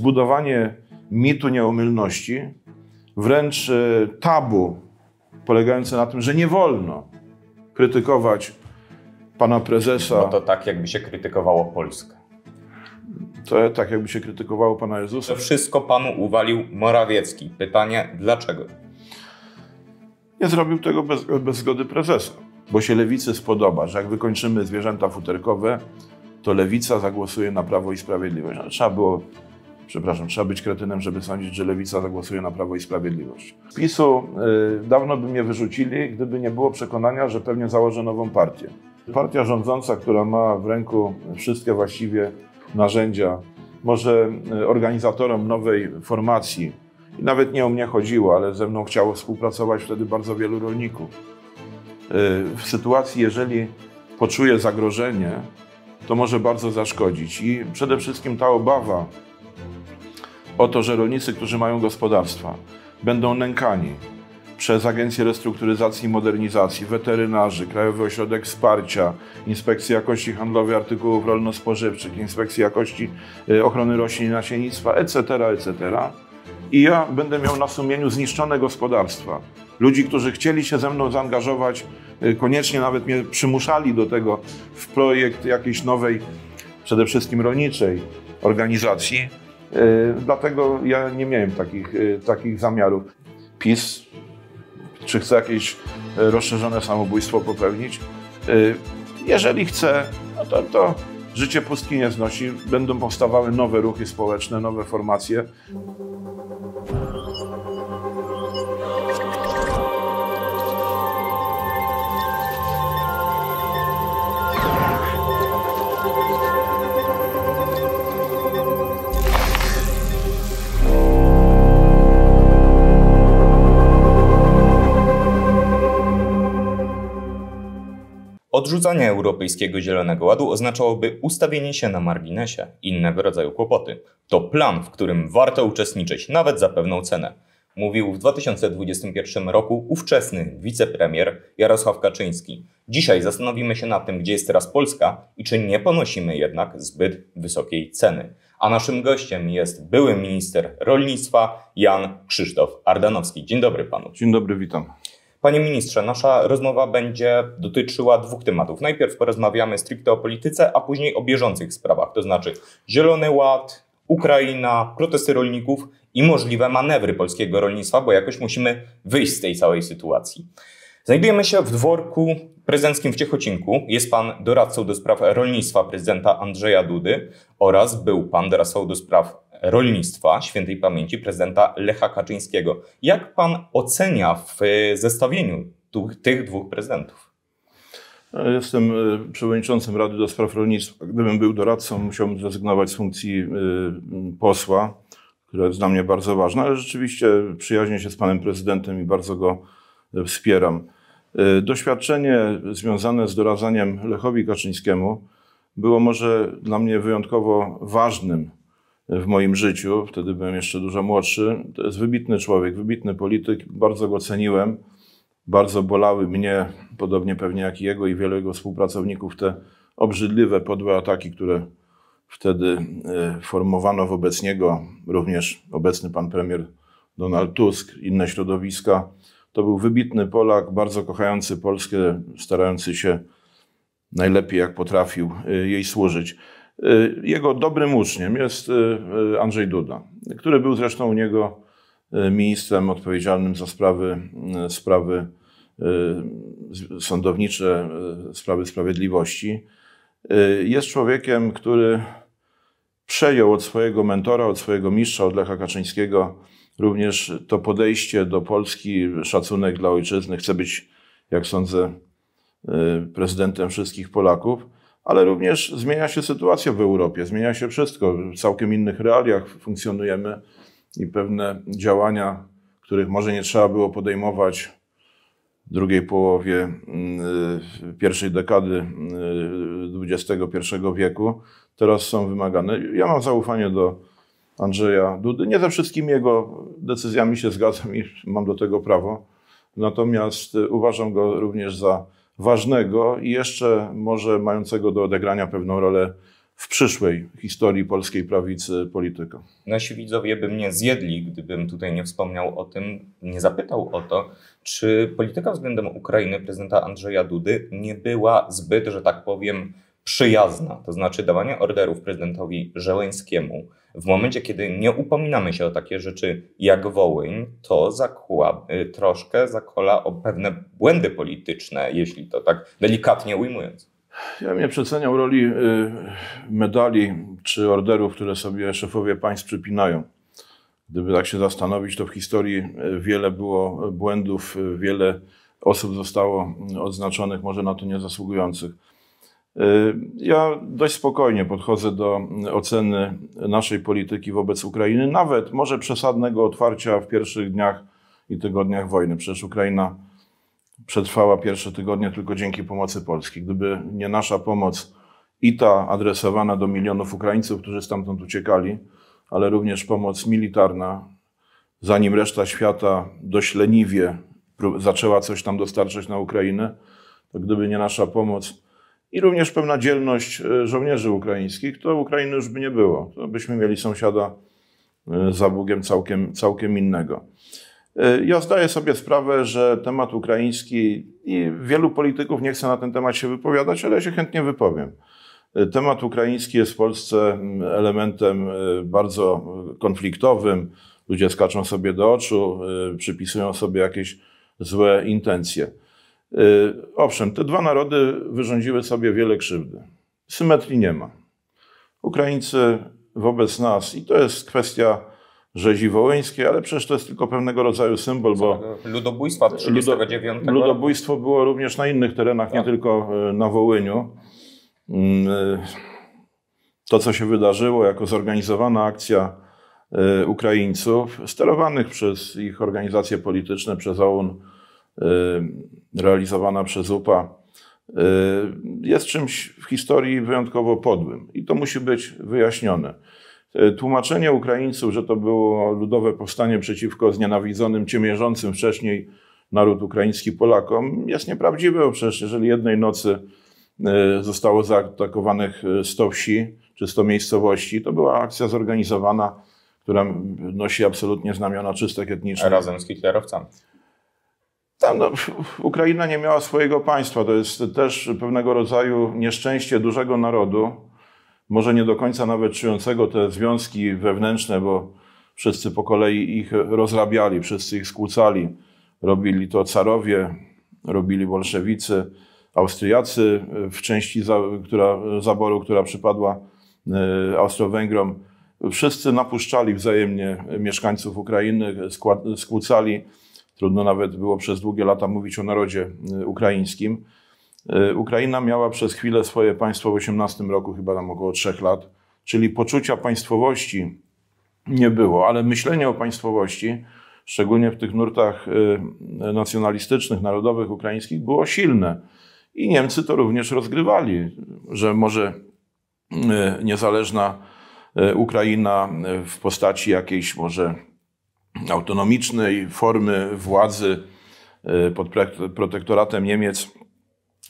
zbudowanie mitu nieomylności, wręcz e, tabu polegające na tym, że nie wolno krytykować pana prezesa. No to tak, jakby się krytykowało Polskę. To tak, jakby się krytykowało pana Jezusa. To wszystko panu uwalił Morawiecki. Pytanie, dlaczego? Nie zrobił tego bez, bez zgody prezesa, bo się lewicy spodoba, że jak wykończymy zwierzęta futerkowe, to lewica zagłosuje na Prawo i Sprawiedliwość. No, trzeba było przepraszam, trzeba być kretynem, żeby sądzić, że lewica zagłosuje na Prawo i Sprawiedliwość. W PiSu y, dawno by mnie wyrzucili, gdyby nie było przekonania, że pewnie założę nową partię. Partia rządząca, która ma w ręku wszystkie właściwie narzędzia, może y, organizatorom nowej formacji, i nawet nie o mnie chodziło, ale ze mną chciało współpracować wtedy bardzo wielu rolników. Y, w sytuacji, jeżeli poczuje zagrożenie, to może bardzo zaszkodzić. I przede wszystkim ta obawa, o to, że rolnicy, którzy mają gospodarstwa, będą nękani przez Agencję Restrukturyzacji i Modernizacji, weterynarzy, Krajowy Ośrodek Wsparcia, Inspekcję Jakości Handlowej Artykułów Rolno-Spożywczych, Inspekcję Jakości y, Ochrony Roślin i Nasiennictwa, etc., etc. I ja będę miał na sumieniu zniszczone gospodarstwa. Ludzi, którzy chcieli się ze mną zaangażować, y, koniecznie nawet mnie przymuszali do tego w projekt jakiejś nowej, przede wszystkim rolniczej organizacji, E, dlatego ja nie miałem takich, e, takich zamiarów. PiS, czy chce jakieś e, rozszerzone samobójstwo popełnić? Jeżeli chce, no to, to życie pustki nie znosi. Będą powstawały nowe ruchy społeczne, nowe formacje. Odrzucanie Europejskiego Zielonego Ładu oznaczałoby ustawienie się na marginesie, innego rodzaju kłopoty. To plan, w którym warto uczestniczyć nawet za pewną cenę. Mówił w 2021 roku ówczesny wicepremier Jarosław Kaczyński. Dzisiaj zastanowimy się nad tym, gdzie jest teraz Polska i czy nie ponosimy jednak zbyt wysokiej ceny. A naszym gościem jest były minister rolnictwa Jan Krzysztof Ardanowski. Dzień dobry panu. Dzień dobry, witam. Panie ministrze, nasza rozmowa będzie dotyczyła dwóch tematów. Najpierw porozmawiamy stricte o polityce, a później o bieżących sprawach, to znaczy Zielony Ład, Ukraina, protesty rolników i możliwe manewry polskiego rolnictwa, bo jakoś musimy wyjść z tej całej sytuacji. Znajdujemy się w dworku prezydenckim w Ciechocinku. Jest pan doradcą do spraw rolnictwa prezydenta Andrzeja Dudy oraz był pan doradcą do spraw rolnictwa świętej pamięci prezydenta Lecha Kaczyńskiego. Jak pan ocenia w e, zestawieniu tych dwóch prezydentów? Jestem e, przewodniczącym Rady do Spraw Rolnictwa. Gdybym był doradcą, musiałbym zrezygnować z funkcji e, posła, która jest dla mnie bardzo ważna, ale rzeczywiście przyjaźnię się z panem prezydentem i bardzo go wspieram. Y, doświadczenie związane z doradzaniem Lechowi Kaczyńskiemu było może dla mnie wyjątkowo ważnym w moim życiu. Wtedy byłem jeszcze dużo młodszy. To jest wybitny człowiek, wybitny polityk. Bardzo go ceniłem. Bardzo bolały mnie, podobnie pewnie jak i jego i wielu jego współpracowników, te obrzydliwe, podłe ataki, które wtedy y, formowano wobec niego. Również obecny pan premier Donald Tusk, inne środowiska to był wybitny Polak, bardzo kochający Polskę, starający się najlepiej jak potrafił y, jej służyć. Y, jego dobrym uczniem jest y, Andrzej Duda, który był zresztą u niego ministrem odpowiedzialnym za sprawy, sprawy sądownicze, sprawy sprawiedliwości. Jest człowiekiem, który przejął od swojego mentora, od swojego mistrza, od Lecha Kaczyńskiego, również to podejście do Polski, szacunek dla ojczyzny. Chcę być, jak sądzę, y, prezydentem wszystkich Polaków, ale również zmienia się sytuacja w Europie, zmienia się wszystko. W całkiem innych realiach funkcjonujemy i pewne działania, których może nie trzeba było podejmować w drugiej połowie mm, y, pierwszej dekady XXI y, wieku, teraz są wymagane. Ja mam zaufanie do Andrzeja Dudy. Nie ze wszystkimi jego decyzjami się zgadzam i mam do tego prawo. Natomiast y, uważam go również za ważnego i jeszcze może mającego do odegrania pewną rolę w przyszłej historii polskiej prawicy polityka. Nasi widzowie by mnie zjedli, gdybym tutaj nie wspomniał o tym, nie zapytał o to, czy polityka względem Ukrainy prezydenta Andrzeja Dudy nie była zbyt, że tak powiem, przyjazna. To znaczy dawanie orderów prezydentowi Żeleńskiemu, w momencie, kiedy nie upominamy się o takie rzeczy jak Wołyń, to zakła, y, troszkę zakola o pewne błędy polityczne, jeśli to tak delikatnie ujmując. Ja nie przeceniał roli y, medali czy orderów, które sobie szefowie państw przypinają. Gdyby tak się zastanowić, to w historii y, wiele było błędów, wiele osób zostało odznaczonych, może na to nie zasługujących. Y, ja dość spokojnie podchodzę do oceny naszej polityki wobec Ukrainy, nawet może przesadnego otwarcia w pierwszych dniach i tygodniach wojny. Przecież Ukraina przetrwała pierwsze tygodnie tylko dzięki pomocy Polski. Gdyby nie nasza pomoc i ta adresowana do milionów Ukraińców, którzy stamtąd uciekali, ale również pomoc militarna, zanim reszta świata dość leniwie zaczęła coś tam dostarczać na Ukrainę, to gdyby nie nasza pomoc, i również pewna dzielność e, żołnierzy ukraińskich, to Ukrainy już by nie było. To byśmy mieli sąsiada e, za Bugiem całkiem, całkiem innego. E, ja zdaję sobie sprawę, że temat ukraiński i wielu polityków nie chce na ten temat się wypowiadać, ale ja się chętnie wypowiem. Temat ukraiński jest w Polsce elementem bardzo konfliktowym. Ludzie skaczą sobie do oczu, przypisują sobie jakieś złe intencje. Y, owszem, te dwa narody wyrządziły sobie wiele krzywdy. Symetrii nie ma. Ukraińcy wobec nas, i to jest kwestia rzezi wołyńskiej, ale przecież to jest tylko pewnego rodzaju symbol, bo ludobójstwa 39 Ludobójstwo było również na innych terenach, nie tak. tylko e, na Wołyniu. Mm, e, to, co się wydarzyło jako zorganizowana akcja e, Ukraińców, sterowanych przez ich organizacje polityczne, przez OUN, Y, realizowana przez UPA y, jest czymś w historii wyjątkowo podłym i to musi być wyjaśnione. Y, tłumaczenie Ukraińców, że to było ludowe powstanie przeciwko znienawidzonym, ciemierzącym wcześniej naród ukraiński Polakom jest nieprawdziwe, bo przecież jeżeli jednej nocy zostało zaatakowanych 100 wsi czy 100 miejscowości, to była akcja zorganizowana, która nosi absolutnie znamiona czystek etnicznych. Razem z hitlerowcami. Tam, no, Ukraina nie miała swojego państwa. To jest też pewnego rodzaju nieszczęście dużego narodu, może nie do końca nawet czującego te związki wewnętrzne, bo wszyscy po kolei ich rozrabiali, wszyscy ich skłócali. Robili to carowie, robili bolszewicy, Austriacy w części za, która, zaboru, która przypadła y, Austro-Węgrom. Wszyscy napuszczali wzajemnie mieszkańców Ukrainy, skłócali Trudno nawet było przez długie lata mówić o narodzie y, ukraińskim. Y, Ukraina miała przez chwilę swoje państwo w 18 roku, chyba tam około 3 lat, czyli poczucia państwowości nie było, ale myślenie o państwowości, szczególnie w tych nurtach y, nacjonalistycznych, narodowych, ukraińskich, było silne. I Niemcy to również rozgrywali, że może niezależna Ukraina w postaci jakiejś może autonomicznej formy władzy e, pod protektoratem Niemiec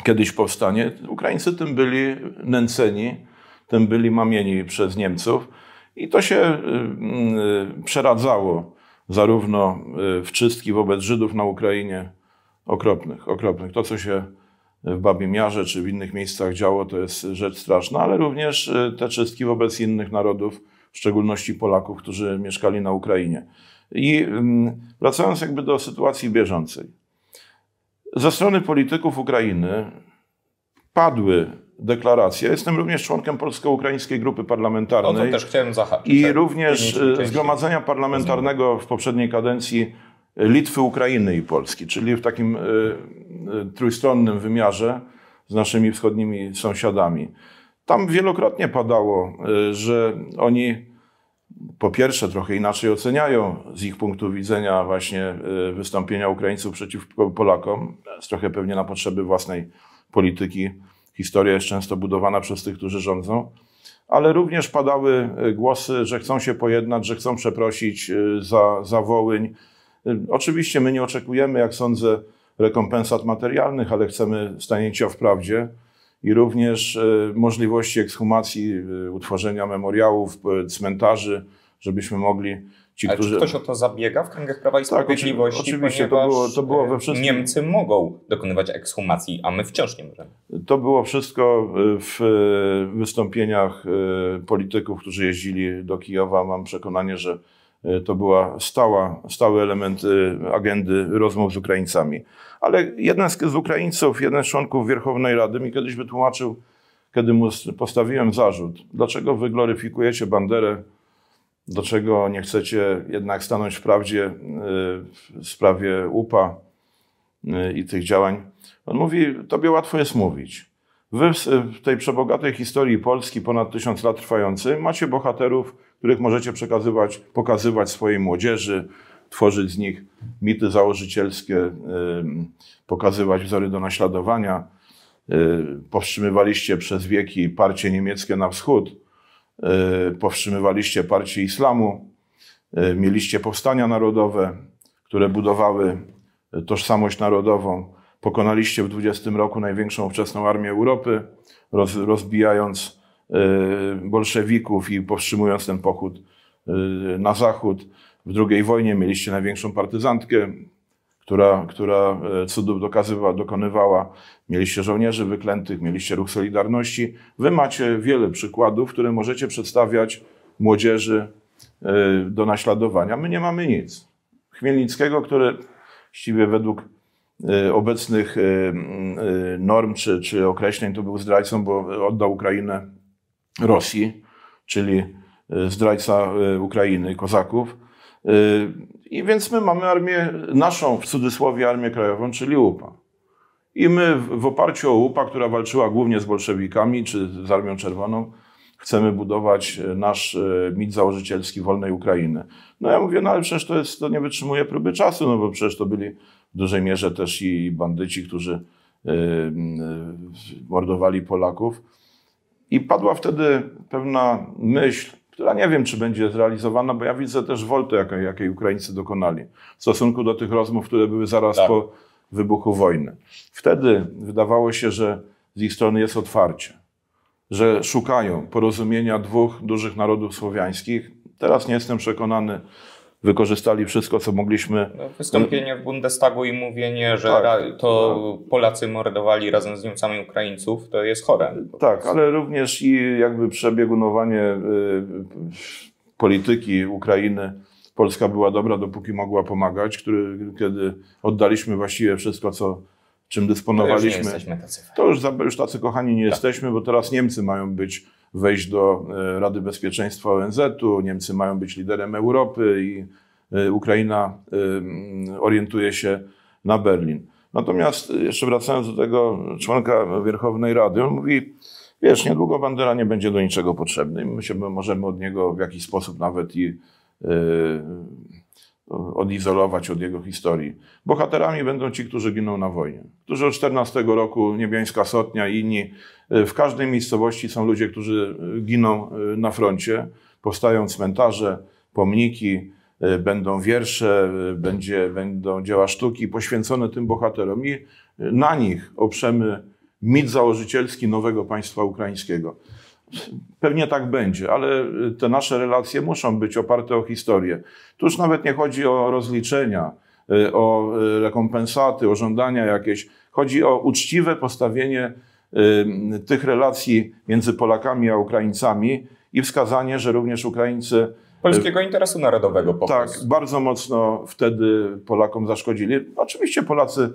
kiedyś powstanie, Ukraińcy tym byli nęceni, tym byli mamieni przez Niemców i to się e, e, przeradzało zarówno w czystki wobec Żydów na Ukrainie okropnych, okropnych. To, co się w Babimiarze czy w innych miejscach działo, to jest rzecz straszna, ale również te czystki wobec innych narodów, w szczególności Polaków, którzy mieszkali na Ukrainie. I mm, wracając jakby do sytuacji bieżącej. Ze strony polityków Ukrainy padły deklaracje. Jestem również członkiem polsko-ukraińskiej grupy parlamentarnej. O też chciałem zahaczyć. I tak, również y, zgromadzenia parlamentarnego w poprzedniej kadencji Litwy, Ukrainy i Polski, czyli w takim y, y, trójstronnym wymiarze z naszymi wschodnimi sąsiadami. Tam wielokrotnie padało, y, że oni po pierwsze trochę inaczej oceniają z ich punktu widzenia właśnie y, wystąpienia Ukraińców przeciw Polakom, jest trochę pewnie na potrzeby własnej polityki. Historia jest często budowana przez tych, którzy rządzą, ale również padały y, głosy, że chcą się pojednać, że chcą przeprosić y, za, za Wołyń. Oczywiście my nie oczekujemy, jak sądzę, rekompensat materialnych, ale chcemy stanięcia w prawdzie i również e, możliwości ekshumacji, e, utworzenia memoriałów, e, cmentarzy, żebyśmy mogli ci, Ale którzy... czy ktoś o to zabiega w kręgach Prawa i tak, Sprawiedliwości? Tak, oczywiście, to było, to było we wszystkim... Niemcy mogą dokonywać ekshumacji, a my wciąż nie możemy. To było wszystko w wystąpieniach polityków, którzy jeździli do Kijowa. Mam przekonanie, że E, to była stała, stały element e, agendy rozmów z Ukraińcami. Ale jeden z, Ukraińców, jeden z członków Wierchownej Rady mi kiedyś wytłumaczył, kiedy mu postawiłem zarzut, dlaczego wy gloryfikujecie Banderę, dlaczego nie chcecie jednak stanąć w prawdzie e, w sprawie UPA i tych działań. On mówi, tobie łatwo jest mówić. Wy w tej przebogatej historii Polski, ponad tysiąc lat trwającej, macie bohaterów, których możecie przekazywać, pokazywać swojej młodzieży, tworzyć z nich mity założycielskie, pokazywać wzory do naśladowania. E, powstrzymywaliście przez wieki parcie niemieckie na wschód, e, powstrzymywaliście parcie islamu, e, mieliście powstania narodowe, które budowały tożsamość narodową. Pokonaliście w 20 roku największą ówczesną armię Europy, rozbijając Y, bolszewików i powstrzymując ten pochód y, na zachód. W II wojnie mieliście największą partyzantkę, która, która y, cudów dokazywała, dokonywała. Mieliście żołnierzy wyklętych, mieliście ruch Solidarności. Wy macie wiele przykładów, które możecie przedstawiać młodzieży do naśladowania. My nie mamy nic. Chmielnickiego, który właściwie według obecnych norm czy, czy określeń to był zdrajcą, bo oddał Ukrainę Rosji, czyli e, zdrajca e, Ukrainy, kozaków. E, I więc my mamy armię, naszą w cudzysłowie Armię Krajową, czyli UPA. I my w oparciu o UPA, która walczyła głównie z bolszewikami czy z Armią Czerwoną, chcemy budować nasz mit założycielski wolnej Ukrainy. No ja mówię, no ale przecież to, jest, to nie wytrzymuje próby czasu, no bo przecież to byli w dużej mierze też i bandyci, którzy mordowali Polaków. I padła wtedy pewna myśl, która nie wiem, czy będzie zrealizowana, bo ja widzę też woltę, jakiej, jakiej Ukraińcy dokonali w stosunku do tych rozmów, które były zaraz tak. po wybuchu wojny. Wtedy wydawało się, że z ich strony jest otwarcie, że szukają porozumienia dwóch dużych narodów słowiańskich. Teraz nie jestem przekonany, wykorzystali wszystko, co mogliśmy. No, wystąpienie w Bundestagu i mówienie, że tak, to no. Polacy mordowali razem z Niemcami Ukraińców, to jest chore. Tak, ale również i jakby przebiegunowanie y, polityki Ukrainy. Polska była dobra, dopóki mogła pomagać, który, kiedy oddaliśmy właściwie wszystko, co, czym dysponowaliśmy. To już, nie jesteśmy tacy. To już, już tacy kochani nie tak. jesteśmy, bo teraz Niemcy mają być wejść do e, Rady Bezpieczeństwa ONZ-u, Niemcy mają być liderem Europy i e, Ukraina e, mm, orientuje się na Berlin. Natomiast jeszcze wracając do tego członka Wierchownej Rady, on mówi, wiesz, niedługo Bandera nie będzie do niczego potrzebny. My się możemy od niego w jakiś sposób nawet i odizolować od jego historii. Bohaterami będą ci, którzy giną na wojnie, którzy od 14 roku, Niebiańska Sotnia i inni, w każdej miejscowości są ludzie, którzy giną e, na froncie, powstają cmentarze, pomniki, e, będą wiersze, e, będzie, będą dzieła sztuki poświęcone tym bohaterom i na nich oprzemy mit założycielski nowego państwa ukraińskiego. Pewnie tak będzie, ale y, te nasze relacje muszą być oparte o historię. Tu już nawet nie chodzi o rozliczenia, y, o y, rekompensaty, o żądania jakieś. Chodzi o uczciwe postawienie tych relacji między Polakami a Ukraińcami i wskazanie, że również Ukraińcy. Polskiego interesu narodowego po Tak, prostu. bardzo mocno wtedy Polakom zaszkodzili. Oczywiście Polacy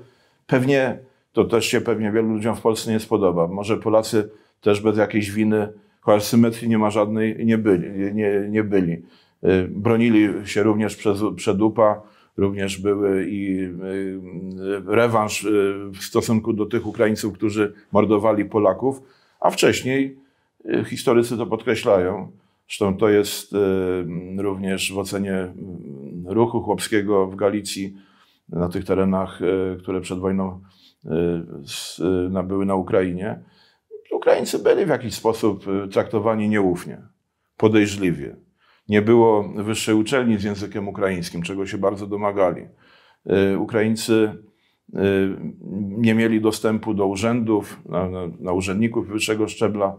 pewnie, to też się pewnie wielu ludziom w Polsce nie spodoba. Może Polacy też bez jakiejś winy, chociaż symetrii nie ma żadnej, nie byli. Nie, nie byli. Y, bronili się również przez, przed UPA, również były i y, y, rewanż w stosunku do tych Ukraińców, którzy mordowali Polaków, a wcześniej historycy to podkreślają. Zresztą to jest również w ocenie ruchu chłopskiego w Galicji, na tych terenach, które przed wojną były na Ukrainie Ukraińcy byli w jakiś sposób y, traktowani nieufnie, podejrzliwie. Nie było wyższej uczelni z językiem ukraińskim, czego się bardzo domagali. Y, Ukraińcy y, nie mieli dostępu do urzędów, na, na, urzędników wyższego szczebla,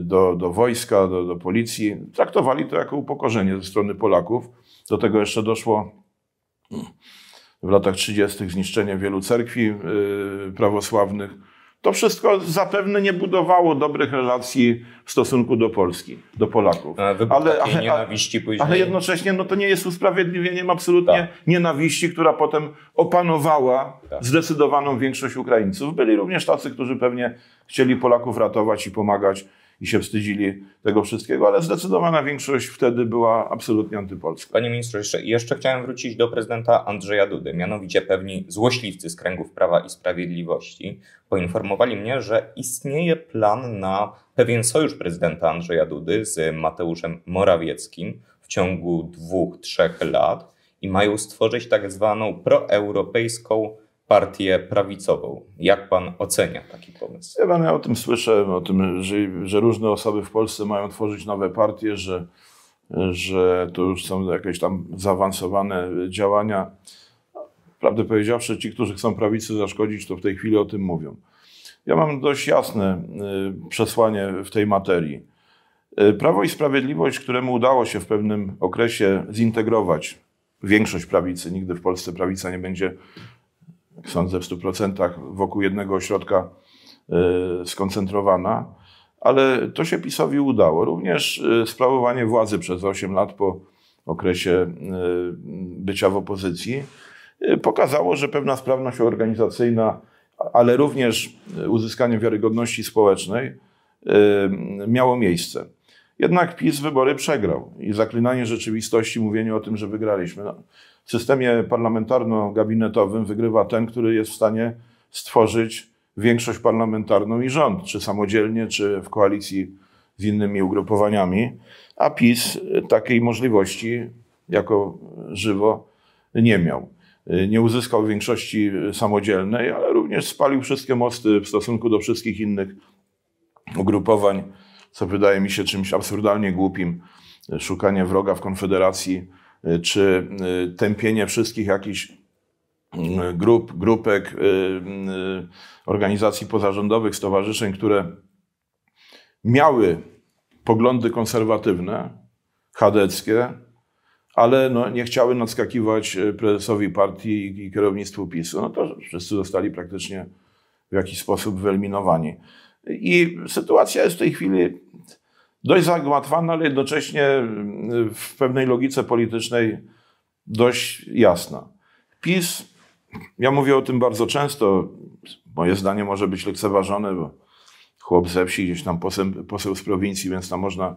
do, do wojska, do, do policji. Traktowali to jako upokorzenie ze strony Polaków. Do tego jeszcze doszło mm, w latach 30. zniszczenie wielu cerkwi prawosławnych to wszystko zapewne nie budowało dobrych relacji w stosunku do Polski, do Polaków. Ale, ale, ale jednocześnie no, to nie jest usprawiedliwieniem absolutnie tak. nienawiści, która potem opanowała tak. zdecydowaną większość Ukraińców. Byli również tacy, którzy pewnie chcieli Polaków ratować i pomagać i się wstydzili tego wszystkiego, ale zdecydowana większość wtedy była absolutnie antypolska. Panie ministrze, jeszcze, jeszcze chciałem wrócić do prezydenta Andrzeja Dudy. Mianowicie pewni złośliwcy z kręgów Prawa i Sprawiedliwości poinformowali mnie, że istnieje plan na pewien sojusz prezydenta Andrzeja Dudy z Mateuszem Morawieckim w ciągu dwóch, trzech lat i mają stworzyć tak zwaną proeuropejską partię prawicową. Jak pan ocenia taki pomysł? Ja, pan, ja o tym słyszę, o tym, że, że, różne osoby w Polsce mają tworzyć nowe partie, że, że to już są jakieś tam zaawansowane działania. Prawdę powiedziawszy, ci, którzy chcą prawicy zaszkodzić, to w tej chwili o tym mówią. Ja mam dość jasne y, przesłanie w tej materii. Y, Prawo i Sprawiedliwość, któremu udało się w pewnym okresie zintegrować większość prawicy, nigdy w Polsce prawica nie będzie sądzę w 100% wokół jednego ośrodka e, skoncentrowana, ale to się PiSowi udało. Również e, sprawowanie władzy przez 8 lat po okresie e, bycia w opozycji pokazało, że pewna sprawność organizacyjna, ale również uzyskanie wiarygodności społecznej miało miejsce. Jednak PiS wybory przegrał i zaklinanie rzeczywistości, mówienie o tym, że wygraliśmy, no, w systemie parlamentarno-gabinetowym wygrywa ten, który jest w stanie stworzyć większość parlamentarną i rząd, czy samodzielnie, czy w koalicji z innymi ugrupowaniami, a PiS takiej możliwości jako żywo nie miał. Nie uzyskał większości samodzielnej, ale również spalił wszystkie mosty w stosunku do wszystkich innych ugrupowań, co wydaje mi się czymś absurdalnie głupim. Szukanie wroga w Konfederacji Y, czy y, tępienie wszystkich jakichś y, grup, grupek, organizacji pozarządowych, stowarzyszeń, które miały poglądy konserwatywne, chadeckie, ale no, nie chciały nadskakiwać prezesowi partii i kierownictwu PiSu. No to wszyscy zostali praktycznie w jakiś sposób wyeliminowani. I sytuacja jest w tej chwili dość zagmatwana, ale jednocześnie mm, w pewnej logice politycznej dość jasna. PiS, ja mówię o tym bardzo często, moje zdanie może być lekceważone, bo chłop ze wsi, gdzieś tam poseł, poseł z prowincji, więc tam można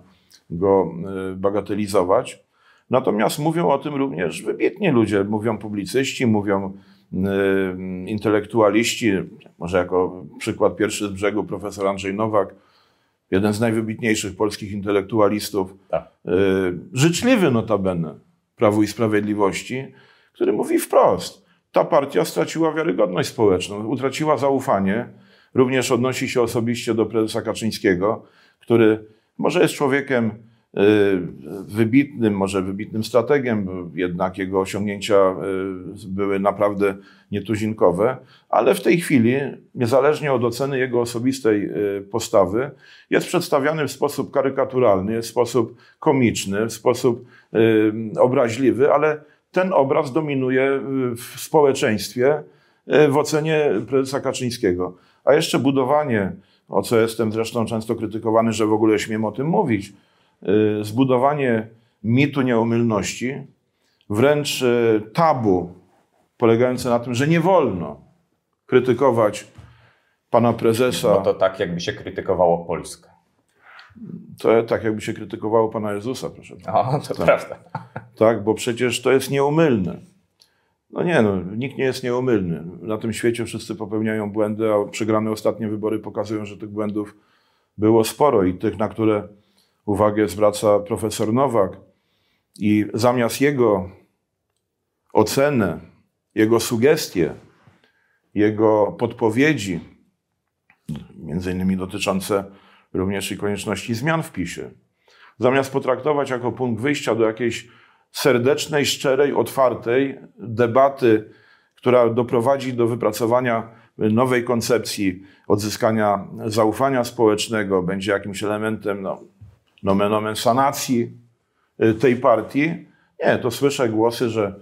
go y, bagatelizować. Natomiast mówią o tym również wybitni ludzie, mówią publicyści, mówią y, intelektualiści, może jako przykład pierwszy z brzegu profesor Andrzej Nowak, jeden z najwybitniejszych polskich intelektualistów, tak. E, życzliwy notabene Prawu i Sprawiedliwości, który mówi wprost, ta partia straciła wiarygodność społeczną, utraciła zaufanie, również odnosi się osobiście do prezesa Kaczyńskiego, który może jest człowiekiem Y, wybitnym, może wybitnym strategiem, jednak jego osiągnięcia y, były naprawdę nietuzinkowe, ale w tej chwili, niezależnie od oceny jego osobistej y, postawy, jest przedstawiany w sposób karykaturalny, w sposób komiczny, w sposób obraźliwy, ale ten obraz dominuje w społeczeństwie w ocenie prezesa Kaczyńskiego. A jeszcze budowanie, o co jestem zresztą często krytykowany, że w ogóle śmiem o tym mówić, Y, zbudowanie mitu nieomylności, wręcz y, tabu polegające na tym, że nie wolno krytykować pana prezesa. No to tak, jakby się krytykowało Polskę. To tak, jakby się krytykowało pana Jezusa, proszę. O, to tak. prawda. Tak, bo przecież to jest nieomylne. No nie, no, nikt nie jest nieomylny. Na tym świecie wszyscy popełniają błędy, a przegrane ostatnie wybory pokazują, że tych błędów było sporo i tych, na które uwagę zwraca profesor Nowak. I zamiast jego ocenę, jego sugestie, jego podpowiedzi, między innymi dotyczące również i konieczności zmian w PiSie, zamiast potraktować jako punkt wyjścia do jakiejś serdecznej, szczerej, otwartej debaty, która doprowadzi do wypracowania nowej koncepcji odzyskania zaufania społecznego, będzie jakimś elementem no, nomen omen sanacji y, tej partii. Nie, to słyszę głosy, że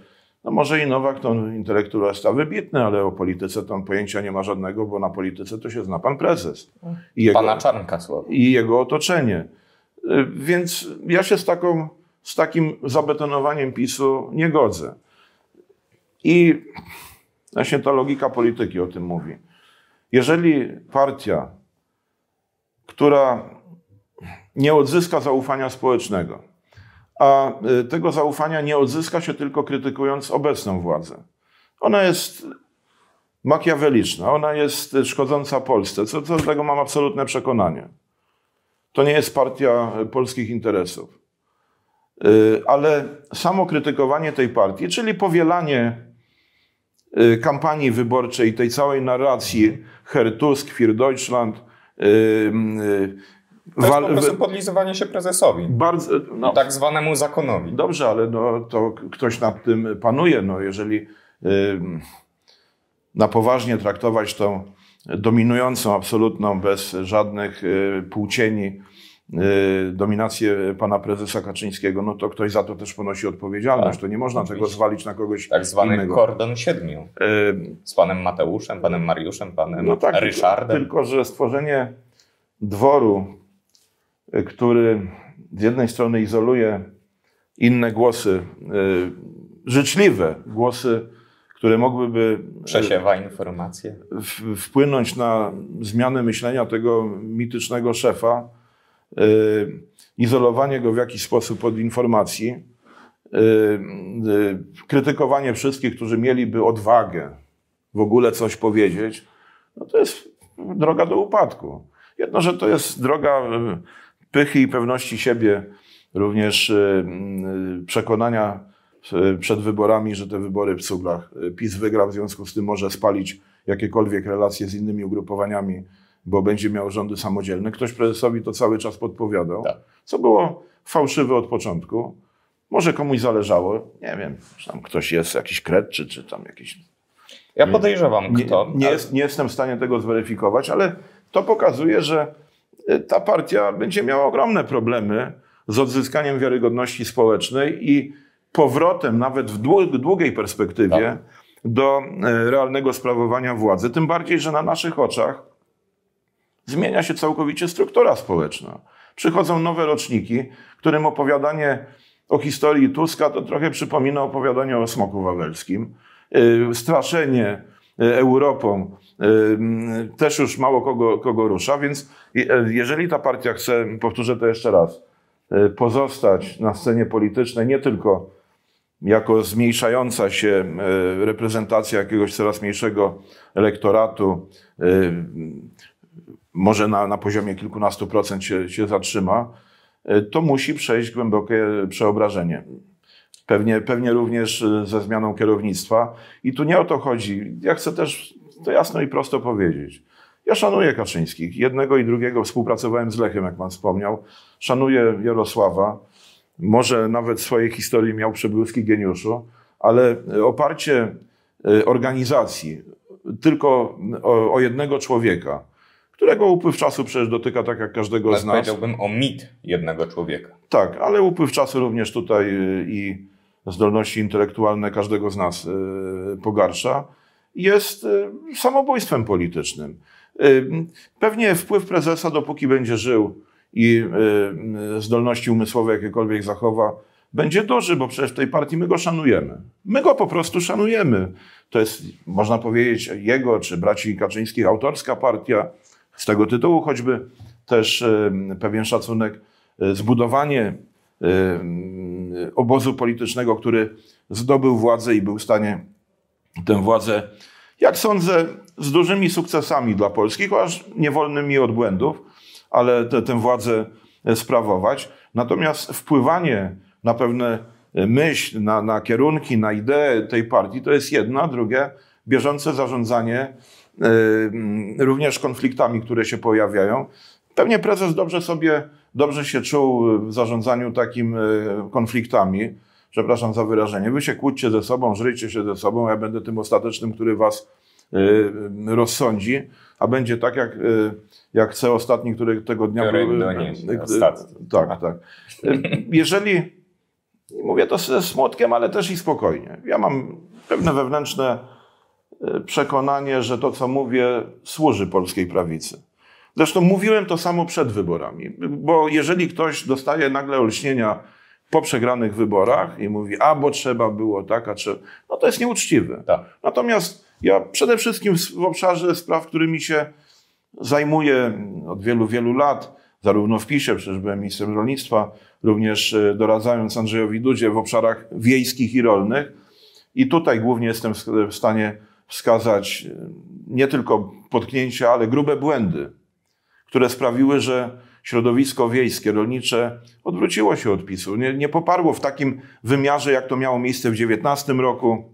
no może i Nowak to intelektualista wybitny, ale o polityce tam pojęcia nie ma żadnego, bo na polityce to się zna pan prezes. I jego, Pana Czarnka I jego otoczenie. Y, więc ja się z, taką, z takim zabetonowaniem PiSu nie godzę. I właśnie ta logika polityki o tym mówi. Jeżeli partia, która nie odzyska zaufania społecznego. A e, tego zaufania nie odzyska się tylko krytykując obecną władzę. Ona jest makiaweliczna, ona jest szkodząca Polsce, co, co do tego mam absolutne przekonanie. To nie jest partia polskich interesów. E, ale samo krytykowanie tej partii, czyli powielanie e, kampanii wyborczej, tej całej narracji Herr Tusk, Für Deutschland, to jest po prostu podlizowanie się prezesowi. Bardzo, no. Tak zwanemu zakonowi. Dobrze, ale no, to ktoś nad tym panuje. No, jeżeli na poważnie traktować tą dominującą, absolutną, bez żadnych yy, półcieni y, dominację pana prezesa Kaczyńskiego, no to ktoś za to też ponosi odpowiedzialność. Tak. To nie można Oczywiście. tego zwalić na kogoś Tak zwany innego. kordon siedmiu. Z panem Mateuszem, panem Mariuszem, panem no tak, Ryszardem. tylko że stworzenie dworu Y, który z jednej strony izoluje inne głosy y, życzliwe, głosy, które mogłyby. Y, Przesiewa informacje. Wpłynąć na zmianę myślenia tego mitycznego szefa, izolowanie go w jakiś sposób od informacji, krytykowanie wszystkich, którzy mieliby odwagę w ogóle coś powiedzieć, no to jest droga do upadku. Jedno, że to jest droga pychy i pewności siebie, również e, mm, przekonania e, przed wyborami, że te wybory w Cuglach e, PiS wygra, w związku z tym może spalić jakiekolwiek relacje z innymi ugrupowaniami, bo będzie miał rządy samodzielne. Ktoś prezesowi to cały czas podpowiadał, tak. co było fałszywe od początku. Może komuś zależało, nie wiem, czy tam ktoś jest, jakiś kret, czy, czy tam jakiś... Ja podejrzewam, nie, kto. Nie, jest, nie jestem w stanie tego zweryfikować, ale to pokazuje, że Y, ta partia będzie miała ogromne problemy z odzyskaniem wiarygodności społecznej i powrotem nawet w długiej perspektywie tak. do y, realnego sprawowania władzy. Tym bardziej, że na naszych oczach zmienia się całkowicie struktura społeczna. Przychodzą nowe roczniki, którym opowiadanie o historii Tuska to trochę przypomina opowiadanie o smoku wawelskim. Y, straszenie Europą też już mało kogo, kogo rusza, więc e, jeżeli ta partia chce, powtórzę to jeszcze raz, e, pozostać na scenie politycznej nie tylko jako zmniejszająca się e, reprezentacja jakiegoś coraz mniejszego elektoratu, może na, na poziomie kilkunastu procent się, się zatrzyma, to musi przejść głębokie przeobrażenie. Pewnie, pewnie również ze zmianą kierownictwa. I tu nie o to chodzi. Ja chcę też to jasno i prosto powiedzieć. Ja szanuję Kaczyńskich, jednego i drugiego. Współpracowałem z Lechem, jak pan wspomniał. Szanuję Jarosława. Może nawet w swojej historii miał przebłyski geniuszu, ale e, oparcie e, organizacji tylko o, o jednego człowieka, którego upływ czasu przecież dotyka tak jak każdego z nas. Powiedziałbym o mit jednego człowieka. Tak, ale upływ czasu również tutaj e, i zdolności intelektualne każdego z nas pogarsza jest y, samobójstwem politycznym. Y, pewnie wpływ prezesa, dopóki będzie żył i y, zdolności umysłowe jakiekolwiek zachowa, będzie duży, bo przecież w tej partii my go szanujemy. My go po prostu szanujemy. To jest, można powiedzieć, jego czy braci Kaczyńskich autorska partia. Z tego tytułu choćby też pewien szacunek. Zbudowanie obozu politycznego, który zdobył władzę i był w stanie tę władzę, jak sądzę, z dużymi sukcesami dla Polski, chociaż nie wolny mi od błędów, ale te, tę władzę e, sprawować. Natomiast wpływanie na pewne e, myśl, na, na kierunki, na idee tej partii to jest jedno, a drugie bieżące zarządzanie y, również konfliktami, które się pojawiają. Pewnie prezes dobrze sobie, dobrze się czuł w zarządzaniu takim konfliktami przepraszam za wyrażenie, wy się kłóćcie ze sobą, żyjcie się ze sobą, ja będę tym ostatecznym, który was y, y, rozsądzi, a będzie tak, jak, y, jak chce ostatni, który tego dnia... Rydonię, no ostatni. Tak, tak. Jeżeli, mówię to ze smutkiem, ale też i spokojnie, ja mam pewne wewnętrzne przekonanie, że to, co mówię, służy polskiej prawicy. Zresztą mówiłem to samo przed wyborami, bo jeżeli ktoś dostaje nagle olśnienia po przegranych wyborach i mówi, a bo trzeba było tak, a trzeba. No to jest nieuczciwe. Tak. Natomiast ja przede wszystkim w obszarze spraw, którymi się zajmuję od wielu, wielu lat, zarówno w PiSie, przecież byłem ministrem rolnictwa, również e, doradzając Andrzejowi Dudzie w obszarach wiejskich i rolnych. I tutaj głównie jestem w stanie wskazać e, nie tylko potknięcia, ale grube błędy, które sprawiły, że środowisko wiejskie, rolnicze odwróciło się od PiSu. Nie, nie poparło w takim wymiarze, jak to miało miejsce w 19 roku.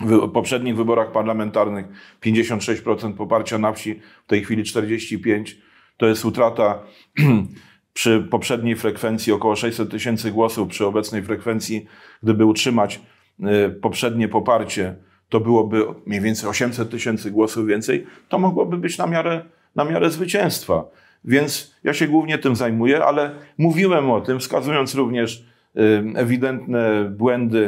W poprzednich wyborach parlamentarnych 56% poparcia na wsi, w tej chwili 45%. To jest utrata przy poprzedniej frekwencji około 600 tysięcy głosów, przy obecnej frekwencji, gdyby utrzymać y, poprzednie poparcie, to byłoby mniej więcej 800 tysięcy głosów więcej, to mogłoby być na miarę, na miarę zwycięstwa. Więc ja się głównie tym zajmuję, ale mówiłem o tym, wskazując również ewidentne błędy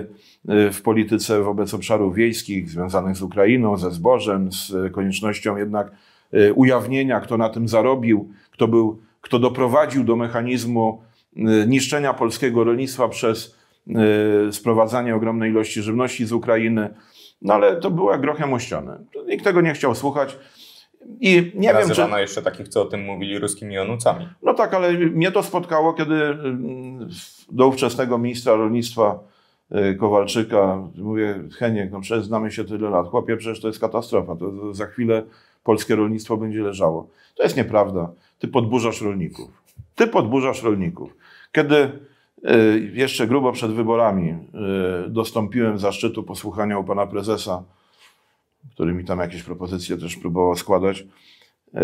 y, w polityce wobec obszarów wiejskich związanych z Ukrainą, ze zbożem, z koniecznością jednak y, ujawnienia, kto na tym zarobił, kto, był, kto doprowadził do mechanizmu y, niszczenia polskiego rolnictwa przez sprowadzanie ogromnej ilości żywności z Ukrainy. No ale to była grochem ościany. Nikt tego nie chciał słuchać. I nie wiem, czy... jeszcze takich, co o tym mówili, ruskimi onucami. No tak, ale mnie to spotkało, kiedy mm, do ówczesnego ministra rolnictwa y, Kowalczyka mówię, Heniek, no przecież znamy się tyle lat. Chłopie, przecież to jest katastrofa. To za chwilę polskie rolnictwo będzie leżało. To jest nieprawda. Ty podburzasz rolników. Ty podburzasz rolników. Kiedy y, jeszcze grubo przed wyborami y, dostąpiłem zaszczytu posłuchania u pana prezesa który mi tam jakieś propozycje też próbował składać. E,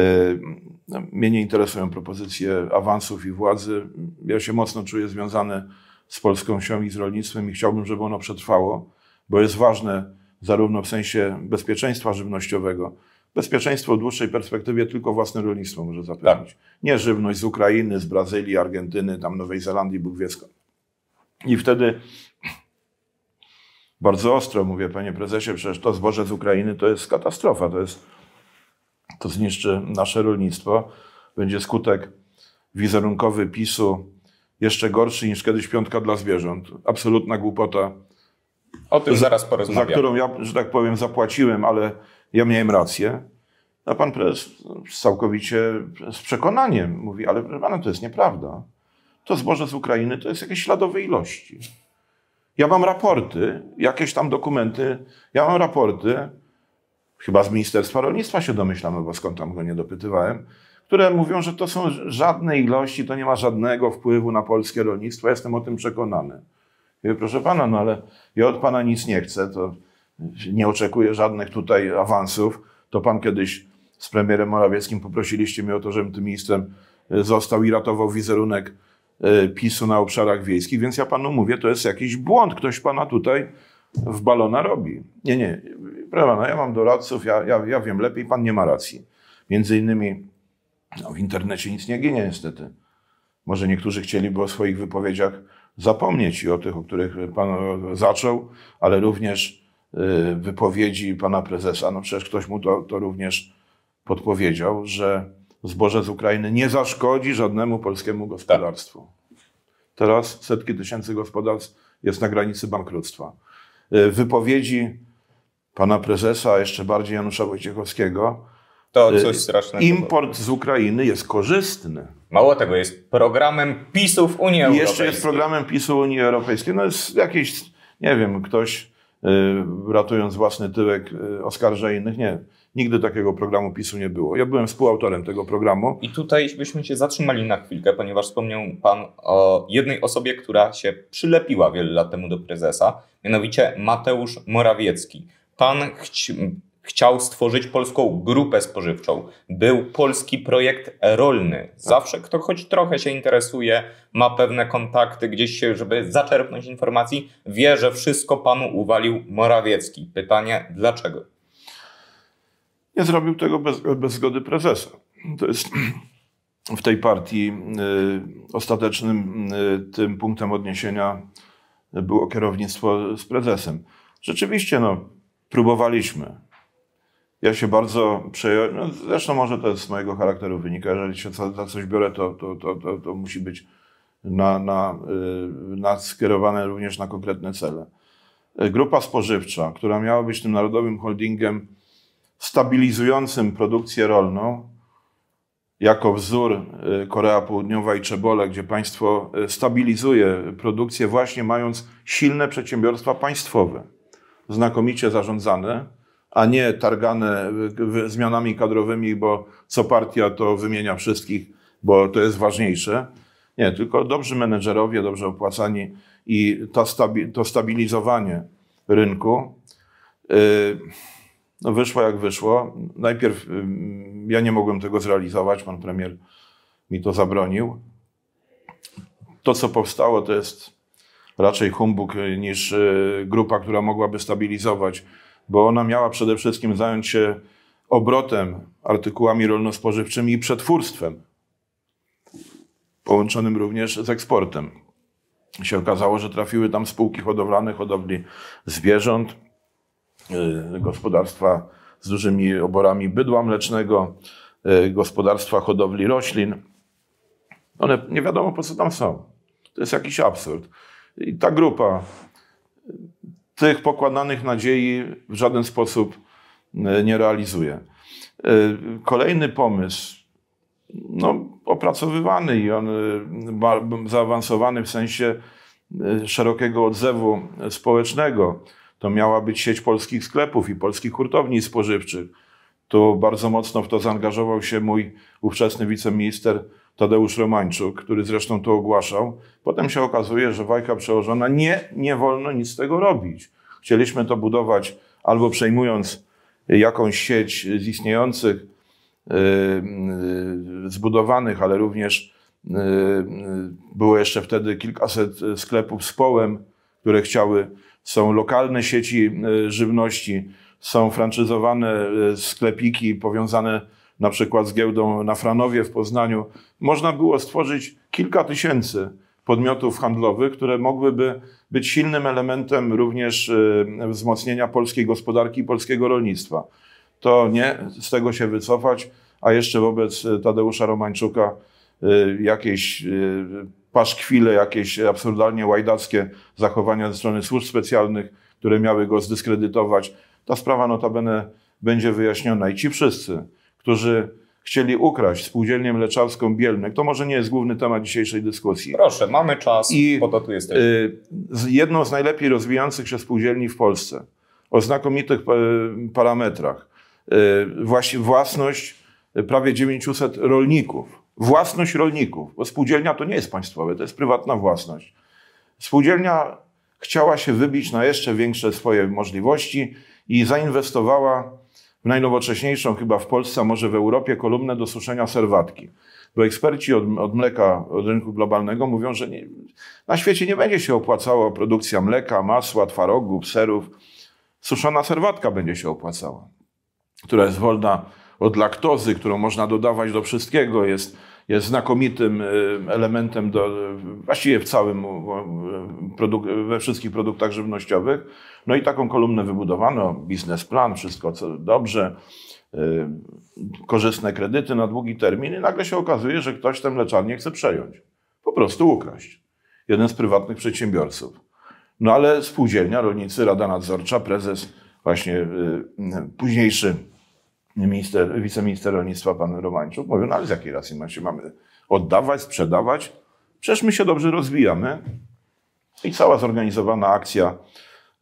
no, mnie nie interesują propozycje awansów i władzy. Ja się mocno czuję związany z polską wsią i z rolnictwem i chciałbym, żeby ono przetrwało, bo jest ważne zarówno w sensie bezpieczeństwa żywnościowego. Bezpieczeństwo w dłuższej perspektywie tylko własne rolnictwo może zapewnić. Tak. Nie żywność z Ukrainy, z Brazylii, Argentyny, tam Nowej Zelandii, Bóg wie skąd. I wtedy bardzo ostro. Mówię, panie prezesie, przecież to zboże z Ukrainy to jest katastrofa, to, jest, to zniszczy nasze rolnictwo. Będzie skutek wizerunkowy PiSu jeszcze gorszy niż kiedyś piątka dla zwierząt. Absolutna głupota. O tym zaraz porozmawiam Za którą ja, że tak powiem, zapłaciłem, ale ja miałem rację. A pan prezes całkowicie z przekonaniem mówi, ale proszę pana, to jest nieprawda. To zboże z Ukrainy to jest jakieś śladowe ilości. Ja mam raporty, jakieś tam dokumenty, ja mam raporty, chyba z Ministerstwa Rolnictwa się domyślam, bo skąd tam go nie dopytywałem, które mówią, że to są żadne ilości, to nie ma żadnego wpływu na polskie rolnictwo. jestem o tym przekonany. proszę pana, no ale ja od pana nic nie chcę, to nie oczekuję żadnych tutaj awansów. To pan kiedyś z premierem Morawieckim poprosiliście mnie o to, żebym tym ministrem został i ratował wizerunek E, PiSu na obszarach wiejskich, więc ja panu mówię, to jest jakiś błąd. Ktoś pana tutaj w balona robi. Nie, nie, prawda? No ja mam doradców, ja, ja, ja wiem lepiej, pan nie ma racji. Między innymi no, w internecie nic nie ginie niestety. Może niektórzy chcieliby o swoich wypowiedziach zapomnieć i o tych, o których pan e, zaczął, ale również e, wypowiedzi pana prezesa, no przecież ktoś mu to, to również podpowiedział, że zboże z Ukrainy nie zaszkodzi żadnemu polskiemu gospodarstwu. Teraz setki tysięcy gospodarstw jest na granicy bankructwa. Y, wypowiedzi pana prezesa, a jeszcze bardziej Janusza Wojciechowskiego, to y, coś strasznego. Import z Ukrainy jest korzystny. Mało tego, jest programem PiSów Unii Europejskiej. I jeszcze jest programem PiSów Unii Europejskiej. No jest jakiś, nie wiem, ktoś y, ratując własny tyłek oskarża innych. Nie, Nigdy takiego programu PiSu nie było. Ja byłem współautorem tego programu. I tutaj byśmy się zatrzymali na chwilkę, ponieważ wspomniał Pan o jednej osobie, która się przylepiła wiele lat temu do prezesa, mianowicie Mateusz Morawiecki. Pan chci chciał stworzyć polską grupę spożywczą. Był polski projekt rolny. Zawsze kto choć trochę się interesuje, ma pewne kontakty gdzieś, się, żeby zaczerpnąć informacji, wie, że wszystko panu uwalił Morawiecki. Pytanie dlaczego? Nie zrobił tego bez, bez zgody prezesa. To jest w tej partii y, ostatecznym y, tym punktem odniesienia było kierownictwo z prezesem. Rzeczywiście, no, próbowaliśmy. Ja się bardzo przejąłem, no, zresztą może to z mojego charakteru wynika, jeżeli się za, coś biorę, to, to, to, to, to musi być na, na, y, na skierowane również na konkretne cele. Y, grupa spożywcza, która miała być tym narodowym holdingiem stabilizującym produkcję rolną, jako wzór y, Korea Południowa i Czebole, gdzie państwo y, stabilizuje produkcję właśnie mając silne przedsiębiorstwa państwowe, znakomicie zarządzane, a nie targane y, zmianami kadrowymi, bo co partia to wymienia wszystkich, bo to jest ważniejsze. Nie, tylko dobrzy menedżerowie, dobrze opłacani i to, stabilizowanie rynku no wyszło jak wyszło. Najpierw ja nie mogłem tego zrealizować, pan premier mi to zabronił. To, co powstało, to jest raczej humbug y, niż y, grupa, która mogłaby stabilizować, bo ona miała przede wszystkim zająć się obrotem artykułami rolno-spożywczymi i przetwórstwem, połączonym również z eksportem. Się okazało, że trafiły tam spółki hodowlane, hodowli zwierząt, Y, gospodarstwa z dużymi oborami bydła mlecznego, y, gospodarstwa hodowli roślin. One nie wiadomo po co tam są. To jest jakiś absurd. I ta grupa y, tych pokładanych nadziei w żaden sposób nie realizuje. Kolejny pomysł, no, opracowywany i on zaawansowany w sensie szerokiego odzewu społecznego, to miała być sieć polskich sklepów i polskich hurtowni spożywczych. Tu bardzo mocno w to zaangażował się mój ówczesny wiceminister Tadeusz Romańczuk, który zresztą to ogłaszał. Potem się okazuje, że wajka przełożona nie, nie wolno nic z tego robić. Chcieliśmy to budować albo przejmując jakąś sieć z istniejących, y, y, zbudowanych, ale również y, było jeszcze wtedy kilkaset sklepów z połem, które chciały są lokalne sieci e, żywności, są franczyzowane e, sklepiki powiązane na przykład z giełdą na Franowie w Poznaniu. Można było stworzyć kilka tysięcy podmiotów handlowych, które mogłyby być silnym elementem również e, wzmocnienia polskiej gospodarki i polskiego rolnictwa. To nie z tego się wycofać, a jeszcze wobec Tadeusza Romańczuka jakieś paszkwile, jakieś absurdalnie łajdackie zachowania ze strony służb specjalnych, które miały go zdyskredytować. Ta sprawa notabene będzie wyjaśniona i ci wszyscy, którzy chcieli ukraść spółdzielnię mleczarską Bielnek, to może nie jest główny temat dzisiejszej dyskusji. Proszę, mamy czas, I, bo to tu jesteśmy. Y, jedną z najlepiej rozwijających się spółdzielni w Polsce, o znakomitych e, parametrach, e, własność prawie 900 rolników, własność rolników, bo spółdzielnia to nie jest państwowe, to jest prywatna własność. Spółdzielnia chciała się wybić na jeszcze większe swoje możliwości i zainwestowała w najnowocześniejszą chyba w Polsce, a może w Europie, kolumnę do suszenia serwatki. Bo eksperci od, od mleka, od rynku globalnego mówią, że nie, na świecie nie będzie się opłacała produkcja mleka, masła, twarogów, serów. Suszona serwatka będzie się opłacała, która jest wolna od laktozy, którą można dodawać do wszystkiego, jest, jest znakomitym y, elementem do, właściwie w całym, y, we wszystkich produktach żywnościowych. No i taką kolumnę wybudowano, biznesplan, wszystko co dobrze, y, korzystne kredyty na długi termin i nagle się okazuje, że ktoś tę mleczarnię chce przejąć. Po prostu ukraść. Jeden z prywatnych przedsiębiorców. No ale spółdzielnia, rolnicy, rada nadzorcza, prezes, właśnie późniejszy minister, wiceminister rolnictwa, pan Romańczuk, mówił, no ale z jakiej racji my się mamy oddawać, sprzedawać? Przecież my się dobrze rozwijamy. I cała zorganizowana akcja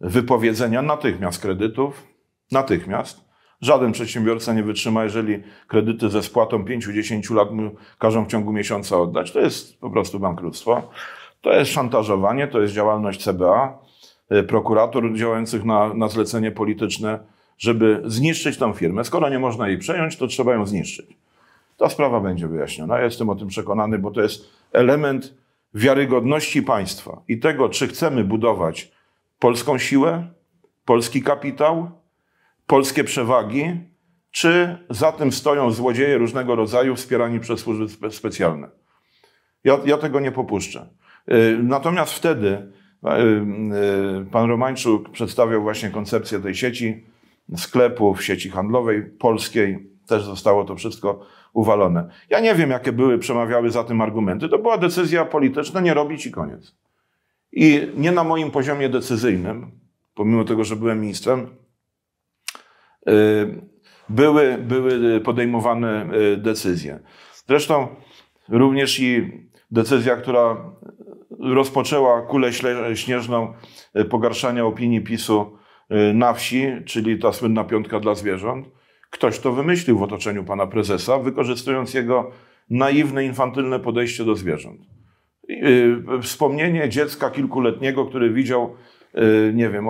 wypowiedzenia natychmiast kredytów, natychmiast. Żaden przedsiębiorca nie wytrzyma, jeżeli kredyty ze spłatą 5-10 lat mu każą w ciągu miesiąca oddać. To jest po prostu bankructwo. To jest szantażowanie, to jest działalność CBA, prokurator działających na, na zlecenie polityczne żeby zniszczyć tą firmę. Skoro nie można jej przejąć, to trzeba ją zniszczyć. Ta sprawa będzie wyjaśniona. Ja jestem o tym przekonany, bo to jest element wiarygodności państwa i tego, czy chcemy budować polską siłę, polski kapitał, polskie przewagi, czy za tym stoją złodzieje różnego rodzaju wspierani przez służby spe specjalne. Ja, ja tego nie popuszczę. Y, natomiast wtedy y, y, pan Romańczuk przedstawiał właśnie koncepcję tej sieci sklepów, sieci handlowej polskiej. Też zostało to wszystko uwalone. Ja nie wiem, jakie były, przemawiały za tym argumenty. To była decyzja polityczna, nie robić i koniec. I nie na moim poziomie decyzyjnym, pomimo tego, że byłem ministrem, y, były, były podejmowane y, decyzje. Zresztą również i decyzja, która rozpoczęła kulę śnieżną y, pogarszania opinii PiSu Y, na wsi, czyli ta słynna piątka dla zwierząt, ktoś to wymyślił w otoczeniu pana prezesa, wykorzystując jego naiwne, infantylne podejście do zwierząt. Y, wspomnienie dziecka kilkuletniego, który widział, y, nie wiem,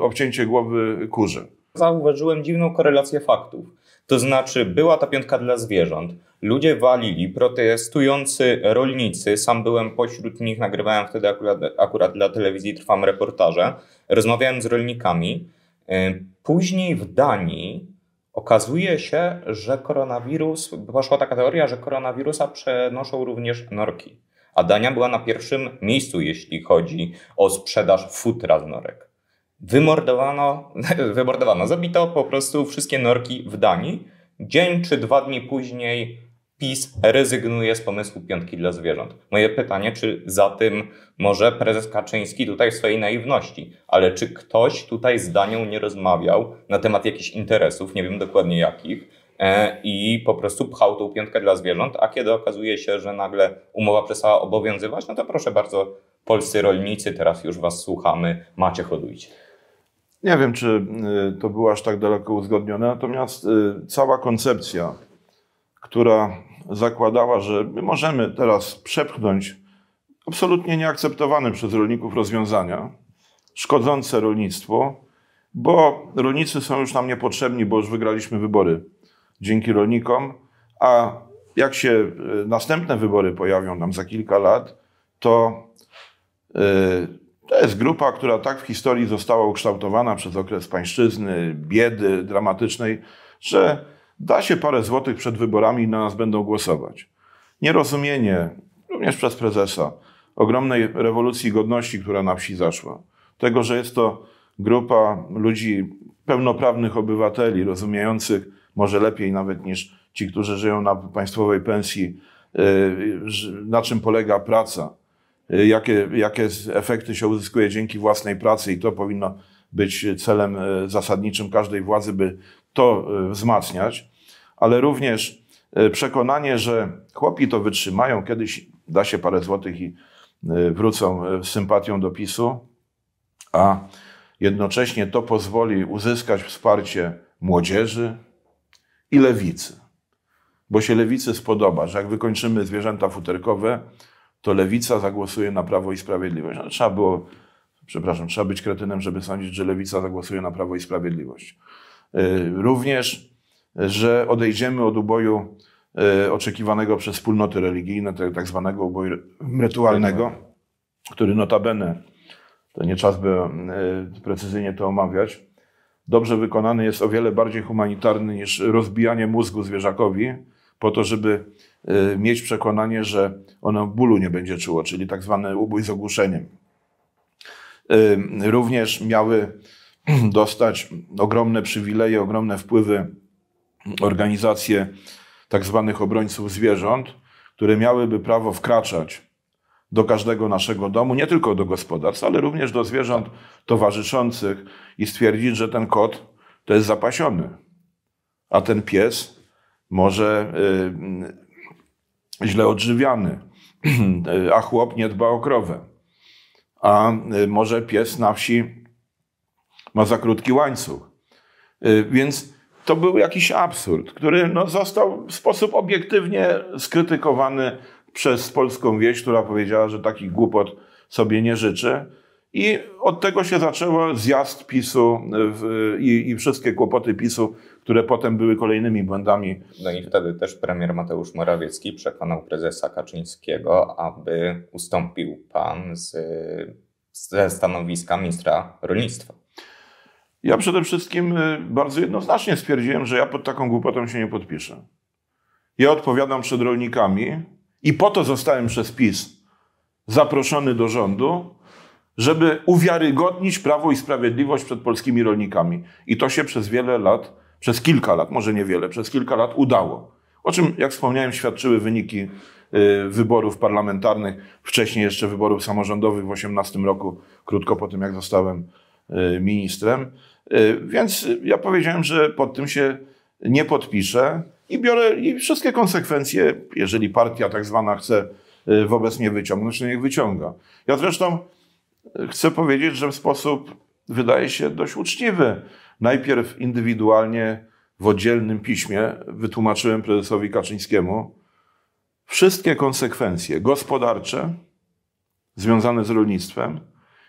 obcięcie głowy kurze. Zauważyłem dziwną korelację faktów. To znaczy, była ta piątka dla zwierząt. Ludzie walili, protestujący rolnicy, sam byłem pośród nich, nagrywałem wtedy akurat, akurat dla telewizji Trwam reportaże, rozmawiałem z rolnikami. Później w Danii okazuje się, że koronawirus, poszła taka teoria, że koronawirusa przenoszą również norki. A Dania była na pierwszym miejscu, jeśli chodzi o sprzedaż futra z norek wymordowano, wymordowano, zabito po prostu wszystkie norki w Danii. Dzień czy dwa dni później PiS rezygnuje z pomysłu piątki dla zwierząt. Moje pytanie, czy za tym może prezes Kaczyński tutaj w swojej naiwności, ale czy ktoś tutaj z Danią nie rozmawiał na temat jakichś interesów, nie wiem dokładnie jakich, e, i po prostu pchał tą piątkę dla zwierząt, a kiedy okazuje się, że nagle umowa przestała obowiązywać, no to proszę bardzo, polscy rolnicy, teraz już was słuchamy, macie hodujcie. Nie wiem, czy y, to było aż tak daleko uzgodnione, natomiast y, cała koncepcja, która zakładała, że my możemy teraz przepchnąć absolutnie nieakceptowane przez rolników rozwiązania, szkodzące rolnictwo, bo rolnicy są już nam niepotrzebni, bo już wygraliśmy wybory dzięki rolnikom, a jak się y, następne wybory pojawią nam za kilka lat, to yy, to jest grupa, która tak w historii została ukształtowana przez okres pańszczyzny, biedy dramatycznej, że da się parę złotych przed wyborami na nas będą głosować. Nierozumienie, również przez prezesa, ogromnej rewolucji godności, która na wsi zaszła. Tego, że jest to grupa ludzi pełnoprawnych obywateli, rozumiejących może lepiej nawet niż ci, którzy żyją na państwowej pensji, y, na czym polega praca Y, jakie, jakie efekty się uzyskuje dzięki własnej pracy i to powinno być celem y, zasadniczym każdej władzy, by to y, wzmacniać, ale również przekonanie, że chłopi to wytrzymają, kiedyś da się parę złotych i wrócą z sympatią do PiSu, a jednocześnie to pozwoli uzyskać wsparcie młodzieży i lewicy. Bo się lewicy spodoba, że jak wykończymy zwierzęta futerkowe, to lewica zagłosuje na Prawo i Sprawiedliwość. No, trzeba było, przepraszam, trzeba być kretynem, żeby sądzić, że lewica zagłosuje na Prawo i Sprawiedliwość. E, również, że odejdziemy od uboju e, oczekiwanego przez wspólnoty religijne, tak zwanego uboju rytualnego, który notabene, to nie czas by e, precyzyjnie to omawiać, dobrze wykonany jest o wiele bardziej humanitarny niż rozbijanie mózgu zwierzakowi, po to, żeby Y, mieć przekonanie, że ono bólu nie będzie czuło, czyli tak zwany ubój z ogłuszeniem. Y, również miały dostać ogromne przywileje, ogromne wpływy organizacje tak zwanych obrońców zwierząt, które miałyby prawo wkraczać do każdego naszego domu, nie tylko do gospodarstw, ale również do zwierząt towarzyszących i stwierdzić, że ten kot to jest zapasiony, a ten pies może y, źle odżywiany, a chłop nie dba o krowę. A y, może pies na wsi ma za krótki łańcuch. Y, więc to był jakiś absurd, który no, został w sposób obiektywnie skrytykowany przez polską wieś, która powiedziała, że taki głupot sobie nie życzy. I od tego się zaczęło zjazd PiSu w, i, i, wszystkie kłopoty PiSu, które potem były kolejnymi błędami. No i wtedy też premier Mateusz Morawiecki przekonał prezesa Kaczyńskiego, aby ustąpił pan z, ze stanowiska ministra rolnictwa. Ja przede wszystkim y, bardzo jednoznacznie stwierdziłem, że ja pod taką głupotą się nie podpiszę. Ja odpowiadam przed rolnikami i po to zostałem przez PiS zaproszony do rządu, żeby uwiarygodnić Prawo i Sprawiedliwość przed polskimi rolnikami. I to się przez wiele lat, przez kilka lat, może niewiele, przez kilka lat udało. O czym, jak wspomniałem, świadczyły wyniki y, wyborów parlamentarnych, wcześniej jeszcze wyborów samorządowych w 2018 roku, krótko po tym, jak zostałem y, ministrem. Y, więc ja powiedziałem, że pod tym się nie podpiszę i biorę i wszystkie konsekwencje, jeżeli partia tak zwana chce wobec mnie wyciągnąć, to niech wyciąga. Ja zresztą chcę powiedzieć, że w sposób wydaje się dość uczciwy. Najpierw indywidualnie w oddzielnym piśmie wytłumaczyłem prezesowi Kaczyńskiemu wszystkie konsekwencje gospodarcze związane z rolnictwem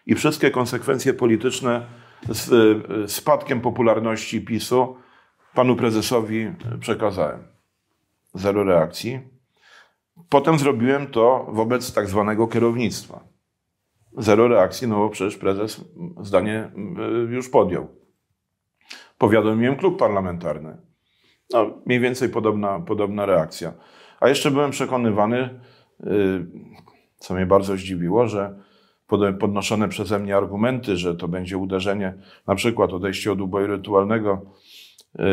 i wszystkie konsekwencje polityczne z spadkiem popularności PiSu panu prezesowi przekazałem. Zero reakcji. Potem zrobiłem to wobec tak zwanego kierownictwa zero reakcji, no bo przecież prezes zdanie y, już podjął. Powiadomiłem klub parlamentarny. No, mniej więcej podobna, podobna reakcja. A jeszcze byłem przekonywany, y, co mnie bardzo zdziwiło, że podnoszone przeze mnie argumenty, że to będzie uderzenie, na przykład odejście od uboju rytualnego, y,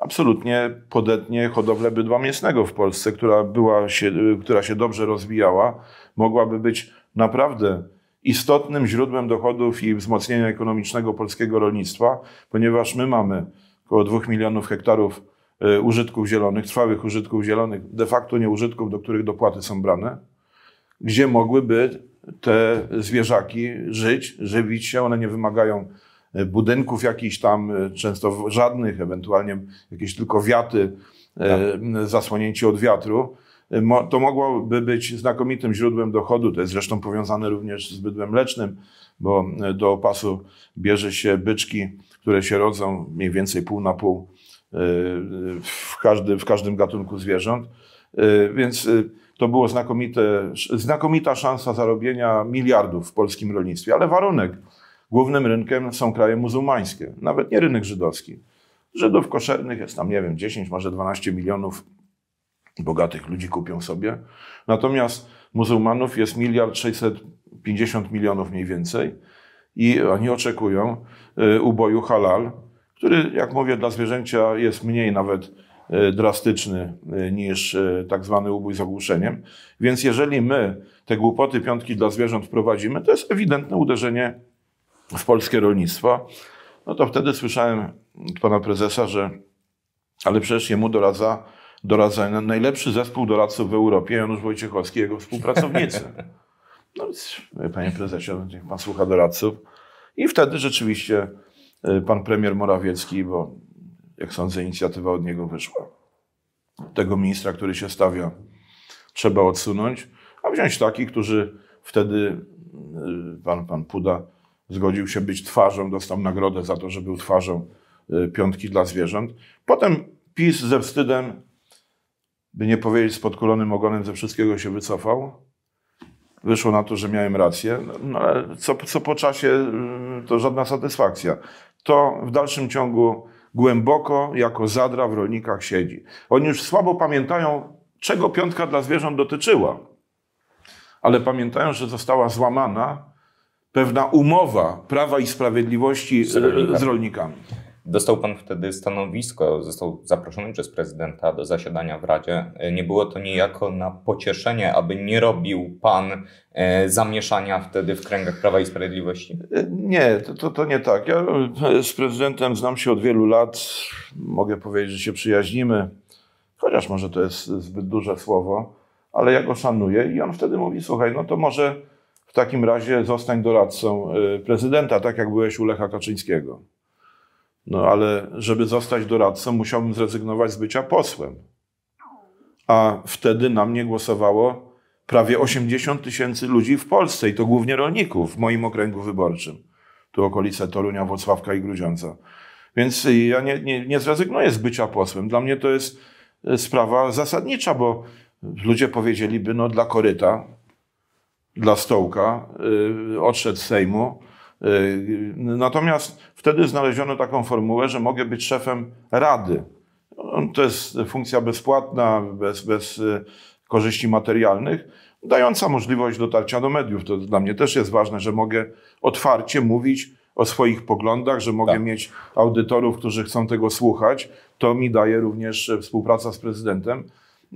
absolutnie podetnie hodowlę bydła mięsnego w Polsce, która, była się, która się dobrze rozwijała, mogłaby być naprawdę istotnym źródłem dochodów i wzmocnienia ekonomicznego polskiego rolnictwa, ponieważ my mamy około 2 milionów hektarów e, użytków zielonych, trwałych użytków zielonych, de facto nie użytków, do których dopłaty są brane, gdzie mogłyby te zwierzaki żyć, żywić się. One nie wymagają e, budynków jakichś tam, e, często żadnych, ewentualnie jakieś tylko wiaty, tak. zasłonięcie od wiatru to mogłoby być znakomitym źródłem dochodu. To jest zresztą powiązane również z bydłem mlecznym, bo e, do opasu bierze się byczki, które się rodzą mniej więcej pół na pół e, w, każdy, w każdym gatunku zwierząt. E, więc to była znakomita szansa zarobienia miliardów w polskim rolnictwie, ale warunek. Głównym rynkiem są kraje muzułmańskie, nawet nie rynek żydowski. Żydów koszernych jest tam, nie wiem, 10, może 12 milionów bogatych ludzi kupią sobie. Natomiast muzułmanów jest miliard 650 milionów mniej więcej i oni oczekują y, uboju halal, który, jak mówię, dla zwierzęcia jest mniej nawet y, drastyczny y, niż tak zwany ubój z ogłuszeniem. Więc jeżeli my te głupoty piątki dla zwierząt wprowadzimy, to jest ewidentne uderzenie w polskie rolnictwo. No to wtedy słyszałem od pana prezesa, że ale przecież jemu doradza doradzania. Najlepszy zespół doradców w Europie, Janusz Wojciechowski, jego współpracownicy. No więc, e, panie prezesie, no, niech pan słucha doradców. I wtedy rzeczywiście e, pan premier Morawiecki, bo jak sądzę, inicjatywa od niego wyszła. Tego ministra, który się stawia, trzeba odsunąć, a wziąć takich, którzy wtedy e, pan, pan Puda zgodził się być twarzą, dostał nagrodę za to, że był twarzą piątki dla zwierząt. Potem PiS ze wstydem by nie powiedzieć z podkulonym ogonem, ze wszystkiego się wycofał. Wyszło na to, że miałem rację, no, ale co, co po czasie y, to żadna satysfakcja. To w dalszym ciągu głęboko jako zadra w rolnikach siedzi. Oni już słabo pamiętają, czego piątka dla zwierząt dotyczyła, ale pamiętają, że została złamana pewna umowa prawa i sprawiedliwości z rolnikami. Dostał pan wtedy stanowisko, został zaproszony przez prezydenta do zasiadania w Radzie. E, nie było to niejako na pocieszenie, aby nie robił pan e, zamieszania wtedy w kręgach Prawa i Sprawiedliwości? E, nie, to, to, to nie tak. Ja z prezydentem znam się od wielu lat. Mogę powiedzieć, że się przyjaźnimy, chociaż może to jest zbyt duże słowo, ale ja go szanuję i on wtedy mówi: Słuchaj, no to może w takim razie zostań doradcą prezydenta, tak jak byłeś u Lecha Kaczyńskiego. No ale żeby zostać doradcą, musiałbym zrezygnować z bycia posłem. A wtedy na mnie głosowało prawie 80 tysięcy ludzi w Polsce i to głównie rolników w moim okręgu wyborczym. Tu okolice Torunia, Włocławka i Grudziądza. Więc ja nie, nie, nie zrezygnuję z bycia posłem. Dla mnie to jest e, sprawa zasadnicza, bo ludzie powiedzieliby, no dla koryta, dla stołka, yy, odszedł z Sejmu, Y, natomiast wtedy znaleziono taką formułę, że mogę być szefem rady. No, to jest funkcja bezpłatna, bez, bez y, korzyści materialnych, dająca możliwość dotarcia do mediów. To dla mnie też jest ważne, że mogę otwarcie mówić o swoich poglądach, że mogę tak. mieć audytorów, którzy chcą tego słuchać. To mi daje również e, współpraca z prezydentem.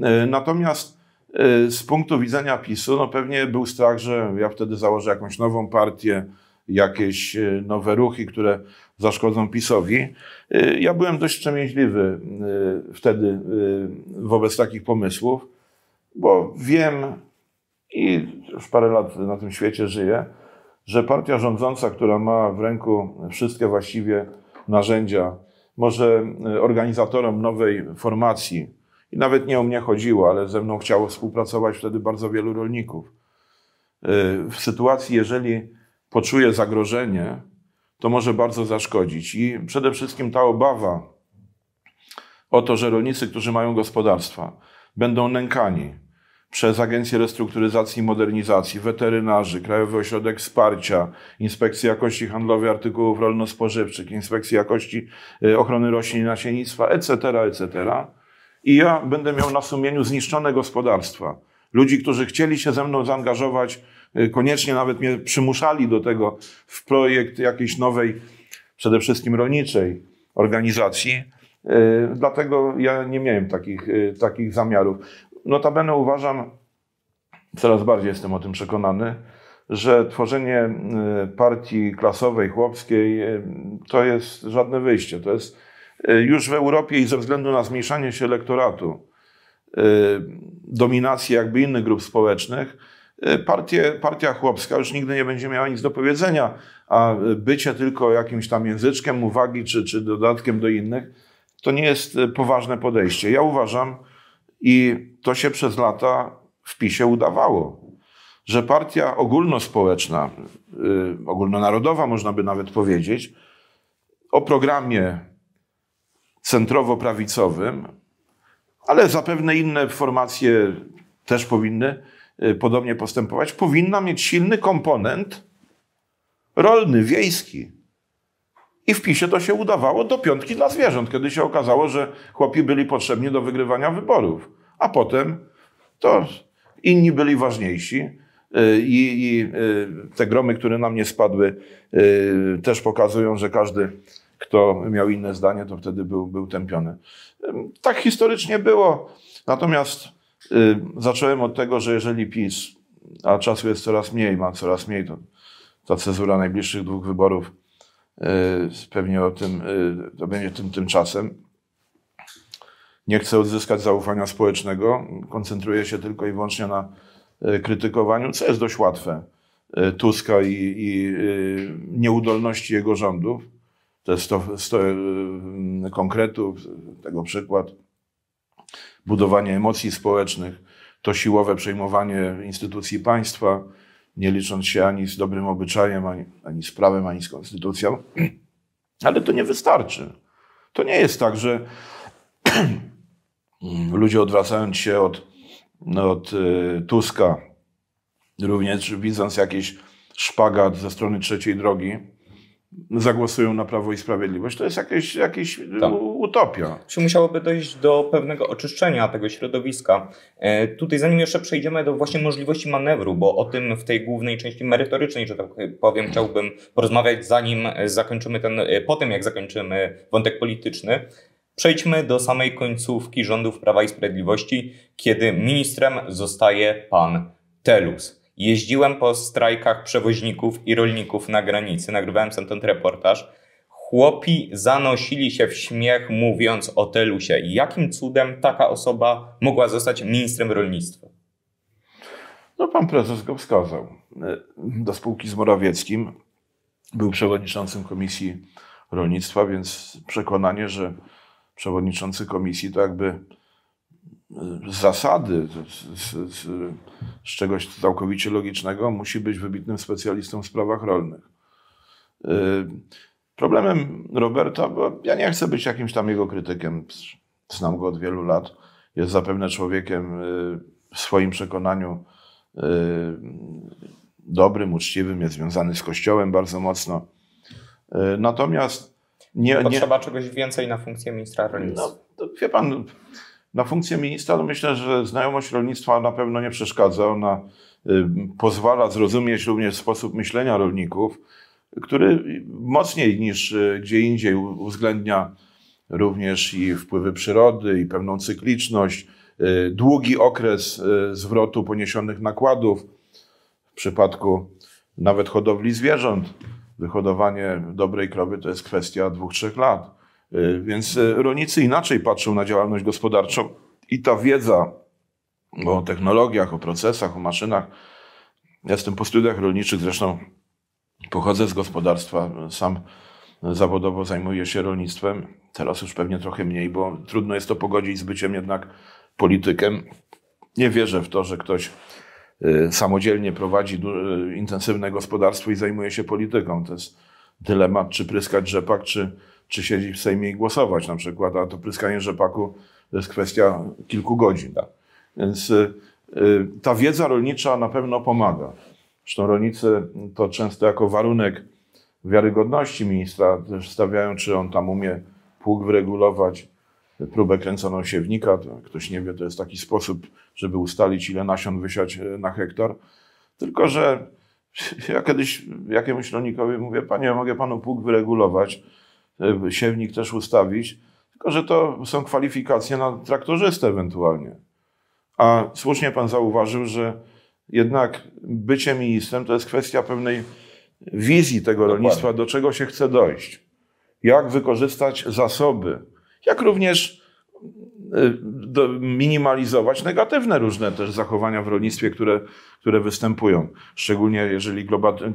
E, natomiast e, z punktu widzenia PiSu, no pewnie był strach, że ja wtedy założę jakąś nową partię, jakieś e, nowe ruchy, które zaszkodzą PiSowi. E, ja byłem dość wstrzemięźliwy e, wtedy wobec takich pomysłów, bo wiem i już parę lat na tym świecie żyję, że partia rządząca, która ma w ręku wszystkie właściwie narzędzia, może organizatorom nowej formacji, i nawet nie o mnie chodziło, ale ze mną chciało współpracować wtedy bardzo wielu rolników. W sytuacji, jeżeli poczuje zagrożenie, to może bardzo zaszkodzić. I przede wszystkim ta obawa o to, że rolnicy, którzy mają gospodarstwa, będą nękani przez Agencję Restrukturyzacji i Modernizacji, weterynarzy, Krajowy Ośrodek Wsparcia, Inspekcję Jakości Handlowej Artykułów Rolno-Spożywczych, Inspekcję Jakości y, Ochrony Roślin i Nasiennictwa, etc., etc. I ja będę miał na sumieniu zniszczone gospodarstwa. Ludzi, którzy chcieli się ze mną zaangażować Y, koniecznie nawet mnie przymuszali do tego w projekt jakiejś nowej, przede wszystkim rolniczej organizacji. Y, dlatego ja nie miałem takich, y, takich zamiarów. Notabene uważam, coraz bardziej jestem o tym przekonany, że tworzenie partii klasowej, chłopskiej to jest żadne wyjście. To jest już w Europie i ze względu na zmniejszanie się elektoratu, dominację jakby innych grup społecznych, Y, partie, partia chłopska już nigdy nie będzie miała nic do powiedzenia, a bycie tylko jakimś tam języczkiem uwagi czy, czy dodatkiem do innych, to nie jest y, poważne podejście. Ja uważam, i to się przez lata w PiSie udawało, że partia ogólnospołeczna, y, ogólnonarodowa można by nawet powiedzieć, o programie centrowo-prawicowym, ale zapewne inne formacje też powinny Y, podobnie postępować, powinna mieć silny komponent rolny, wiejski. I w PiSie to się udawało do piątki dla zwierząt, kiedy się okazało, że chłopi byli potrzebni do wygrywania wyborów. A potem to inni byli ważniejsi. Y, I, I, y, te gromy, które na mnie spadły, też pokazują, że każdy, kto miał inne zdanie, to wtedy był, był tępiony. Tak historycznie było. Natomiast Y, zacząłem od tego, że jeżeli PiS, a czasu jest coraz mniej, ma coraz mniej, to ta cezura najbliższych dwóch wyborów y, pewnie o tym, y, to będzie tym tymczasem. Nie chce odzyskać zaufania społecznego, koncentruje się tylko i wyłącznie na krytykowaniu, co jest dość łatwe, Tuska i, i nieudolności jego rządów. To jest to, to konkretów, tego przykład budowanie emocji społecznych, to siłowe przejmowanie instytucji państwa, nie licząc się ani z dobrym obyczajem, ani, ani z prawem, ani z konstytucją. Ale to nie wystarczy. To nie jest tak, że ludzie odwracając się od, no, od y, Tuska, również widząc jakiś szpagat ze strony trzeciej drogi, zagłosują na Prawo i Sprawiedliwość. To jest jakaś, jakieś e, tak. utopia. Czy musiałoby dojść do pewnego oczyszczenia tego środowiska? E, tutaj zanim jeszcze przejdziemy do właśnie możliwości manewru, bo o tym w tej głównej części merytorycznej, że tak powiem, chciałbym porozmawiać zanim e, zakończymy ten, e, po tym jak zakończymy wątek polityczny. Przejdźmy do samej końcówki rządów Prawa i Sprawiedliwości, kiedy ministrem zostaje pan Telus. Jeździłem po strajkach przewoźników i rolników na granicy, nagrywałem sam ten reportaż. Chłopi zanosili się w śmiech, mówiąc o Telusie. Jakim cudem taka osoba mogła zostać ministrem rolnictwa? No, pan prezes go wskazał. Do spółki z Morawieckim był przewodniczącym komisji rolnictwa, więc przekonanie, że przewodniczący komisji to jakby Y, z zasady, z, z, z, czegoś całkowicie logicznego, musi być wybitnym specjalistą w sprawach rolnych. Y, problemem Roberta, bo ja nie chcę być jakimś tam jego krytykiem, znam go od wielu lat, jest zapewne człowiekiem y, w swoim przekonaniu dobrym, uczciwym, jest związany z Kościołem bardzo mocno. Natomiast nie, Potrzeba czegoś więcej na funkcję ministra rolnictwa. No, wie pan, na funkcję ministra, to no myślę, że znajomość rolnictwa na pewno nie przeszkadza. Ona y, pozwala zrozumieć również sposób myślenia rolników, który mocniej niż y, gdzie indziej uwzględnia również i wpływy przyrody, i pewną cykliczność, y, długi okres zwrotu poniesionych nakładów. W przypadku nawet hodowli zwierząt, wyhodowanie dobrej krowy to jest kwestia dwóch, trzech lat. Y, więc y, rolnicy inaczej patrzą na działalność gospodarczą i ta wiedza o technologiach, o procesach, o maszynach. Ja jestem po studiach rolniczych, zresztą pochodzę z gospodarstwa, sam zawodowo zajmuję się rolnictwem. Teraz już pewnie trochę mniej, bo trudno jest to pogodzić z byciem jednak politykiem. Nie wierzę w to, że ktoś y, samodzielnie prowadzi intensywne gospodarstwo i zajmuje się polityką. To jest dylemat, czy pryskać rzepak, czy czy siedzieć w Sejmie i głosować na przykład, a to pryskanie rzepaku to jest kwestia kilku godzin. Tak? Więc y, y, ta wiedza rolnicza na pewno pomaga. Zresztą rolnicy to często jako warunek wiarygodności ministra też stawiają, czy on tam umie pług wyregulować, próbę kręconą siewnika. Ktoś nie wie, to jest taki sposób, żeby ustalić, ile nasion wysiać y, na hektar. Tylko, że ja kiedyś jakiemuś rolnikowi mówię, panie, ja mogę panu pług wyregulować, E, siewnik też ustawić, tylko że to są kwalifikacje na traktorzystę ewentualnie. A słusznie pan zauważył, że jednak bycie ministrem to jest kwestia pewnej wizji tego Dokładnie. rolnictwa, do czego się chce dojść, jak wykorzystać zasoby, jak również e, minimalizować negatywne różne też zachowania w rolnictwie, które, które występują. Szczególnie jeżeli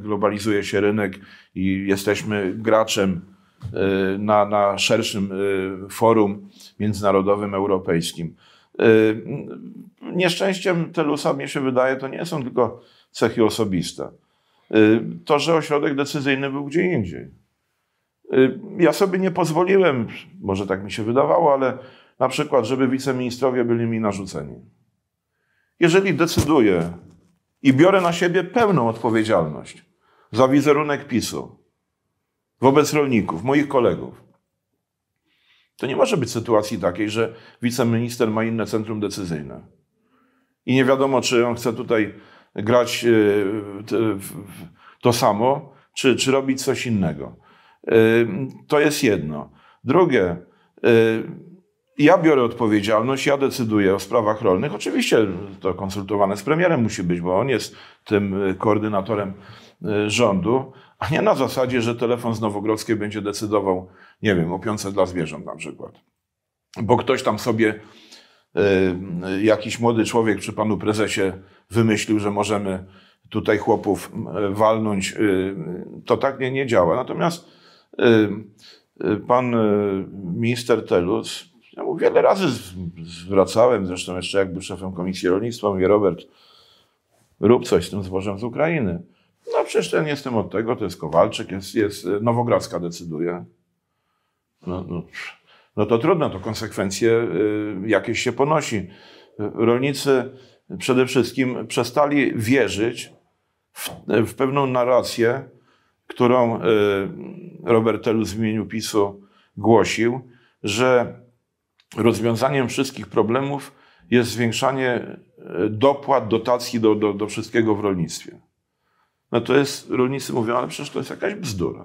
globalizuje się rynek i jesteśmy graczem Y, na, na szerszym y, forum międzynarodowym europejskim. Y, nieszczęściem Telusa, mnie się wydaje, to nie są tylko cechy osobiste. To, że ośrodek decyzyjny był gdzie indziej. Ja sobie nie pozwoliłem, może tak mi się wydawało, ale na przykład, żeby wiceministrowie byli mi narzuceni. Jeżeli decyduję i biorę na siebie pełną odpowiedzialność za wizerunek PiSu, wobec rolników, moich kolegów. To nie może być sytuacji takiej, że wiceminister ma inne centrum decyzyjne. I nie wiadomo, czy on chce tutaj grać e, to samo, czy, czy robić coś innego. E, to jest jedno. Drugie, e, ja biorę odpowiedzialność, ja decyduję o sprawach rolnych. Oczywiście to konsultowane z premierem musi być, bo on jest tym koordynatorem rządu a nie na zasadzie, że telefon z Nowogrodzkiej będzie decydował, nie wiem, o piące dla zwierząt na przykład. Bo ktoś tam sobie, y, jakiś młody człowiek przy panu prezesie wymyślił, że możemy tutaj chłopów walnąć. Y, to tak nie, nie działa. Natomiast y, y pan y, minister Telus, ja mu wiele razy zwracałem, zresztą jeszcze jak był szefem Komisji Rolnictwa, mówię, Robert, rób coś z tym zbożem z Ukrainy przecież ja nie jestem od tego, to jest Kowalczyk, jest, jest e, Nowogrodzka decyduje. No, no, no to trudno, to konsekwencje e, jakieś się ponosi. Rolnicy przede wszystkim przestali wierzyć w, w pewną narrację, którą e, Robert Telus w imieniu PiSu głosił, że rozwiązaniem wszystkich problemów jest zwiększanie dopłat, dotacji do, do, do wszystkiego w rolnictwie. No to jest, rolnicy mówią, ale przecież to jest jakaś bzdura.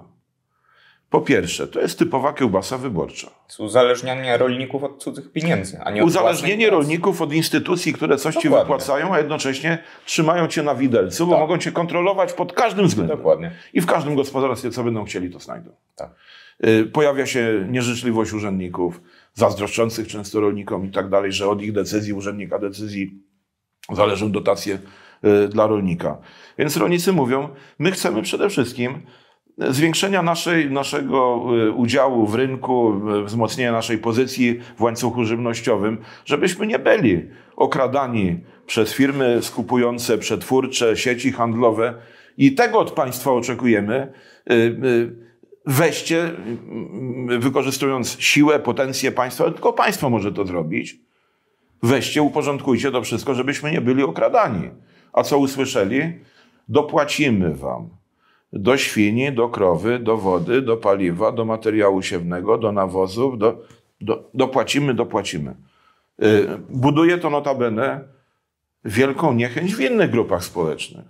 Po pierwsze, to jest typowa kiełbasa wyborcza. Uzależnianie rolników od cudzych pieniędzy, a nie od Uzależnienie rolników od instytucji, które coś Dokładnie. ci wypłacają, a jednocześnie trzymają cię na widelcu, bo tak. mogą cię kontrolować pod każdym względem. Dokładnie. I w każdym gospodarstwie, co będą chcieli, to znajdą. Tak. Y, pojawia się nieżyczliwość urzędników, zazdroszczących często rolnikom i tak dalej, że od ich decyzji, urzędnika decyzji zależą dotacje Y, dla rolnika. Więc rolnicy mówią, my chcemy przede wszystkim zwiększenia naszej, naszego y, udziału w rynku, y, wzmocnienia naszej pozycji w łańcuchu żywnościowym, żebyśmy nie byli okradani przez firmy skupujące, przetwórcze, sieci handlowe. I tego od państwa oczekujemy. Weźcie, wykorzystując siłę, potencję państwa, tylko państwo może to zrobić. Weźcie, uporządkujcie to wszystko, żebyśmy nie byli okradani. A co usłyszeli? Dopłacimy wam do świni, do krowy, do wody, do paliwa, do materiału siewnego, do nawozów, do, do, dopłacimy, dopłacimy. Y, buduje to notabene wielką niechęć w innych grupach społecznych.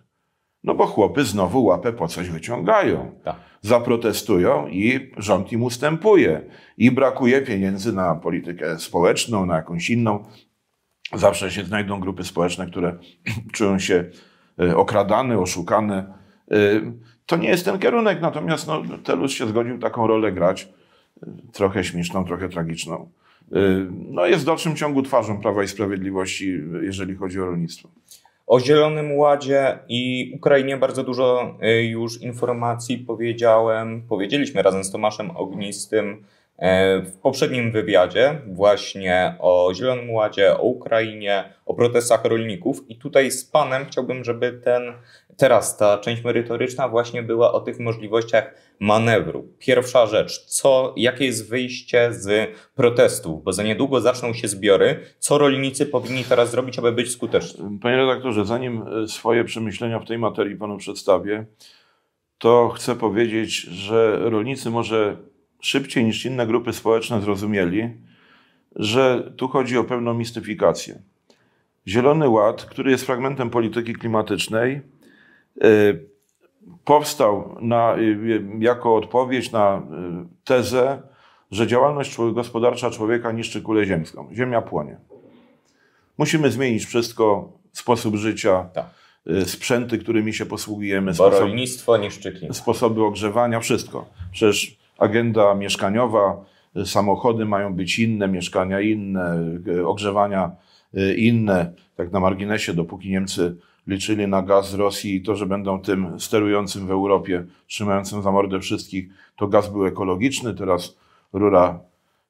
No bo chłopy znowu łapę po coś wyciągają. Tak. Zaprotestują i rząd im ustępuje. I brakuje pieniędzy na politykę społeczną, na jakąś inną Zawsze się znajdą grupy społeczne, które czują się e, okradane, oszukane. E, to nie jest ten kierunek, natomiast no, Telus się zgodził taką rolę grać, e, trochę śmieszną, trochę tragiczną. No, jest w dalszym ciągu twarzą Prawa i Sprawiedliwości, jeżeli chodzi o rolnictwo. O Zielonym Ładzie i Ukrainie bardzo dużo już informacji powiedziałem. Powiedzieliśmy razem z Tomaszem Ognistym E, w poprzednim wywiadzie właśnie o Zielonym Ładzie, o Ukrainie, o protestach rolników i tutaj z Panem chciałbym, żeby ten teraz ta część merytoryczna właśnie była o tych możliwościach manewru. Pierwsza rzecz, co, jakie jest wyjście z protestów, bo za niedługo zaczną się zbiory. Co rolnicy powinni teraz zrobić, aby być skuteczni? Panie redaktorze, zanim e, swoje przemyślenia w tej materii Panu przedstawię, to chcę powiedzieć, że rolnicy może szybciej niż inne grupy społeczne zrozumieli, że tu chodzi o pewną mistyfikację. Zielony Ład, który jest fragmentem polityki klimatycznej, y, powstał na, y, y, jako odpowiedź na tezę, że działalność gospodarcza człowieka niszczy kulę ziemską. Ziemia płonie. Musimy zmienić wszystko, sposób życia, tak. sprzęty, którymi się posługujemy, Bo sposób, rolnictwo niszczy klimat. sposoby ogrzewania, wszystko. Przecież agenda mieszkaniowa, samochody mają być inne, mieszkania inne, e, ogrzewania e, inne. Tak na marginesie, dopóki Niemcy liczyli na gaz z Rosji i to, że będą tym sterującym w Europie, trzymającym za mordę wszystkich, to gaz był ekologiczny, teraz rura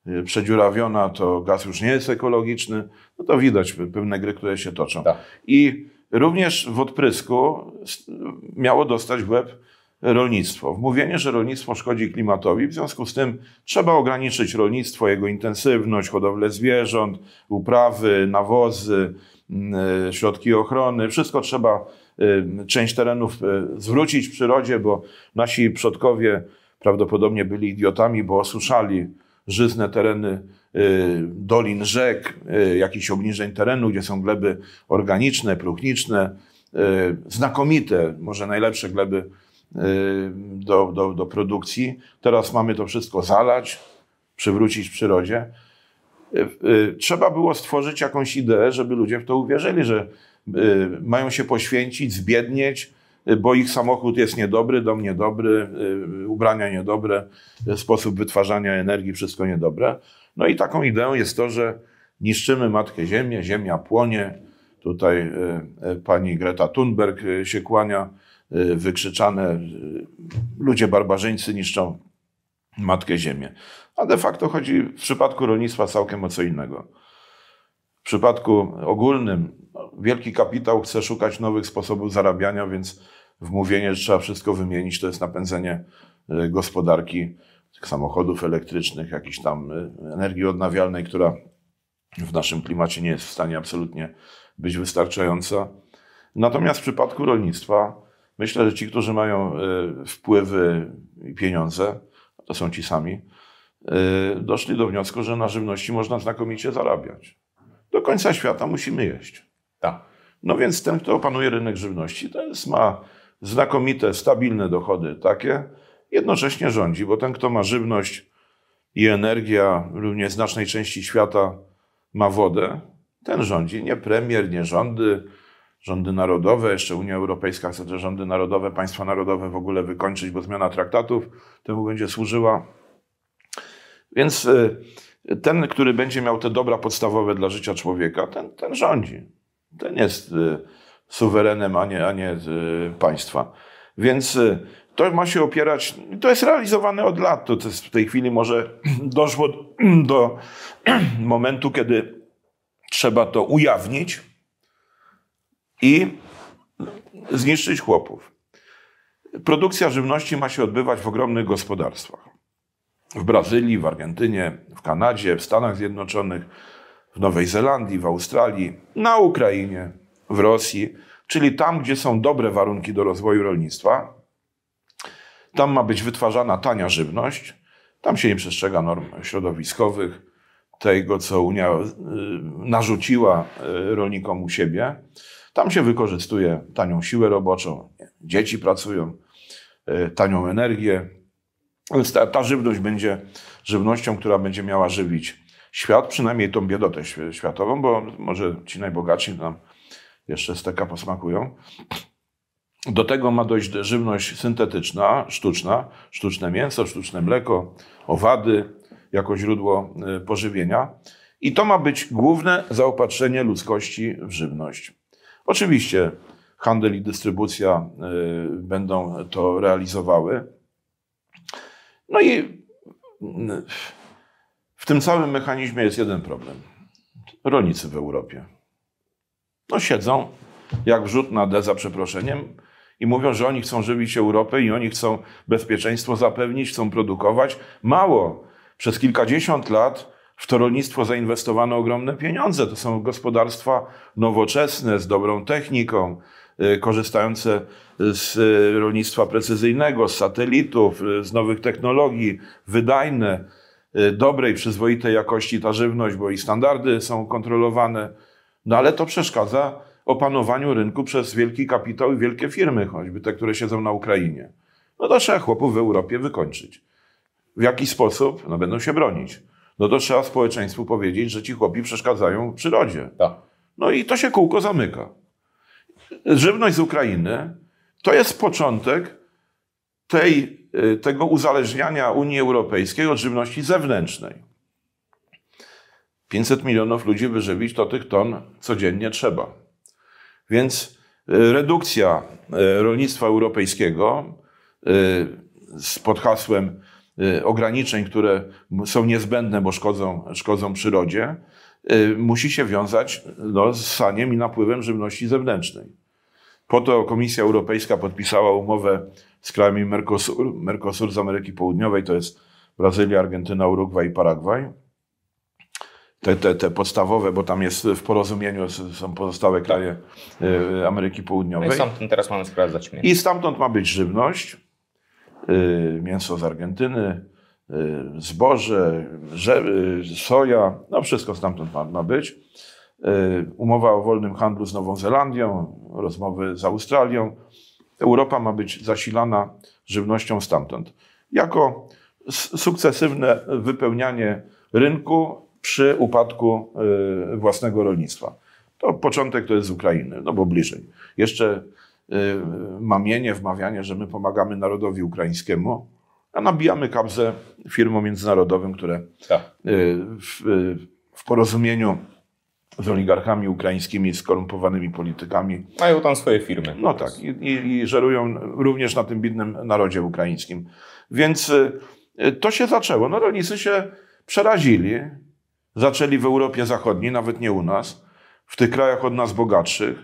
e, przedziurawiona, to gaz już nie jest ekologiczny. No to widać pewne gry, które się toczą. Tak. I również w odprysku miało dostać w łeb rolnictwo. Mówienie, że rolnictwo szkodzi klimatowi, w związku z tym trzeba ograniczyć rolnictwo, jego intensywność, hodowlę zwierząt, uprawy, nawozy, mm, e, środki ochrony, wszystko trzeba, e, część terenów e, zwrócić przyrodzie, bo nasi przodkowie prawdopodobnie byli idiotami, bo osuszali żyzne tereny dolin rzek, jakichś obniżeń terenu, gdzie są gleby organiczne, próchniczne, znakomite, może najlepsze gleby Y, do, do, do produkcji. Teraz mamy to wszystko zalać, przywrócić w przyrodzie. Y, y, trzeba było stworzyć jakąś ideę, żeby ludzie w to uwierzyli, że mają się poświęcić, zbiednieć, bo ich samochód jest niedobry, dom niedobry, ubrania niedobre, sposób wytwarzania energii, wszystko niedobre. No i taką ideą jest to, że niszczymy Matkę Ziemię, Ziemia płonie. Tutaj pani Greta Thunberg się kłania Y, wykrzyczane y, ludzie barbarzyńcy niszczą Matkę Ziemię. A de facto chodzi w przypadku rolnictwa całkiem o co innego. W przypadku ogólnym no, wielki kapitał chce szukać nowych sposobów zarabiania, więc wmówienie, że trzeba wszystko wymienić, to jest napędzenie y, gospodarki samochodów elektrycznych, jakiejś tam energii odnawialnej, która w naszym klimacie nie jest w stanie absolutnie być wystarczająca. Natomiast w przypadku rolnictwa Myślę, że ci, którzy mają e, wpływy i pieniądze, to są ci sami, e, doszli do wniosku, że na żywności można znakomicie zarabiać. Do końca świata musimy jeść. Tak. No więc ten, kto opanuje rynek żywności, ten ma znakomite, stabilne dochody takie, jednocześnie rządzi, bo ten, kto ma żywność i energia również znacznej części świata ma wodę, ten rządzi. Nie premier, nie rządy, rządy narodowe, jeszcze Unia Europejska chce te rządy narodowe, państwa narodowe w ogóle wykończyć, bo zmiana traktatów temu będzie służyła. Więc y, ten, który będzie miał te dobra podstawowe dla życia człowieka, ten, ten rządzi. Ten jest y, suwerenem, a nie, a nie y, państwa. Więc to ma się opierać, to jest realizowane od lat. To jest w tej chwili może doszło do momentu, kiedy trzeba to ujawnić i zniszczyć chłopów. Produkcja żywności ma się odbywać w ogromnych gospodarstwach. W Brazylii, w Argentynie, w Kanadzie, w Stanach Zjednoczonych, w Nowej Zelandii, w Australii, na Ukrainie, w Rosji, czyli tam, gdzie są dobre warunki do rozwoju rolnictwa. Tam ma być wytwarzana tania żywność, tam się nie przestrzega norm środowiskowych, tego co Unia y, narzuciła y, rolnikom u siebie. Tam się wykorzystuje tanią siłę roboczą, dzieci pracują, e, tanią energię. Więc ta, ta żywność będzie żywnością, która będzie miała żywić świat, przynajmniej tą biedotę światową, bo może ci najbogatsi nam jeszcze steka posmakują. Do tego ma dojść żywność syntetyczna, sztuczna, sztuczne mięso, sztuczne mleko, owady jako źródło e, pożywienia. I to ma być główne zaopatrzenie ludzkości w żywność. Oczywiście handel i dystrybucja y, będą to realizowały. No i y, w tym całym mechanizmie jest jeden problem. Rolnicy w Europie. No siedzą jak wrzut na D za przeproszeniem i mówią, że oni chcą żywić Europę i oni chcą bezpieczeństwo zapewnić, chcą produkować. Mało. Przez kilkadziesiąt lat w to rolnictwo zainwestowano ogromne pieniądze. To są gospodarstwa nowoczesne, z dobrą techniką, y, korzystające z y, rolnictwa precyzyjnego, z satelitów, y, z nowych technologii, wydajne, dobrej, przyzwoitej jakości ta żywność, bo i standardy są kontrolowane. No ale to przeszkadza opanowaniu rynku przez wielki kapitał i wielkie firmy, choćby te, które siedzą na Ukrainie. No to trzeba chłopów w Europie wykończyć. W jaki sposób? No będą się bronić no to trzeba społeczeństwu powiedzieć, że ci chłopi przeszkadzają przyrodzie. Tak. No i to się kółko zamyka. Żywność z Ukrainy to jest początek tej, y, tego uzależniania Unii Europejskiej od żywności zewnętrznej. 500 milionów ludzi wyżywić, to tych ton codziennie trzeba. Więc y, redukcja y, rolnictwa europejskiego z pod hasłem Y, ograniczeń, które są niezbędne, bo szkodzą, szkodzą przyrodzie, y, musi się wiązać no, z saniem i napływem żywności zewnętrznej. Po to Komisja Europejska podpisała umowę z krajami Mercosur, Mercosur z Ameryki Południowej, to jest Brazylia, Argentyna, Urugwaj i Paragwaj. Te, te, te podstawowe, bo tam jest w porozumieniu są pozostałe kraje y, Ameryki Południowej. I stamtąd teraz mamy I stamtąd ma być żywność. Y, mięso z Argentyny, y, zboże, y, soja, no wszystko stamtąd ma, ma być. Umowa o wolnym handlu z Nową Zelandią, rozmowy z Australią. Europa ma być zasilana żywnością stamtąd. Jako sukcesywne wypełnianie rynku przy upadku własnego rolnictwa. To początek to jest z Ukrainy, no bo bliżej. Jeszcze Y, mamienie, wmawianie, że my pomagamy narodowi ukraińskiemu, a nabijamy kabzę firmom międzynarodowym, które tak. y, w, y, w porozumieniu z oligarchami ukraińskimi, skorumpowanymi politykami. Mają tam swoje firmy. No tak, i, i, i żerują również na tym biednym narodzie ukraińskim. Więc to się zaczęło. No rolnicy się przerazili, zaczęli w Europie Zachodniej, nawet nie u nas, w tych krajach od nas bogatszych,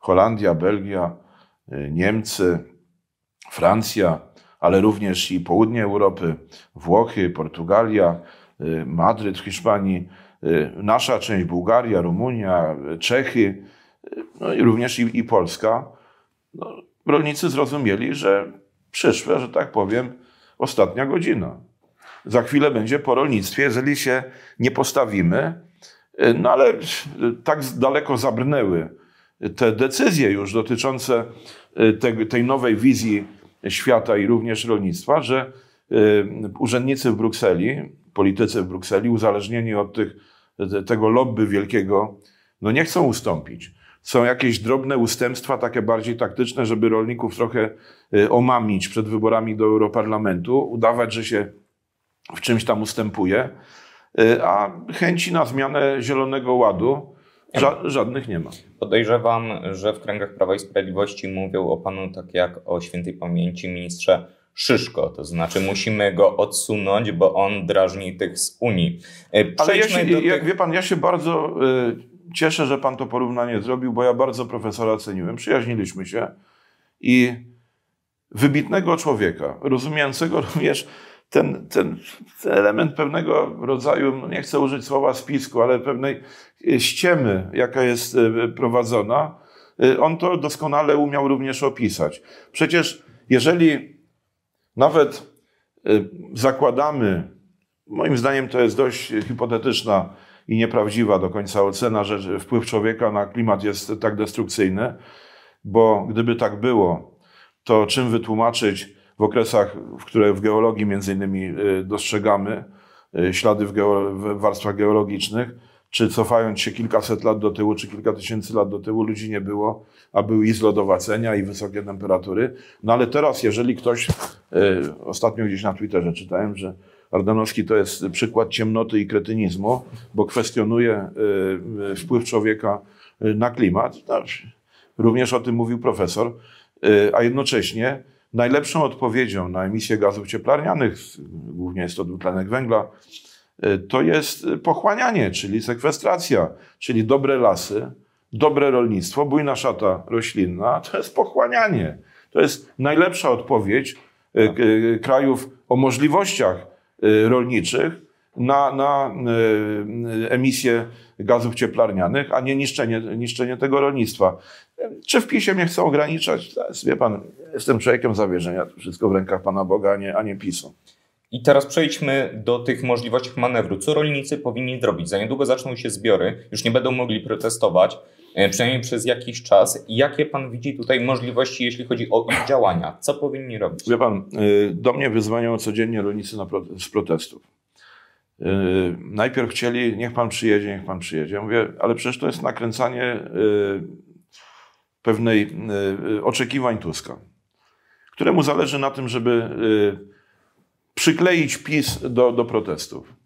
Holandia, Belgia, Niemcy, Francja, ale również i południe Europy, Włochy, Portugalia, y, Madryt w Hiszpanii, y, nasza część Bułgaria, Rumunia, Czechy, y, no i również i, i Polska. No, rolnicy zrozumieli, że przyszła, że tak powiem, ostatnia godzina. Za chwilę będzie po rolnictwie, jeżeli się nie postawimy. No ale tak daleko zabrnęły te decyzje już dotyczące e, te, tej nowej wizji świata i również rolnictwa, że e, urzędnicy w Brukseli, politycy w Brukseli, uzależnieni od tych, tego lobby wielkiego, no nie chcą ustąpić. Są jakieś drobne ustępstwa, takie bardziej taktyczne, żeby rolników trochę e, omamić przed wyborami do Europarlamentu, udawać, że się w czymś tam ustępuje. A chęci na zmianę Zielonego Ładu, Ża żadnych nie ma. Podejrzewam, że w kręgach Prawa i Sprawiedliwości mówią o panu tak jak o świętej pamięci ministrze Szyszko. To znaczy musimy go odsunąć, bo on drażni tych z Unii. Przejdźmy Ale ja się, tych... jak wie pan, ja się bardzo y, cieszę, że pan to porównanie zrobił, bo ja bardzo profesora ceniłem. Przyjaźniliśmy się i wybitnego człowieka, rozumiejącego również ten, ten, element pewnego rodzaju, no nie chcę użyć słowa spisku, ale pewnej ściemy, jaka jest e, prowadzona, e, on to doskonale umiał również opisać. Przecież jeżeli nawet e, zakładamy, moim zdaniem to jest dość hipotetyczna i nieprawdziwa do końca ocena, że wpływ człowieka na klimat jest tak destrukcyjny, bo gdyby tak było, to czym wytłumaczyć w okresach, w które w geologii między innymi dostrzegamy ślady w, w warstwach geologicznych, czy cofając się kilkaset lat do tyłu, czy kilka tysięcy lat do tyłu, ludzi nie było, a były i zlodowacenia, i wysokie temperatury. No ale teraz, jeżeli ktoś, e, ostatnio gdzieś na Twitterze czytałem, że Ardanowski to jest przykład ciemnoty i kretynizmu, bo kwestionuje e, e, wpływ człowieka na klimat. Znaczy, również o tym mówił profesor, a jednocześnie najlepszą odpowiedzią na emisję gazów cieplarnianych, głównie jest to dwutlenek węgla, E, to jest e, pochłanianie, czyli sekwestracja, czyli dobre lasy, dobre rolnictwo, bujna szata roślinna, to jest pochłanianie. To jest najlepsza odpowiedź e, tak. krajów o możliwościach rolniczych na, na emisję gazów cieplarnianych, a nie niszczenie, niszczenie tego rolnictwa. Czy w PiSie mnie chcą ograniczać? Wie pan, jestem człowiekiem zawierzenia, wszystko w rękach Pana Boga, a nie, a nie PiSu. I teraz przejdźmy do tych możliwości manewru. Co rolnicy powinni zrobić? Za niedługo zaczną się zbiory, już nie będą mogli protestować, e, przynajmniej przez jakiś czas. Jakie pan widzi tutaj możliwości, jeśli chodzi o ich działania? Co powinni robić? Wie pan, e, do mnie wyzwaniają codziennie rolnicy na protest, z protestów. E, najpierw chcieli, niech pan przyjedzie, niech pan przyjedzie. Ja mówię, ale przecież to jest nakręcanie pewnej oczekiwań Tuska, któremu zależy na tym, żeby przykleić PiS do, do protestów.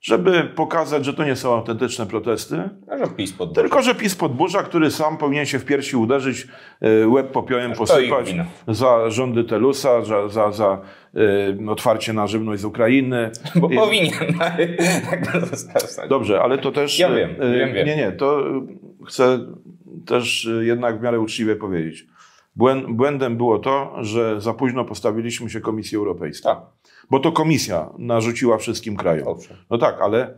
Żeby pokazać, że to nie są autentyczne protesty. tylko że PiS pod Tylko, że PiS podburza, który sam powinien się w piersi uderzyć, e, łeb popiołem posypać za rządy Telusa, za, za, za y, otwarcie na żywność z Ukrainy. Bo I... powinien. Tak, tak Dobrze, ale to też... Ja wiem, e, wiem, wiem. Nie, nie, to chcę też jednak w miarę uczciwie powiedzieć. Błędem było to, że za późno postawiliśmy się Komisji Europejskiej. Tak. Bo to komisja narzuciła wszystkim krajom. Dobrze. No tak, ale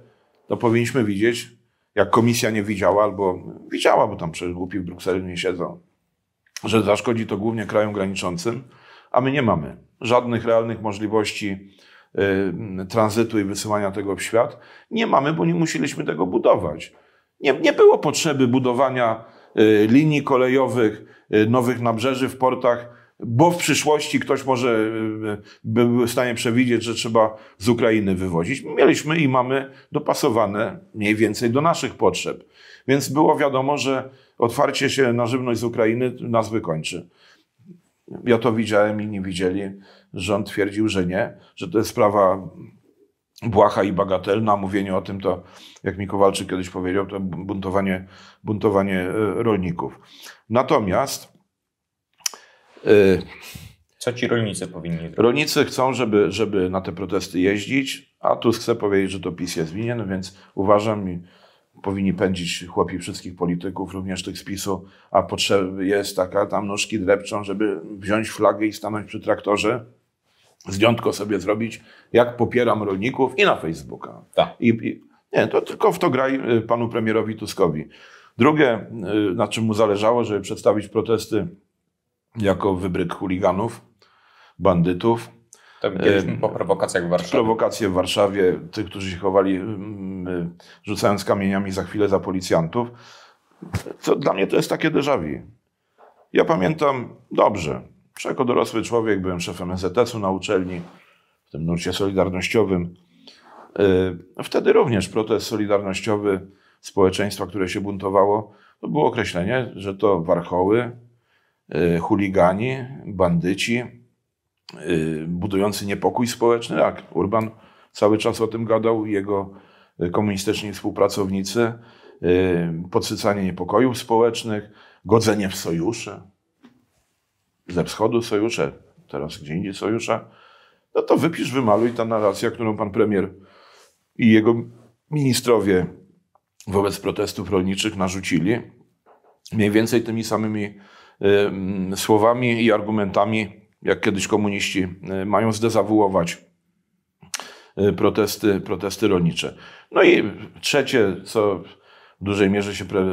to powinniśmy widzieć, jak komisja nie widziała, albo widziała, bo tam przecież głupi w Brukseli nie siedzą, że zaszkodzi to głównie krajom graniczącym, a my nie mamy żadnych realnych możliwości y, tranzytu i wysyłania tego w świat. Nie mamy, bo nie musieliśmy tego budować. Nie, nie było potrzeby budowania Y, linii kolejowych, y, nowych nabrzeży w portach, bo w przyszłości ktoś może y, był w stanie przewidzieć, że trzeba z Ukrainy wywozić. Mieliśmy i mamy dopasowane mniej więcej do naszych potrzeb. Więc było wiadomo, że otwarcie się na żywność z Ukrainy nas wykończy. Ja to widziałem, i nie widzieli. Rząd twierdził, że nie, że to jest sprawa błaha i bagatelna. Mówienie o tym to, jak mi Kowalczyk kiedyś powiedział, to buntowanie, buntowanie e, rolników. Natomiast... E, co ci rolnicy powinni zrobić? Rolnicy chcą, żeby, żeby na te protesty jeździć, a tu chce powiedzieć, że to PiS jest winien, więc uważam i powinni pędzić chłopi wszystkich polityków, również tych z PiSu, a potrzeba jest taka, tam nóżki drepczą, żeby wziąć flagę i stanąć przy traktorze zdjątko sobie zrobić, jak popieram rolników i na Facebooka. Tak. I, I, nie, to tylko w to graj y, panu premierowi Tuskowi. Drugie, y, na czym mu zależało, żeby przedstawić protesty jako wybryk chuliganów, bandytów. To tak, y, po prowokacjach w Warszawie. Prowokacje w Warszawie, tych, którzy się chowali rzucając kamieniami za chwilę za policjantów. To dla mnie to jest takie déjà vu. Ja pamiętam dobrze, już jako dorosły człowiek byłem szefem EZS-u na uczelni, w tym nurcie solidarnościowym. Y, wtedy również protest solidarnościowy społeczeństwa, które się buntowało, to było określenie, że to warchoły, y, chuligani, bandyci, y, budujący niepokój społeczny. Jak Urban cały czas o tym gadał, jego komunistyczni współpracownicy, podsycanie niepokojów społecznych, godzenie w sojusze ze wschodu sojusze, teraz gdzie indziej sojusza, no to wypisz, wymaluj ta narracja, którą pan premier i jego ministrowie wobec protestów rolniczych narzucili. Mniej więcej tymi samymi y, słowami i argumentami, jak kiedyś komuniści y, mają zdezawuować y, protesty, protesty rolnicze. No i trzecie, co w dużej mierze się pre,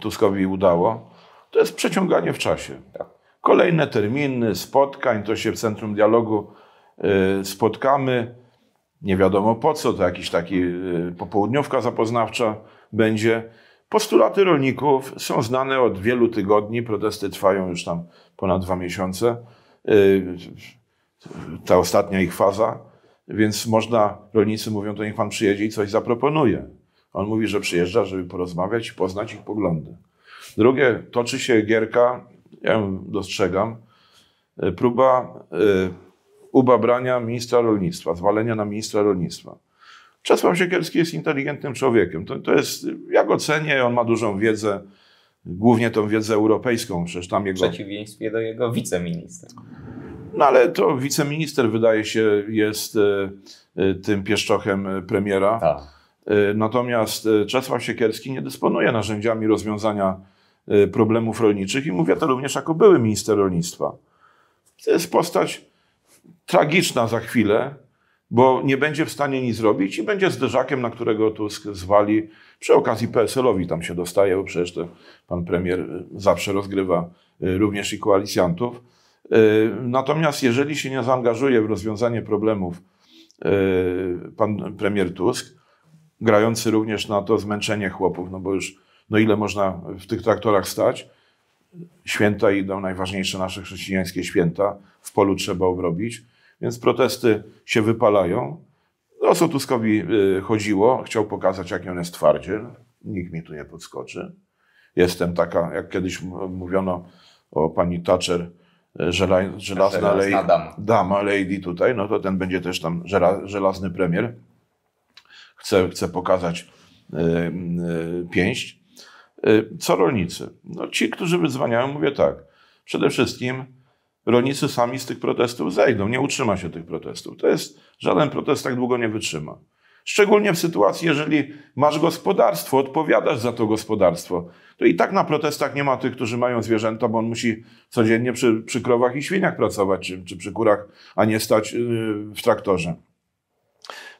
Tuskowi udało, to jest przeciąganie w czasie. Tak. Kolejne terminy spotkań, to się w Centrum Dialogu y, spotkamy. Nie wiadomo po co, to jakiś taki y, popołudniówka zapoznawcza będzie. Postulaty rolników są znane od wielu tygodni, protesty trwają już tam ponad dwa miesiące. Y, ta ostatnia ich faza, więc można, rolnicy mówią, to niech pan przyjedzie i coś zaproponuje. On mówi, że przyjeżdża, żeby porozmawiać i poznać ich poglądy. Drugie, toczy się gierka ja ją dostrzegam, e, próba e, ubabrania ministra rolnictwa, zwalenia na ministra rolnictwa. Czesław Siekierski jest inteligentnym człowiekiem. To, to jest, ja go cenię, on ma dużą wiedzę, głównie tą wiedzę europejską, przecież tam jego... W przeciwieństwie do jego wiceministra. No ale to wiceminister wydaje się jest e, tym pieszczochem premiera. Tak. Natomiast Czesław Siekierski nie dysponuje narzędziami rozwiązania Y, problemów rolniczych i mówię to również jako były minister rolnictwa. To jest postać tragiczna za chwilę, bo nie będzie w stanie nic zrobić i będzie zderzakiem, na którego Tusk zwali. Przy okazji PSL-owi tam się dostaje, bo przecież to pan premier zawsze rozgrywa y, również i koalicjantów. Y, natomiast jeżeli się nie zaangażuje w rozwiązanie problemów pan premier Tusk, grający również na to zmęczenie chłopów, no bo już no ile można w tych traktorach stać. Święta idą, najważniejsze nasze chrześcijańskie święta, w polu trzeba obrobić, więc protesty się wypalają. No, o co Tuskowi y, chodziło? Chciał pokazać, jak on jest twardziel. Nikt mi tu nie podskoczy. Jestem taka, jak kiedyś mówiono o pani Thatcher, y, żela, żelazna lady, dama lady tutaj, no to ten będzie też tam żela, żelazny premier. Chce, pokazać y, y, pięść. Y, co rolnicy? No ci, którzy wyzwaniają, mówię tak. Przede wszystkim rolnicy sami z tych protestów zejdą, nie utrzyma się tych protestów. To jest, żaden protest tak długo nie wytrzyma. Szczególnie w sytuacji, jeżeli masz gospodarstwo, odpowiadasz za to gospodarstwo, to i tak na protestach nie ma tych, którzy mają zwierzęta, bo on musi codziennie przy, przy krowach i świniach pracować, czy, czy przy kurach, a nie stać y, w traktorze.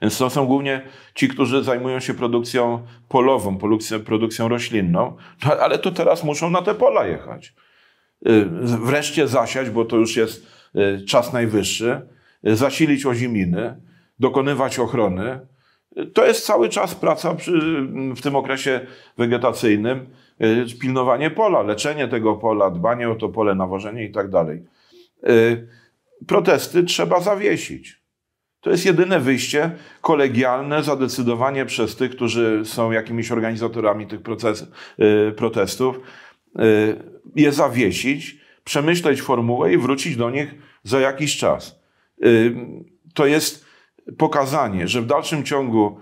Więc to są głównie ci, którzy zajmują się produkcją polową, produkcją, produkcją roślinną, no, ale to teraz muszą na te pola jechać. Y, wreszcie zasiać, bo to już jest y, czas najwyższy, y, zasilić oziminy, dokonywać ochrony. To jest cały czas praca przy, w tym okresie wegetacyjnym, pilnowanie pola, leczenie tego pola, dbanie o to pole, nawożenie i tak dalej. Protesty trzeba zawiesić to jest jedyne wyjście kolegialne, zadecydowanie przez tych, którzy są jakimiś organizatorami tych proces, y, protestów, y, je zawiesić, przemyśleć formułę i wrócić do nich za jakiś czas. Y, to jest pokazanie, że w dalszym ciągu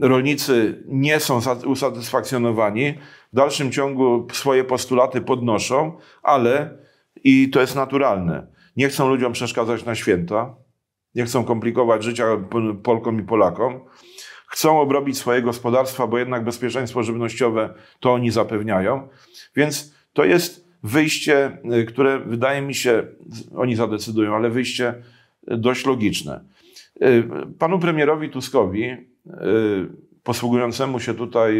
rolnicy nie są usatysfakcjonowani, w dalszym ciągu swoje postulaty podnoszą, ale i to jest naturalne. Nie chcą ludziom przeszkadzać na święta, nie chcą komplikować życia Polkom i Polakom. Chcą obrobić swoje gospodarstwa, bo jednak bezpieczeństwo żywnościowe to oni zapewniają. Więc to jest wyjście, y, które wydaje mi się, oni zadecydują, ale wyjście y, dość logiczne. Y, panu premierowi Tuskowi, posługującemu się tutaj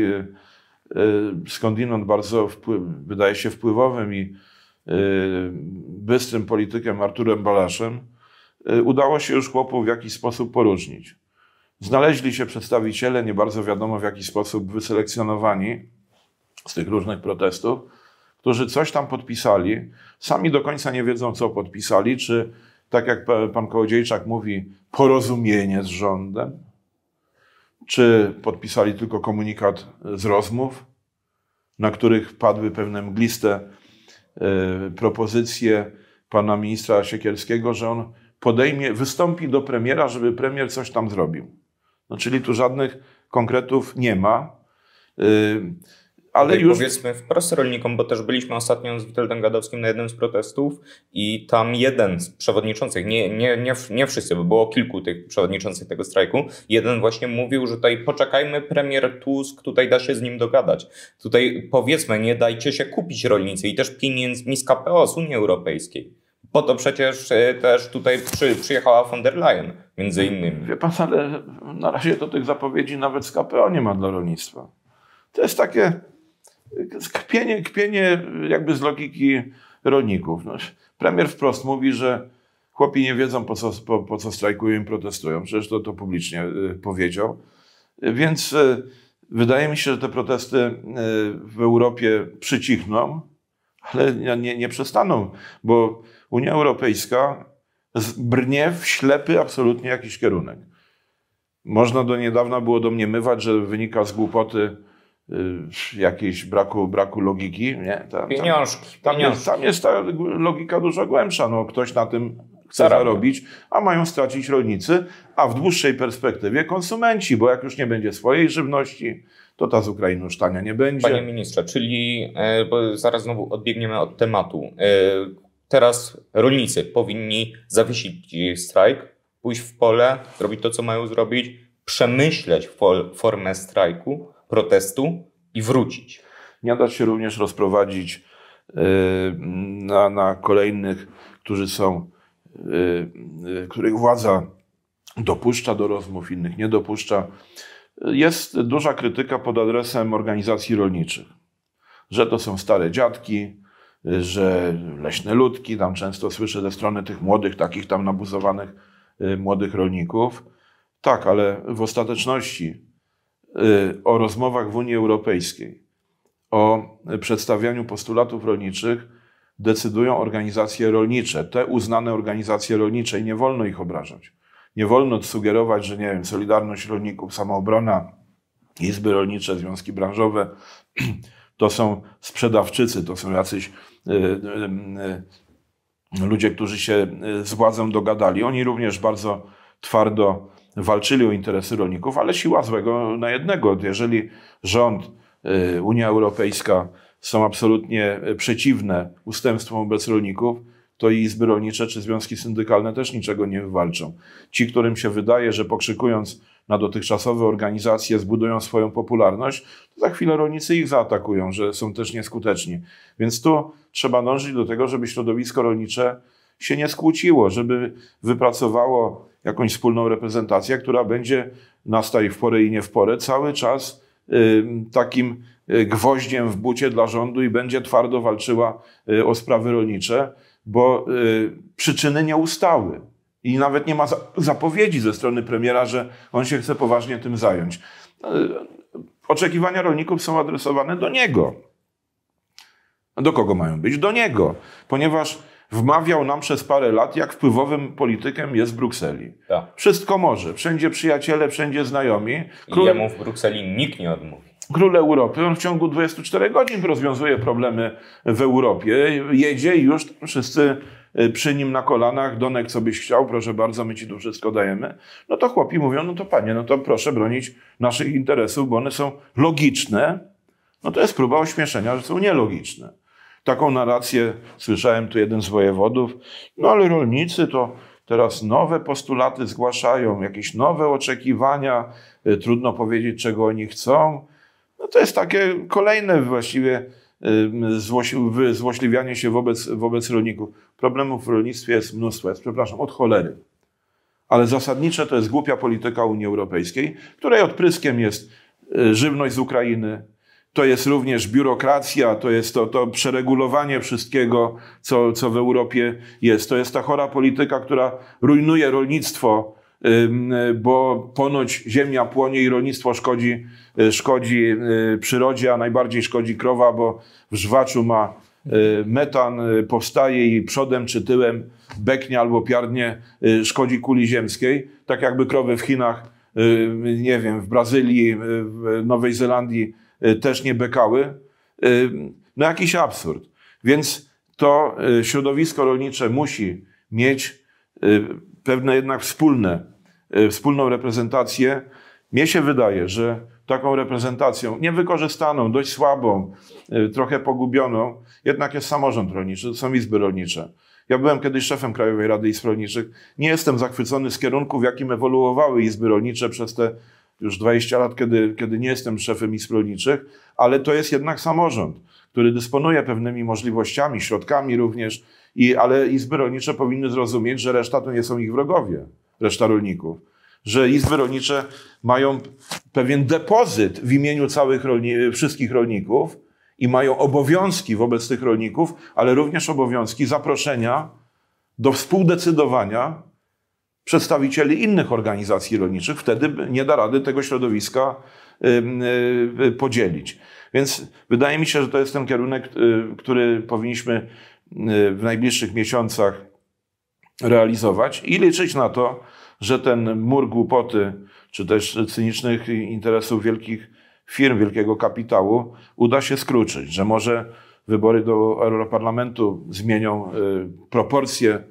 skądinąd bardzo, wpływ, wydaje się, wpływowym i bystrym politykiem Arturem Balaszem, Y, udało się już chłopów w jakiś sposób poróżnić. Znaleźli się przedstawiciele, nie bardzo wiadomo w jaki sposób wyselekcjonowani z tych różnych protestów, którzy coś tam podpisali, sami do końca nie wiedzą, co podpisali, czy tak jak pan Kołodziejczak mówi, porozumienie z rządem, czy podpisali tylko komunikat z rozmów, na których padły pewne mgliste y, propozycje pana ministra Siekierskiego, że on podejmie, wystąpi do premiera, żeby premier coś tam zrobił. No, czyli tu żadnych konkretów nie ma. Y, ale już... Powiedzmy wprost rolnikom, bo też byliśmy ostatnio z Witoldem Gadowskim na jednym z protestów i tam jeden z przewodniczących, nie, nie, nie, nie wszyscy, bo było kilku tych przewodniczących tego strajku, jeden właśnie mówił, że tutaj poczekajmy premier Tusk, tutaj da się z nim dogadać. Tutaj powiedzmy, nie dajcie się kupić rolnicy i też pieniędzmi z KPO, z Unii Europejskiej. Po to przecież e, też tutaj przy, przyjechała von der Leyen, między innymi. Wie pan, ale na razie do tych zapowiedzi nawet z KPO nie ma dla rolnictwa. To jest takie e, kpienie, kpienie jakby z logiki rolników. No, premier wprost mówi, że chłopi nie wiedzą po co, po, po co strajkują i protestują. Przecież to, to publicznie e, powiedział. Więc wydaje mi się, że te protesty w Europie przycichną, ale nie, nie przestaną, bo Unia Europejska brnie w ślepy absolutnie jakiś kierunek. Można do niedawna było domniemywać, że wynika z głupoty y, jakiejś braku, braku logiki. Nie, tam, pieniążki. Tam, pieniążki. Jest, tam jest ta logika dużo głębsza. No, ktoś na tym chce zarobić, a mają stracić rolnicy, a w dłuższej perspektywie konsumenci, bo jak już nie będzie swojej żywności, to ta z Ukrainy już tania nie będzie. Panie ministrze, czyli, e, bo zaraz znowu odbiegniemy od tematu, e, Teraz rolnicy powinni zawiesić strajk, pójść w pole, zrobić to, co mają zrobić, przemyśleć formę strajku, protestu i wrócić. Nie da się również rozprowadzić y, na, na kolejnych, którzy są, y, y, których władza dopuszcza do rozmów, innych nie dopuszcza. Jest duża krytyka pod adresem organizacji rolniczych, że to są stare dziadki, że leśne ludki, tam często słyszę ze strony tych młodych, takich tam nabuzowanych y, młodych rolników. Tak, ale w ostateczności y, o rozmowach w Unii Europejskiej, o przedstawianiu postulatów rolniczych decydują organizacje rolnicze, te uznane organizacje rolnicze i nie wolno ich obrażać. Nie wolno sugerować, że nie wiem, Solidarność Rolników, Samoobrona, Izby Rolnicze, Związki Branżowe to są sprzedawczycy, to są jacyś y, y, y, ludzie, którzy się z władzą dogadali. Oni również bardzo twardo walczyli o interesy rolników, ale siła złego na jednego. Jeżeli rząd, Unia Europejska są absolutnie przeciwne ustępstwom wobec rolników, to i izby rolnicze czy związki syndykalne też niczego nie wywalczą. Ci, którym się wydaje, że pokrzykując na dotychczasowe organizacje zbudują swoją popularność, to za chwilę rolnicy ich zaatakują, że są też nieskuteczni. Więc tu trzeba dążyć do tego, żeby środowisko rolnicze się nie skłóciło, żeby wypracowało jakąś wspólną reprezentację, która będzie nastaje w porę i nie w porę cały czas takim y, gwoździem w bucie dla rządu i będzie twardo walczyła y, o sprawy rolnicze, bo y, przyczyny nie ustały. I nawet nie ma zapowiedzi ze strony premiera, że on się chce poważnie tym zająć. E, oczekiwania rolników są adresowane do niego. Do kogo mają być? Do niego, ponieważ wmawiał nam przez parę lat, jak wpływowym politykiem jest w Brukseli. Tak. Wszystko może, wszędzie przyjaciele, wszędzie znajomi. Król... I jemu w Brukseli nikt nie odmówi. Król Europy, on w ciągu 24 godzin rozwiązuje problemy w Europie. Jedzie i już wszyscy Y, przy nim na kolanach, Donek, co byś chciał, proszę bardzo, my ci tu wszystko dajemy. No to chłopi mówią, no to panie, no to proszę bronić naszych interesów, bo one są logiczne. No to jest próba ośmieszenia, że są nielogiczne. Taką narrację słyszałem tu jeden z wojewodów. No ale rolnicy to teraz nowe postulaty zgłaszają, jakieś nowe oczekiwania, y, trudno powiedzieć, czego oni chcą. No to jest takie kolejne właściwie złośliwianie się wobec, wobec rolników. Problemów w rolnictwie jest mnóstwo, jest, przepraszam, od cholery. Ale zasadnicze to jest głupia polityka Unii Europejskiej, której odpryskiem jest y, żywność z Ukrainy, to jest również biurokracja, to jest to, to przeregulowanie wszystkiego, co, co w Europie jest. To jest ta chora polityka, która rujnuje rolnictwo bo ponoć ziemia płonie i rolnictwo szkodzi, y, szkodzi y, przyrodzie, a najbardziej szkodzi krowa, bo w żwaczu ma y, metan, powstaje i przodem czy tyłem beknie albo piardnie, szkodzi kuli ziemskiej. Tak jakby krowy w Chinach, nie wiem, w Brazylii, w Nowej Zelandii też nie bekały. No jakiś absurd. Więc to środowisko rolnicze musi mieć pewne jednak wspólne, y, wspólną reprezentację. Mnie się wydaje, że taką reprezentacją, niewykorzystaną, dość słabą, y, trochę pogubioną, jednak jest samorząd rolniczy, są izby rolnicze. Ja byłem kiedyś szefem Krajowej Rady Izb Rolniczych. Nie jestem zachwycony z kierunku, w jakim ewoluowały izby rolnicze przez te już 20 lat, kiedy, kiedy nie jestem szefem izb rolniczych, ale to jest jednak samorząd który dysponuje pewnymi możliwościami, środkami również, i, ale izby rolnicze powinny zrozumieć, że reszta to nie są ich wrogowie, reszta rolników. Że izby rolnicze mają pewien depozyt w imieniu całych rolni wszystkich rolników i mają obowiązki wobec tych rolników, ale również obowiązki zaproszenia do współdecydowania przedstawicieli innych organizacji rolniczych. Wtedy nie da rady tego środowiska y, podzielić. Więc wydaje mi się, że to jest ten kierunek, y, który powinniśmy y, w najbliższych miesiącach realizować i liczyć na to, że ten mur głupoty, czy też cynicznych interesów wielkich firm, wielkiego kapitału uda się skrócić, że może wybory do Europarlamentu zmienią y, proporcje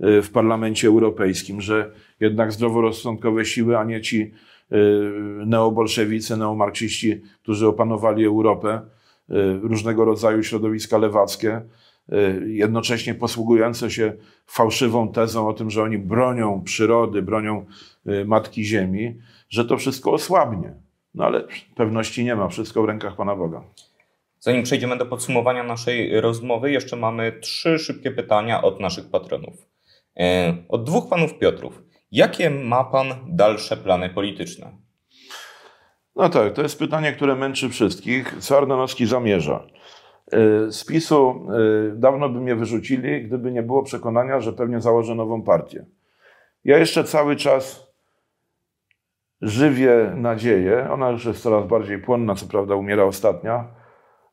w parlamencie europejskim, że jednak zdroworozsądkowe siły, a nie ci Y, neobolszewicy, neomarksiści, którzy opanowali Europę, y, różnego rodzaju środowiska lewackie, y, jednocześnie posługujące się fałszywą tezą o tym, że oni bronią przyrody, bronią Matki Ziemi, że to wszystko osłabnie. No ale pewności nie ma, wszystko w rękach Pana Boga. Zanim przejdziemy do podsumowania naszej rozmowy, jeszcze mamy trzy szybkie pytania od naszych patronów. E, od dwóch panów Piotrów. Jakie ma Pan dalsze plany polityczne? No tak, to jest pytanie, które męczy wszystkich. Co Ardanowski zamierza? Y, z PiSu y, dawno by mnie wyrzucili, gdyby nie było przekonania, że pewnie założę nową partię. Ja jeszcze cały czas żywię nadzieję, ona już jest coraz bardziej płonna, co prawda umiera ostatnia,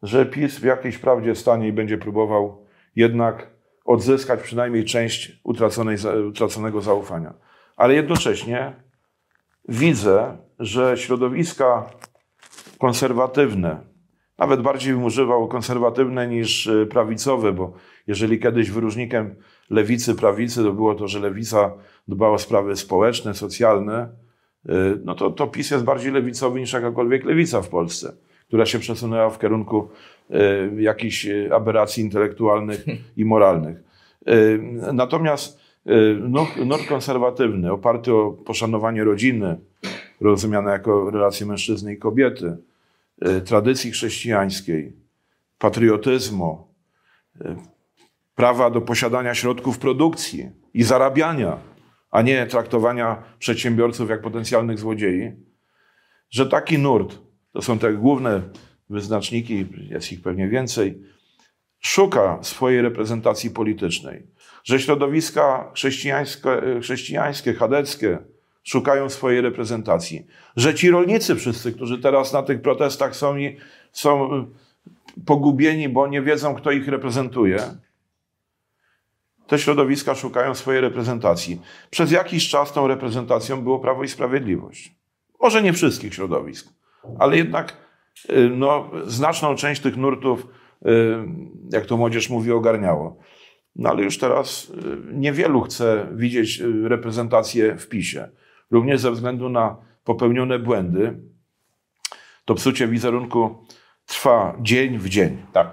że PiS w jakiejś prawdzie stanie i będzie próbował jednak odzyskać przynajmniej część utraconej, utraconego zaufania ale jednocześnie widzę, że środowiska konserwatywne, nawet bardziej bym używał konserwatywne niż y, prawicowe, bo jeżeli kiedyś wyróżnikiem lewicy, prawicy to było to, że lewica dbała o sprawy społeczne, socjalne, y, no to, to PiS jest bardziej lewicowy niż jakakolwiek lewica w Polsce, która się przesunęła w kierunku y, jakichś aberracji intelektualnych i moralnych. Natomiast Y, konserwatywny oparty o poszanowanie rodziny, rozumiane jako relacje mężczyzny i kobiety, y, tradycji chrześcijańskiej, patriotyzmu, y, prawa do posiadania środków produkcji i zarabiania, a nie traktowania przedsiębiorców jak potencjalnych złodziei, że taki nurt, to są te główne wyznaczniki, jest ich pewnie więcej, szuka swojej reprezentacji politycznej że środowiska chrześcijańskie, chrześcijańskie chadeckie szukają swojej reprezentacji, że ci rolnicy wszyscy, którzy teraz na tych protestach są, są e, pogubieni, bo nie wiedzą, kto ich reprezentuje, te środowiska szukają swojej reprezentacji. Przez jakiś czas tą reprezentacją było Prawo i Sprawiedliwość. Może nie wszystkich środowisk, ale jednak e, no, znaczną część tych nurtów, e, jak to młodzież mówi, ogarniało. No ale już teraz y, niewielu chce widzieć y, reprezentację w PiSie. Również ze względu na popełnione błędy. To psucie wizerunku trwa dzień w dzień. Tak.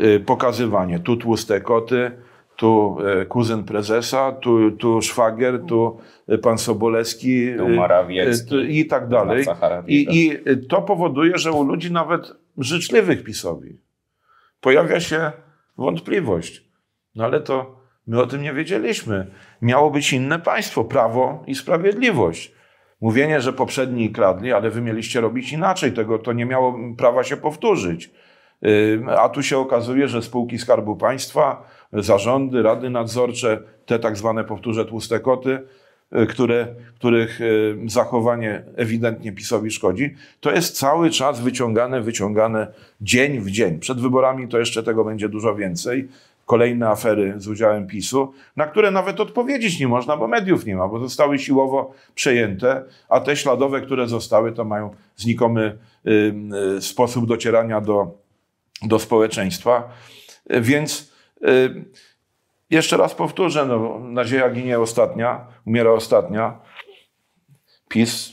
Y, pokazywanie. Tu tłuste koty, tu kuzyn prezesa, tu, tu szwagier, tu pan Sobolewski tu Morawiecki, tu, i tak dalej. I, I to powoduje, że u ludzi nawet życzliwych PiSowi pojawia się wątpliwość no ale to my o tym nie wiedzieliśmy. Miało być inne państwo, prawo i sprawiedliwość. Mówienie, że poprzedni kradli, ale wy mieliście robić inaczej, tego to nie miało prawa się powtórzyć. A tu się okazuje, że spółki Skarbu Państwa, zarządy, rady nadzorcze, te tak zwane, powtórze tłuste koty, y, które, których y, zachowanie ewidentnie PiSowi szkodzi, to jest cały czas wyciągane, wyciągane dzień w dzień. Przed wyborami to jeszcze tego będzie dużo więcej kolejne afery z udziałem PiSu, na które nawet odpowiedzieć nie można, bo mediów nie ma, bo zostały siłowo przejęte, a te śladowe, które zostały, to mają znikomy y, y, sposób docierania do, do społeczeństwa. Więc y, jeszcze raz powtórzę, no, nadzieja ginie ostatnia, umiera ostatnia. PiS,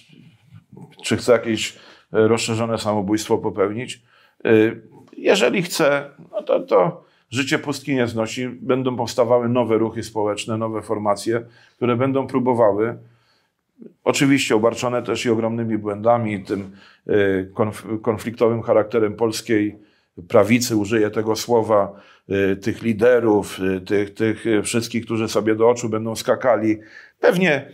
czy chce jakieś y, rozszerzone samobójstwo popełnić? Y, jeżeli chce, no to, to życie pustki nie znosi, będą powstawały nowe ruchy społeczne, nowe formacje, które będą próbowały, oczywiście obarczone też i ogromnymi błędami, tym y, konfliktowym charakterem polskiej prawicy, użyję tego słowa, y, tych liderów, y, tych, tych wszystkich, którzy sobie do oczu będą skakali, pewnie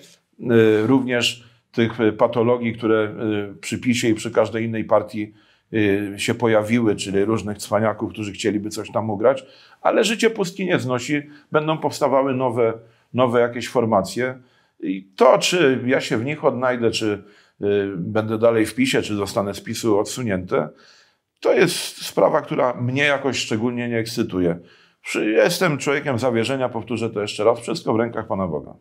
również tych patologii, które przy PiSie i przy każdej innej partii Y, się pojawiły, czyli różnych cwaniaków, którzy chcieliby coś tam ugrać, ale życie pustki nie znosi, będą powstawały nowe, nowe jakieś formacje i to, czy ja się w nich odnajdę, czy y, będę dalej w PiSie, czy zostanę z PiSu odsunięte, to jest sprawa, która mnie jakoś szczególnie nie ekscytuje. Jestem człowiekiem zawierzenia, powtórzę to jeszcze raz, wszystko w rękach Pana Boga.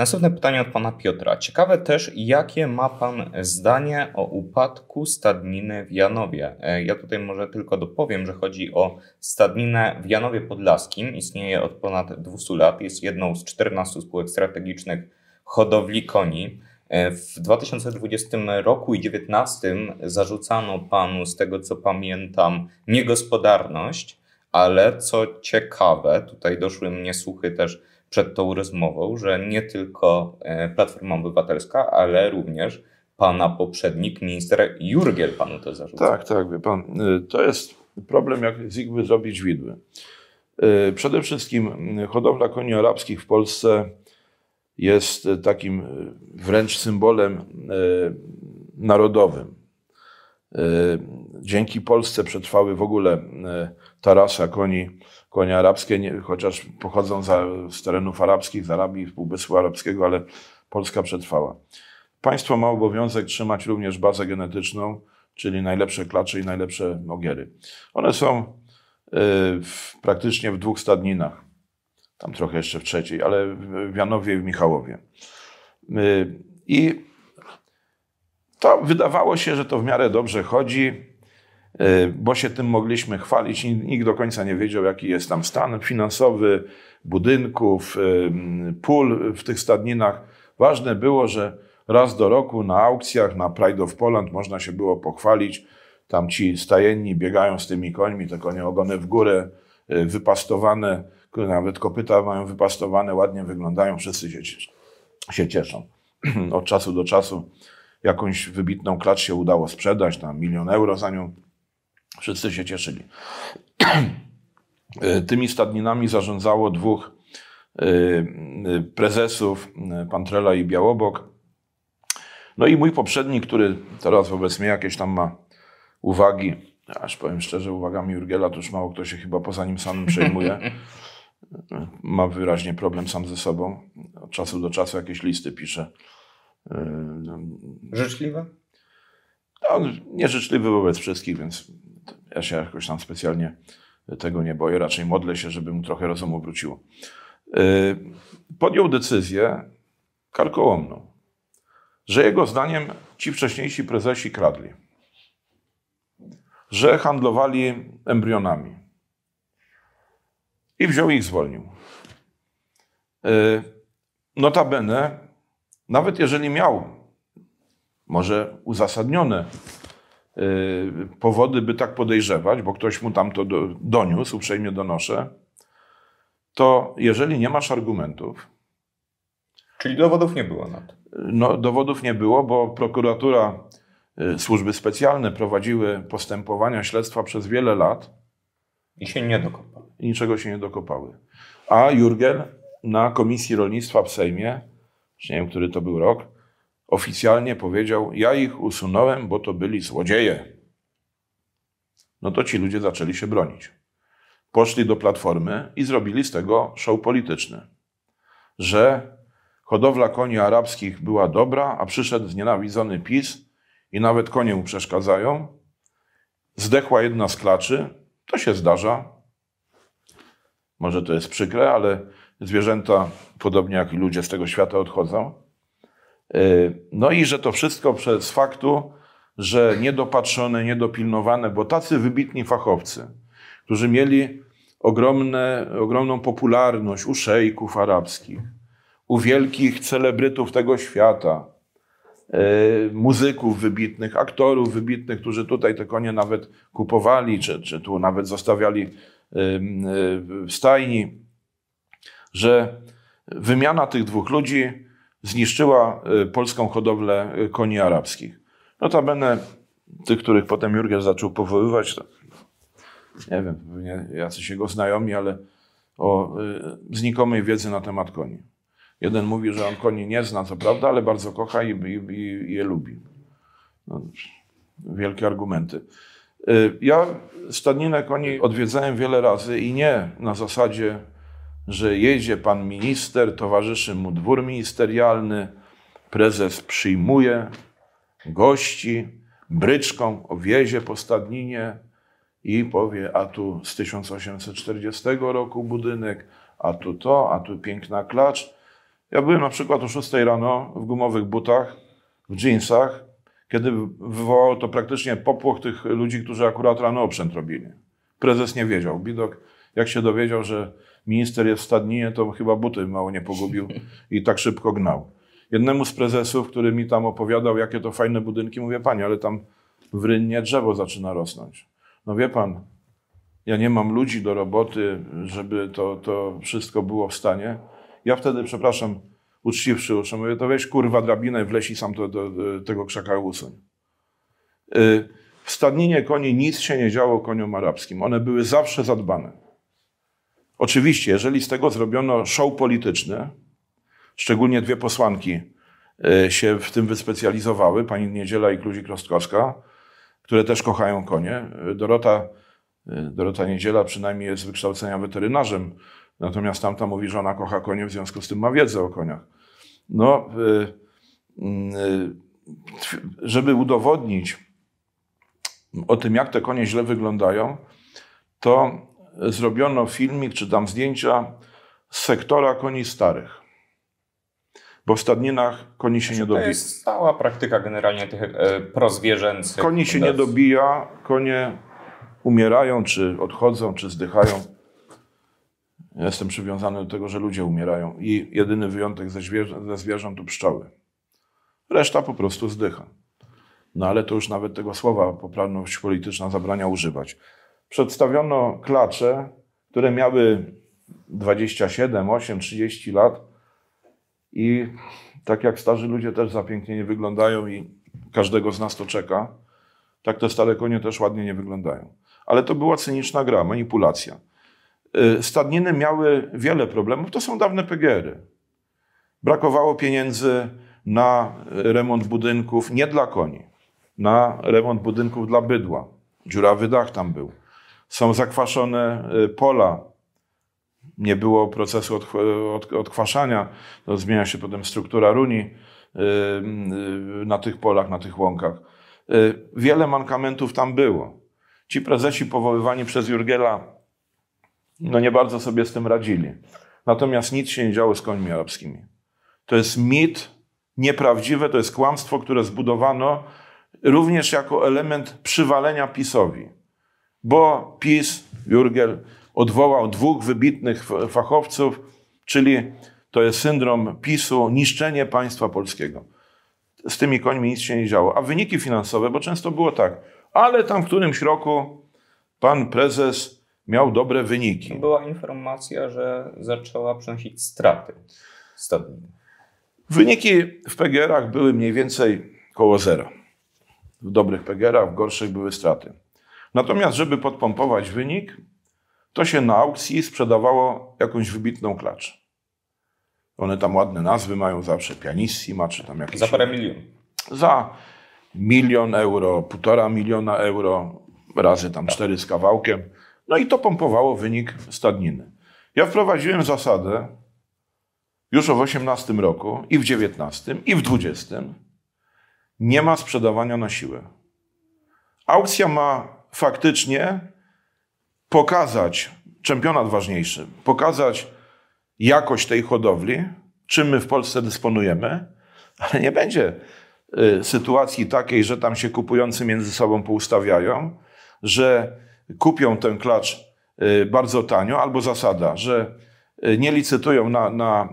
Następne pytanie od pana Piotra. Ciekawe też, jakie ma pan zdanie o upadku stadniny w Janowie? E, ja tutaj może tylko dopowiem, że chodzi o stadninę w Janowie Podlaskim. Istnieje od ponad 200 lat. Jest jedną z 14 spółek strategicznych hodowli koni. E, w 2020 roku i 2019 zarzucano panu, z tego co pamiętam, niegospodarność, ale co ciekawe, tutaj doszły mnie słuchy też przed tą rozmową, że nie tylko e, Platforma Obywatelska, ale również pana poprzednik, minister Jurgiel panu to zarzuca. Tak, tak, wie pan. E, to jest problem, jak z igły zrobić widły. E, przede wszystkim hodowla koni arabskich w Polsce jest takim wręcz symbolem narodowym. Dzięki Polsce przetrwały w ogóle tarasa koni konie arabskie, nie, chociaż pochodzą za, z terenów arabskich, z Arabii, z Półwyspu Arabskiego, ale Polska przetrwała. Państwo ma obowiązek trzymać również bazę genetyczną, czyli najlepsze klacze i najlepsze ogiery. One są y, w, praktycznie w dwóch stadninach, tam trochę jeszcze w trzeciej, ale w Janowie i w Michałowie. Y, I to wydawało się, że to w miarę dobrze chodzi. E, bo się tym mogliśmy chwalić. Nikt do końca nie wiedział, jaki jest tam stan finansowy budynków, e, pól w tych stadninach. Ważne było, że raz do roku na aukcjach, na Pride of Poland można się było pochwalić. Tam ci stajenni biegają z tymi końmi, te konie ogony w górę, e, wypastowane, nawet kopyta mają wypastowane, ładnie wyglądają, wszyscy się, się cieszą. Od czasu do czasu jakąś wybitną klacz się udało sprzedać, tam milion euro za nią Wszyscy się cieszyli. Tymi stadninami zarządzało dwóch y, y, prezesów, y, Pantrela i Białobok. No i mój poprzednik, który teraz wobec mnie jakieś tam ma uwagi, aż powiem szczerze, uwagami Jurgiela to już mało kto się chyba poza nim samym przejmuje. Ma wyraźnie problem sam ze sobą. Od czasu do czasu jakieś listy pisze. Życzliwe? No, no nieżyczliwy wobec wszystkich, więc ja się jakoś tam specjalnie tego nie boję, raczej modlę się, żeby mu trochę rozumu wróciło. E, podjął decyzję karkołomną, że jego zdaniem ci wcześniejsi prezesi kradli, że handlowali embrionami i wziął ich, zwolnił. E, notabene, nawet jeżeli miał może uzasadnione Y, powody, by tak podejrzewać, bo ktoś mu tam to doniósł, uprzejmie donoszę, to jeżeli nie masz argumentów. Czyli dowodów nie było na to? No, dowodów nie było, bo prokuratura, y, służby specjalne prowadziły postępowania śledztwa przez wiele lat. I się nie dokopały. I niczego się nie dokopały. A Jurgel na Komisji Rolnictwa w Sejmie, już nie wiem, który to był rok, oficjalnie powiedział: Ja ich usunąłem, bo to byli złodzieje. No to ci ludzie zaczęli się bronić. Poszli do platformy i zrobili z tego show polityczny, że hodowla koni arabskich była dobra, a przyszedł znienawidzony PiS i nawet konie mu przeszkadzają. Zdechła jedna z klaczy, to się zdarza. Może to jest przykre, ale zwierzęta, podobnie jak i ludzie, z tego świata odchodzą. Y, no i że to wszystko przez faktu, że niedopatrzone, niedopilnowane, bo tacy wybitni fachowcy, którzy mieli ogromne, ogromną popularność u szejków arabskich, u wielkich celebrytów tego świata, y, muzyków wybitnych, aktorów wybitnych, którzy tutaj te konie nawet kupowali, czy, czy tu nawet zostawiali y, w stajni, że wymiana tych dwóch ludzi zniszczyła y, polską hodowlę y, koni arabskich. Notabene tych, których potem Jurgiel zaczął powoływać, to, nie wiem, pewnie jacyś jego znajomi, ale o y, znikomej wiedzy na temat koni. Jeden mówi, że on koni nie zna, co prawda, ale bardzo kocha i, i, i je lubi. No, wielkie argumenty. ja stadninę koni odwiedzałem wiele razy i nie na zasadzie że jedzie pan minister, towarzyszy mu dwór ministerialny, prezes przyjmuje gości bryczką wiezie po stadninie i powie, a tu z 1840 roku budynek, a tu to, a tu piękna klacz. Ja byłem na przykład o 6 rano w gumowych butach, w jeansach, kiedy wywołało to praktycznie popłoch tych ludzi, którzy akurat rano obrzęd robili. Prezes nie wiedział. Bidok, jak się dowiedział, że minister jest w stadninie, to chyba buty mało nie pogubił i tak szybko gnał. Jednemu z prezesów, który mi tam opowiadał, jakie to fajne budynki, mówię, panie, ale tam w Rynnie drzewo zaczyna rosnąć. No wie pan, ja nie mam ludzi do roboty, żeby to, to wszystko było w stanie. Ja wtedy, przepraszam, uczciwszy uszy, mówię, to weź kurwa drabinę w lesie sam to, tego krzaka usuń. Y, w stadninie koni nic się nie działo koniom arabskim. One były zawsze zadbane. Oczywiście, jeżeli z tego zrobiono show polityczny, szczególnie dwie posłanki e, się w tym wyspecjalizowały, pani Niedziela i Kluzik-Rostkowska, które też kochają konie. E, Dorota, e, Dorota Niedziela przynajmniej jest z wykształcenia weterynarzem, natomiast tamta mówi, że ona kocha konie, w związku z tym ma wiedzę o koniach. No, mm, żeby udowodnić o tym, jak te konie źle wyglądają, to zrobiono filmik czy tam zdjęcia z sektora koni starych. Bo w stadninach koni się nie dobija. To jest stała praktyka generalnie tych e, prozwierzęcych. Koni się nie dobija, konie umierają, czy odchodzą, czy zdychają. Ja jestem przywiązany do tego, że ludzie umierają i jedyny wyjątek ze, zwierzę, ze zwierząt to pszczoły. Reszta po prostu zdycha. No ale to już nawet tego słowa poprawność polityczna zabrania używać przedstawiono klacze, które miały 27, 8, 30 lat i tak jak starzy ludzie też pięknie nie wyglądają i każdego z nas to czeka, tak te stare konie też ładnie nie wyglądają. Ale to była cyniczna gra, manipulacja. Y, stadniny miały wiele problemów, to są dawne PGR-y. Brakowało pieniędzy na remont budynków, nie dla koni, na remont budynków dla bydła. Dziurawy dach tam był. Są zakwaszone y, pola. Nie było procesu odkwaszania. To zmienia się potem struktura runi y, y, na tych polach, na tych łąkach. Wiele mankamentów tam było. Ci prezesi powoływani przez Jurgela no nie bardzo sobie z tym radzili. Natomiast nic się nie działo z końmi arabskimi. To jest mit nieprawdziwe, to jest kłamstwo, które zbudowano również jako element przywalenia PiSowi bo PiS, Jurgel odwołał dwóch wybitnych fachowców, czyli to jest syndrom PiSu, niszczenie państwa polskiego. Z tymi końmi nic się nie działo. A wyniki finansowe, bo często było tak, ale tam w którymś roku pan prezes miał dobre wyniki. Była informacja, że zaczęła przynosić straty Wyniki w PGR-ach były mniej więcej koło zera. W dobrych PGR-ach, w gorszych były straty. Natomiast, żeby podpompować wynik, to się na aukcji sprzedawało jakąś wybitną klacz. One tam ładne nazwy mają zawsze, pianissima czy tam jakieś... Za parę milion. Za milion euro, półtora miliona euro, razy tam tak. cztery z kawałkiem. No i to pompowało wynik stadniny. Ja wprowadziłem zasadę już w 18 roku i w 19 i w 20 nie ma sprzedawania na siłę. Aukcja ma faktycznie pokazać czempionat ważniejszy, pokazać jakość tej hodowli, czym my w Polsce dysponujemy, ale nie będzie y, sytuacji takiej, że tam się kupujący między sobą poustawiają, że kupią ten klacz y, bardzo tanio, albo zasada, że y, nie licytują na, na,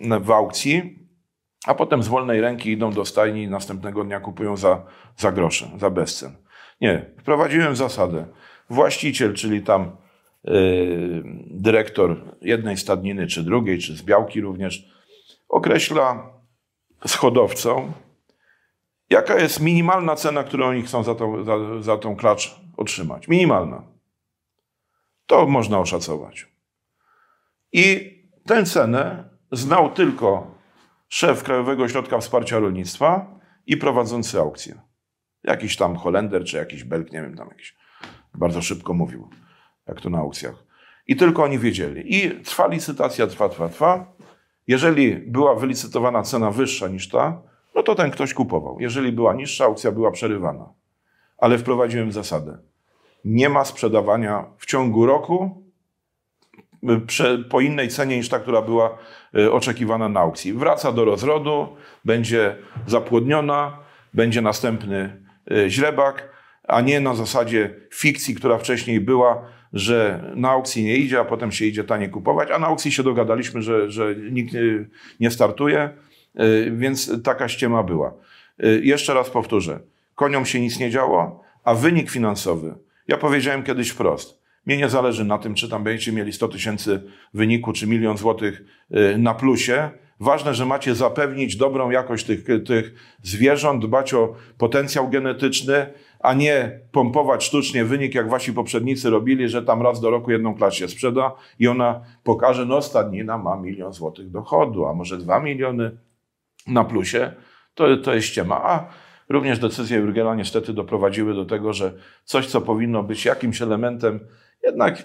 na, w aukcji, a potem z wolnej ręki idą do stajni i następnego dnia kupują za, za grosze, za bezcen. Nie, wprowadziłem zasadę. Właściciel, czyli tam yy, dyrektor jednej stadniny, czy drugiej, czy z białki również, określa z hodowcą, jaka jest minimalna cena, którą oni chcą za tą, za, za tą klacz otrzymać. Minimalna. To można oszacować. I tę cenę znał tylko szef Krajowego Ośrodka Wsparcia Rolnictwa i prowadzący aukcję. Jakiś tam Holender czy jakiś Belg, nie wiem tam jakiś. Bardzo szybko mówił, jak to na aukcjach. I tylko oni wiedzieli. I trwa licytacja, trwa, trwa, trwa. Jeżeli była wylicytowana cena wyższa niż ta, no to ten ktoś kupował. Jeżeli była niższa, aukcja była przerywana. Ale wprowadziłem zasadę. Nie ma sprzedawania w ciągu roku po innej cenie niż ta, która była e, oczekiwana na aukcji. Wraca do rozrodu, będzie zapłodniona, będzie następny e, źrebak, a nie na zasadzie fikcji, która wcześniej była, że na aukcji nie idzie, a potem się idzie tanie kupować, a na aukcji się dogadaliśmy, że, że nikt e, nie startuje, więc taka ściema była. Jeszcze raz powtórzę, koniom się nic nie działo, a wynik finansowy, ja powiedziałem kiedyś wprost, mnie nie zależy na tym, czy tam będziecie mieli 100 tysięcy wyniku, czy milion złotych y, na plusie. Ważne, że macie zapewnić dobrą jakość tych, tych zwierząt, dbać o potencjał genetyczny, a nie pompować sztucznie wynik, jak wasi poprzednicy robili, że tam raz do roku jedną klas się sprzeda i ona pokaże, no stadnina ma milion złotych dochodu, a może dwa miliony na plusie. To, to jest ściema. A również decyzje Jurgela niestety doprowadziły do tego, że coś, co powinno być jakimś elementem jednak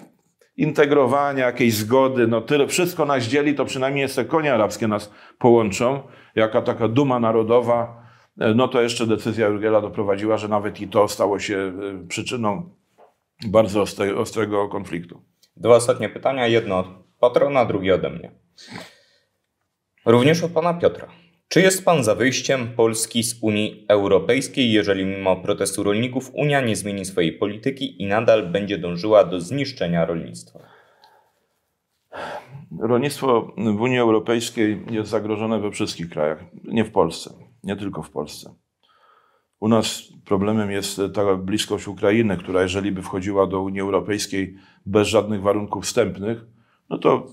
integrowania, jakiejś zgody, no tyle, wszystko nas dzieli, to przynajmniej jeszcze konie arabskie nas połączą, jaka taka duma narodowa, e, no to jeszcze decyzja Jurgela doprowadziła, że nawet i to stało się e, przyczyną bardzo ostrego konfliktu. Dwa ostatnie pytania, jedno od patrona, drugie ode mnie. Również od pana Piotra. Czy jest Pan za wyjściem Polski z Unii Europejskiej, jeżeli mimo protestu rolników Unia nie zmieni swojej polityki i nadal będzie dążyła do zniszczenia rolnictwa? Rolnictwo w Unii Europejskiej jest zagrożone we wszystkich krajach, nie w Polsce, nie tylko w Polsce. U nas problemem jest ta bliskość Ukrainy, która jeżeli by wchodziła do Unii Europejskiej bez żadnych warunków wstępnych, no to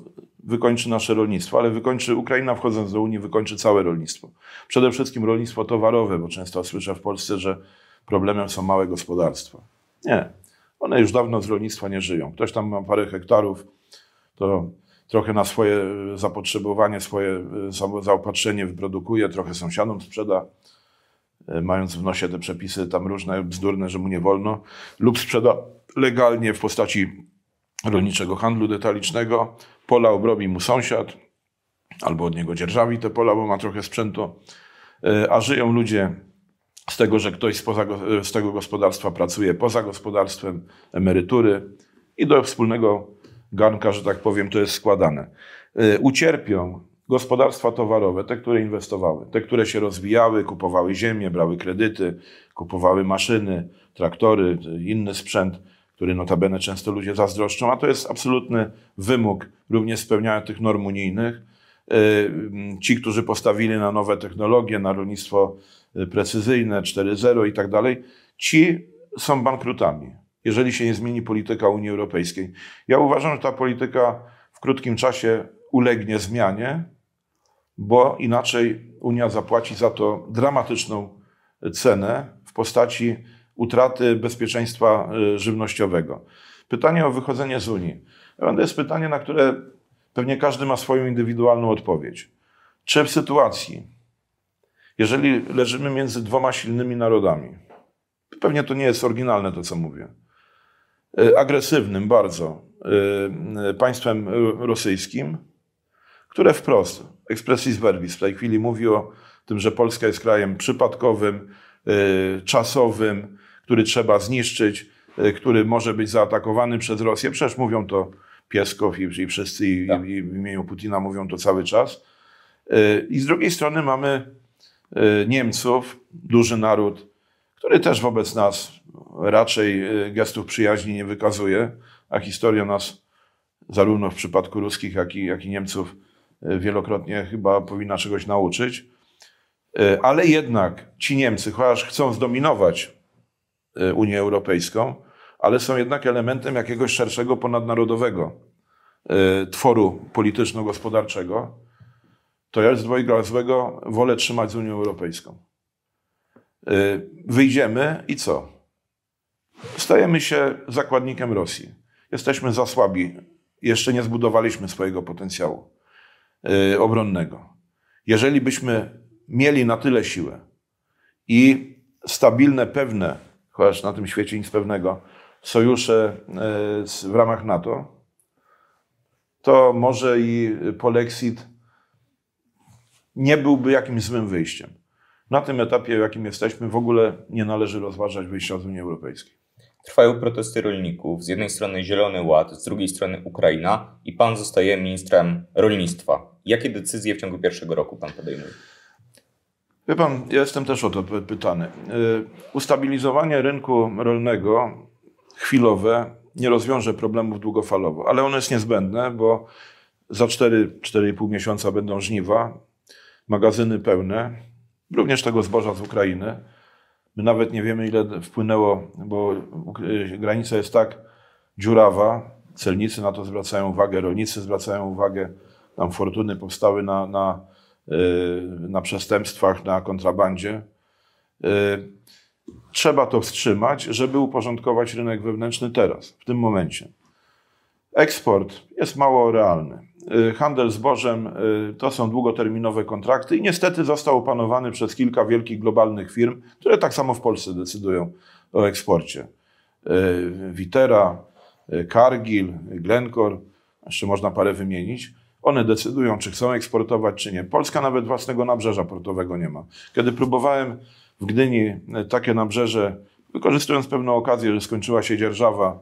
wykończy nasze rolnictwo, ale wykończy Ukraina wchodząc do Unii, wykończy całe rolnictwo. Przede wszystkim rolnictwo towarowe, bo często słyszę w Polsce, że problemem są małe gospodarstwa. Nie, one już dawno z rolnictwa nie żyją. Ktoś tam ma parę hektarów, to trochę na swoje zapotrzebowanie, swoje e, zaopatrzenie wyprodukuje, trochę sąsiadom sprzeda, e, mając w nosie te przepisy tam różne, bzdurne, że mu nie wolno, lub sprzeda legalnie w postaci rolniczego handlu detalicznego, pola obrobi mu sąsiad, albo od niego dzierżawi te pola, bo ma trochę sprzętu, e, a żyją ludzie z tego, że ktoś spoza, e, z tego gospodarstwa pracuje poza gospodarstwem, emerytury i do wspólnego garnka, że tak powiem, to jest składane. E, ucierpią gospodarstwa towarowe, te, które inwestowały, te, które się rozwijały, kupowały ziemię, brały kredyty, kupowały maszyny, traktory, inny sprzęt który notabene często ludzie zazdroszczą, a to jest absolutny wymóg również spełniania tych norm unijnych. E, mm, ci, którzy postawili na nowe technologie, na rolnictwo e, precyzyjne 4.0 i tak dalej, ci są bankrutami, jeżeli się nie zmieni polityka Unii Europejskiej. Ja uważam, że ta polityka w krótkim czasie ulegnie zmianie, bo inaczej Unia zapłaci za to dramatyczną cenę w postaci utraty bezpieczeństwa y, żywnościowego. Pytanie o wychodzenie z Unii. To jest pytanie, na które pewnie każdy ma swoją indywidualną odpowiedź. Czy w sytuacji, jeżeli leżymy między dwoma silnymi narodami, pewnie to nie jest oryginalne to, co mówię, y, agresywnym bardzo y, państwem rosyjskim, które wprost, expressis verbis, w tej chwili mówi o tym, że Polska jest krajem przypadkowym, czasowym, który trzeba zniszczyć, e, który może być zaatakowany przez Rosję. Przecież mówią to Pieskow i, i wszyscy tak. i, i w imieniu Putina mówią to cały czas. E, I z drugiej strony mamy e, Niemców, duży naród, który też wobec nas raczej gestów przyjaźni nie wykazuje, a historia nas zarówno w przypadku ruskich, jak i, jak i Niemców wielokrotnie chyba powinna czegoś nauczyć. Ale jednak ci Niemcy, chociaż chcą zdominować Y, Unię Europejską, ale są jednak elementem jakiegoś szerszego ponadnarodowego y, tworu polityczno-gospodarczego, to ja z dwojga złego wolę trzymać z Unią Europejską. Y, wyjdziemy i co? Stajemy się zakładnikiem Rosji. Jesteśmy za słabi. Jeszcze nie zbudowaliśmy swojego potencjału obronnego. Jeżeli byśmy mieli na tyle siłę i stabilne, pewne chociaż na tym świecie nic pewnego, sojusze e, w ramach NATO, to może i polexit nie byłby jakimś złym wyjściem. Na tym etapie, w jakim jesteśmy, w ogóle nie należy rozważać wyjścia z Unii Europejskiej. Trwają protesty rolników, z jednej strony Zielony Ład, z drugiej strony Ukraina i pan zostaje ministrem rolnictwa. Jakie decyzje w ciągu pierwszego roku pan podejmuje? Wie pan, ja jestem też o to pytany. Y, ustabilizowanie rynku rolnego chwilowe nie rozwiąże problemów długofalowo, ale ono jest niezbędne, bo za 4-4,5 miesiąca będą żniwa, magazyny pełne, również tego zboża z Ukrainy. My nawet nie wiemy, ile wpłynęło, bo y, granica jest tak dziurawa. Celnicy na to zwracają uwagę, rolnicy zwracają uwagę. Tam fortuny powstały na, na Y, na przestępstwach, na kontrabandzie. Y, trzeba to wstrzymać, żeby uporządkować rynek wewnętrzny teraz, w tym momencie. Eksport jest mało realny. Y, handel zbożem to są długoterminowe kontrakty i niestety został opanowany przez kilka wielkich globalnych firm, które tak samo w Polsce decydują o eksporcie. Witera, Cargill, Glencore, jeszcze można parę wymienić. One decydują, czy chcą eksportować, czy nie. Polska nawet własnego nabrzeża portowego nie ma. Kiedy próbowałem w Gdyni e, takie nabrzeże, wykorzystując pewną okazję, że skończyła się dzierżawa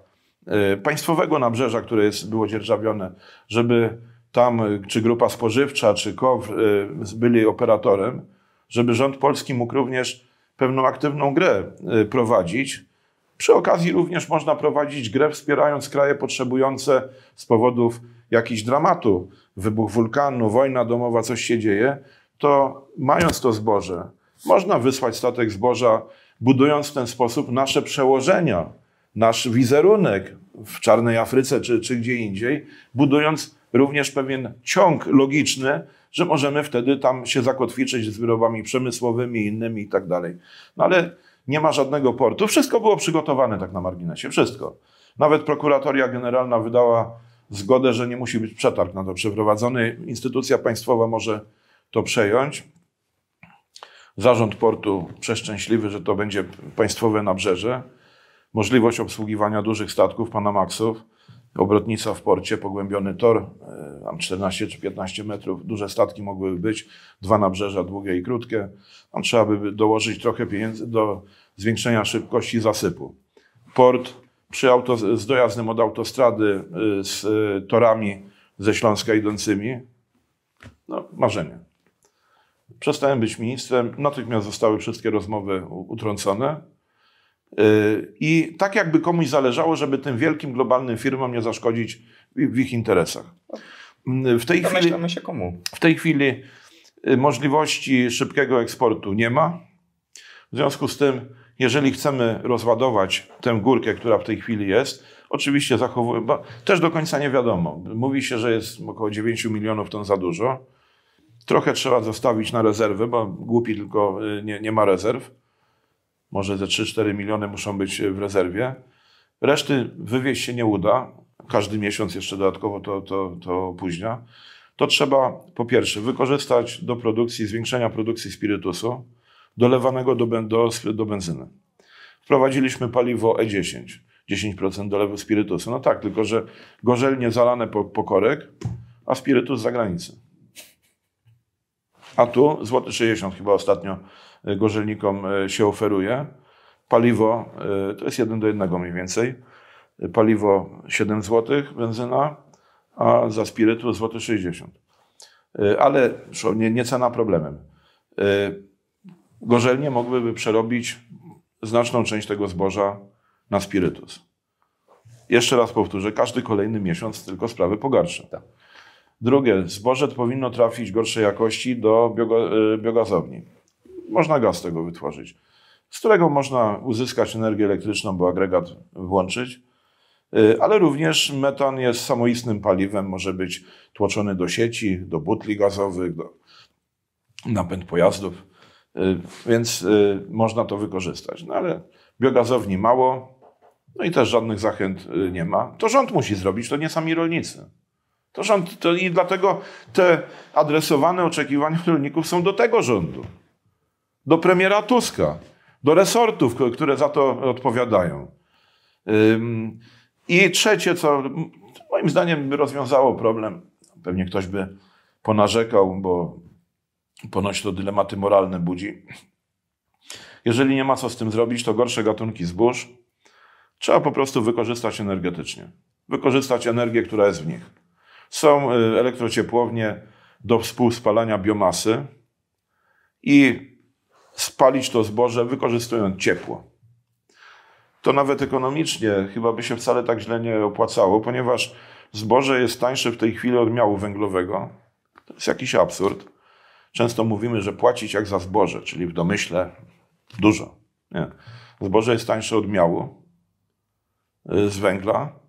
e, państwowego nabrzeża, które jest, było dzierżawione, żeby tam, e, czy grupa spożywcza, czy KOW byli operatorem, żeby rząd polski mógł również pewną aktywną grę prowadzić. Przy okazji również można prowadzić grę wspierając kraje potrzebujące z powodów jakiś dramatu, wybuch wulkanu, wojna domowa, coś się dzieje, to mając to zboże, można wysłać statek zboża, budując w ten sposób nasze przełożenia, nasz wizerunek w Czarnej Afryce czy, czy gdzie indziej, budując również pewien ciąg logiczny, że możemy wtedy tam się zakotwiczyć z wyrobami przemysłowymi, innymi i tak dalej. No ale nie ma żadnego portu. Wszystko było przygotowane tak na marginesie, wszystko. Nawet prokuratoria generalna wydała zgodę, że nie musi być przetarg na to przeprowadzony. Instytucja państwowa może to przejąć. Zarząd portu przeszczęśliwy, że to będzie państwowe nabrzeże. Możliwość obsługiwania dużych statków Panamaxów, obrotnica w porcie, pogłębiony tor, e, tam 14 czy 15 metrów, duże statki mogłyby być, dwa nabrzeża, długie i krótkie. Tam trzeba by dołożyć trochę pieniędzy do zwiększenia szybkości zasypu. Port przy auto, z dojazdem od autostrady y, z y, torami ze Śląska idącymi. No, marzenie. Przestałem być ministrem, natychmiast zostały wszystkie rozmowy utrącone. Y, I tak jakby komuś zależało, żeby tym wielkim globalnym firmom nie zaszkodzić w ich interesach. W tej, chwili, w tej chwili możliwości szybkiego eksportu nie ma. W związku z tym jeżeli chcemy rozładować tę górkę, która w tej chwili jest, oczywiście zachowuje, bo też do końca nie wiadomo. Mówi się, że jest około 9 milionów ton za dużo. Trochę trzeba zostawić na rezerwy, bo głupi tylko y, nie, nie ma rezerw. Może ze 3-4 miliony muszą być y, w rezerwie. Reszty wywieźć się nie uda. Każdy miesiąc jeszcze dodatkowo to, to, to opóźnia. To trzeba po pierwsze wykorzystać do produkcji, zwiększenia produkcji spirytusu dolewanego do, do, do benzyny. Wprowadziliśmy paliwo E10, 10% dolewu spirytusu. No tak, tylko że gorzelnie zalane po, po korek, a spirytus za granicę. A tu złoty 60 chyba ostatnio e, gorzelnikom e, się oferuje. Paliwo e, to jest 1 do 1 mniej więcej. Paliwo 7 zł, benzyna, a za spirytus złoty 60. Ale nie, nie cena problemem gorzelnie mogłyby przerobić znaczną część tego zboża na spirytus. Jeszcze raz powtórzę, każdy kolejny miesiąc tylko sprawy pogarsza. Tak. Drugie, zboże powinno trafić gorszej jakości do e, biogazowni. Można gaz z tego wytworzyć, z którego można uzyskać energię elektryczną, bo agregat włączyć, e, ale również metan jest samoistnym paliwem, może być tłoczony do sieci, do butli gazowych, do napęd pojazdów. Y, więc y, można to wykorzystać. No ale biogazowni mało, no i też żadnych zachęt y, nie ma. To rząd musi zrobić, to nie sami rolnicy. To rząd, to i dlatego te adresowane oczekiwania rolników są do tego rządu, do premiera Tuska, do resortów, które za to odpowiadają. I trzecie, co moim zdaniem by rozwiązało problem, pewnie ktoś by ponarzekał, bo Ponoć to dylematy moralne budzi. Jeżeli nie ma co z tym zrobić, to gorsze gatunki zbóż trzeba po prostu wykorzystać energetycznie. Wykorzystać energię, która jest w nich. Są y, elektrociepłownie do współspalania biomasy i spalić to zboże wykorzystując ciepło to nawet ekonomicznie chyba by się wcale tak źle nie opłacało, ponieważ zboże jest tańsze w tej chwili od miału węglowego. To jest jakiś absurd. Często mówimy, że płacić jak za zboże, czyli w domyśle dużo. Nie. Zboże jest tańsze od miału y, z węgla,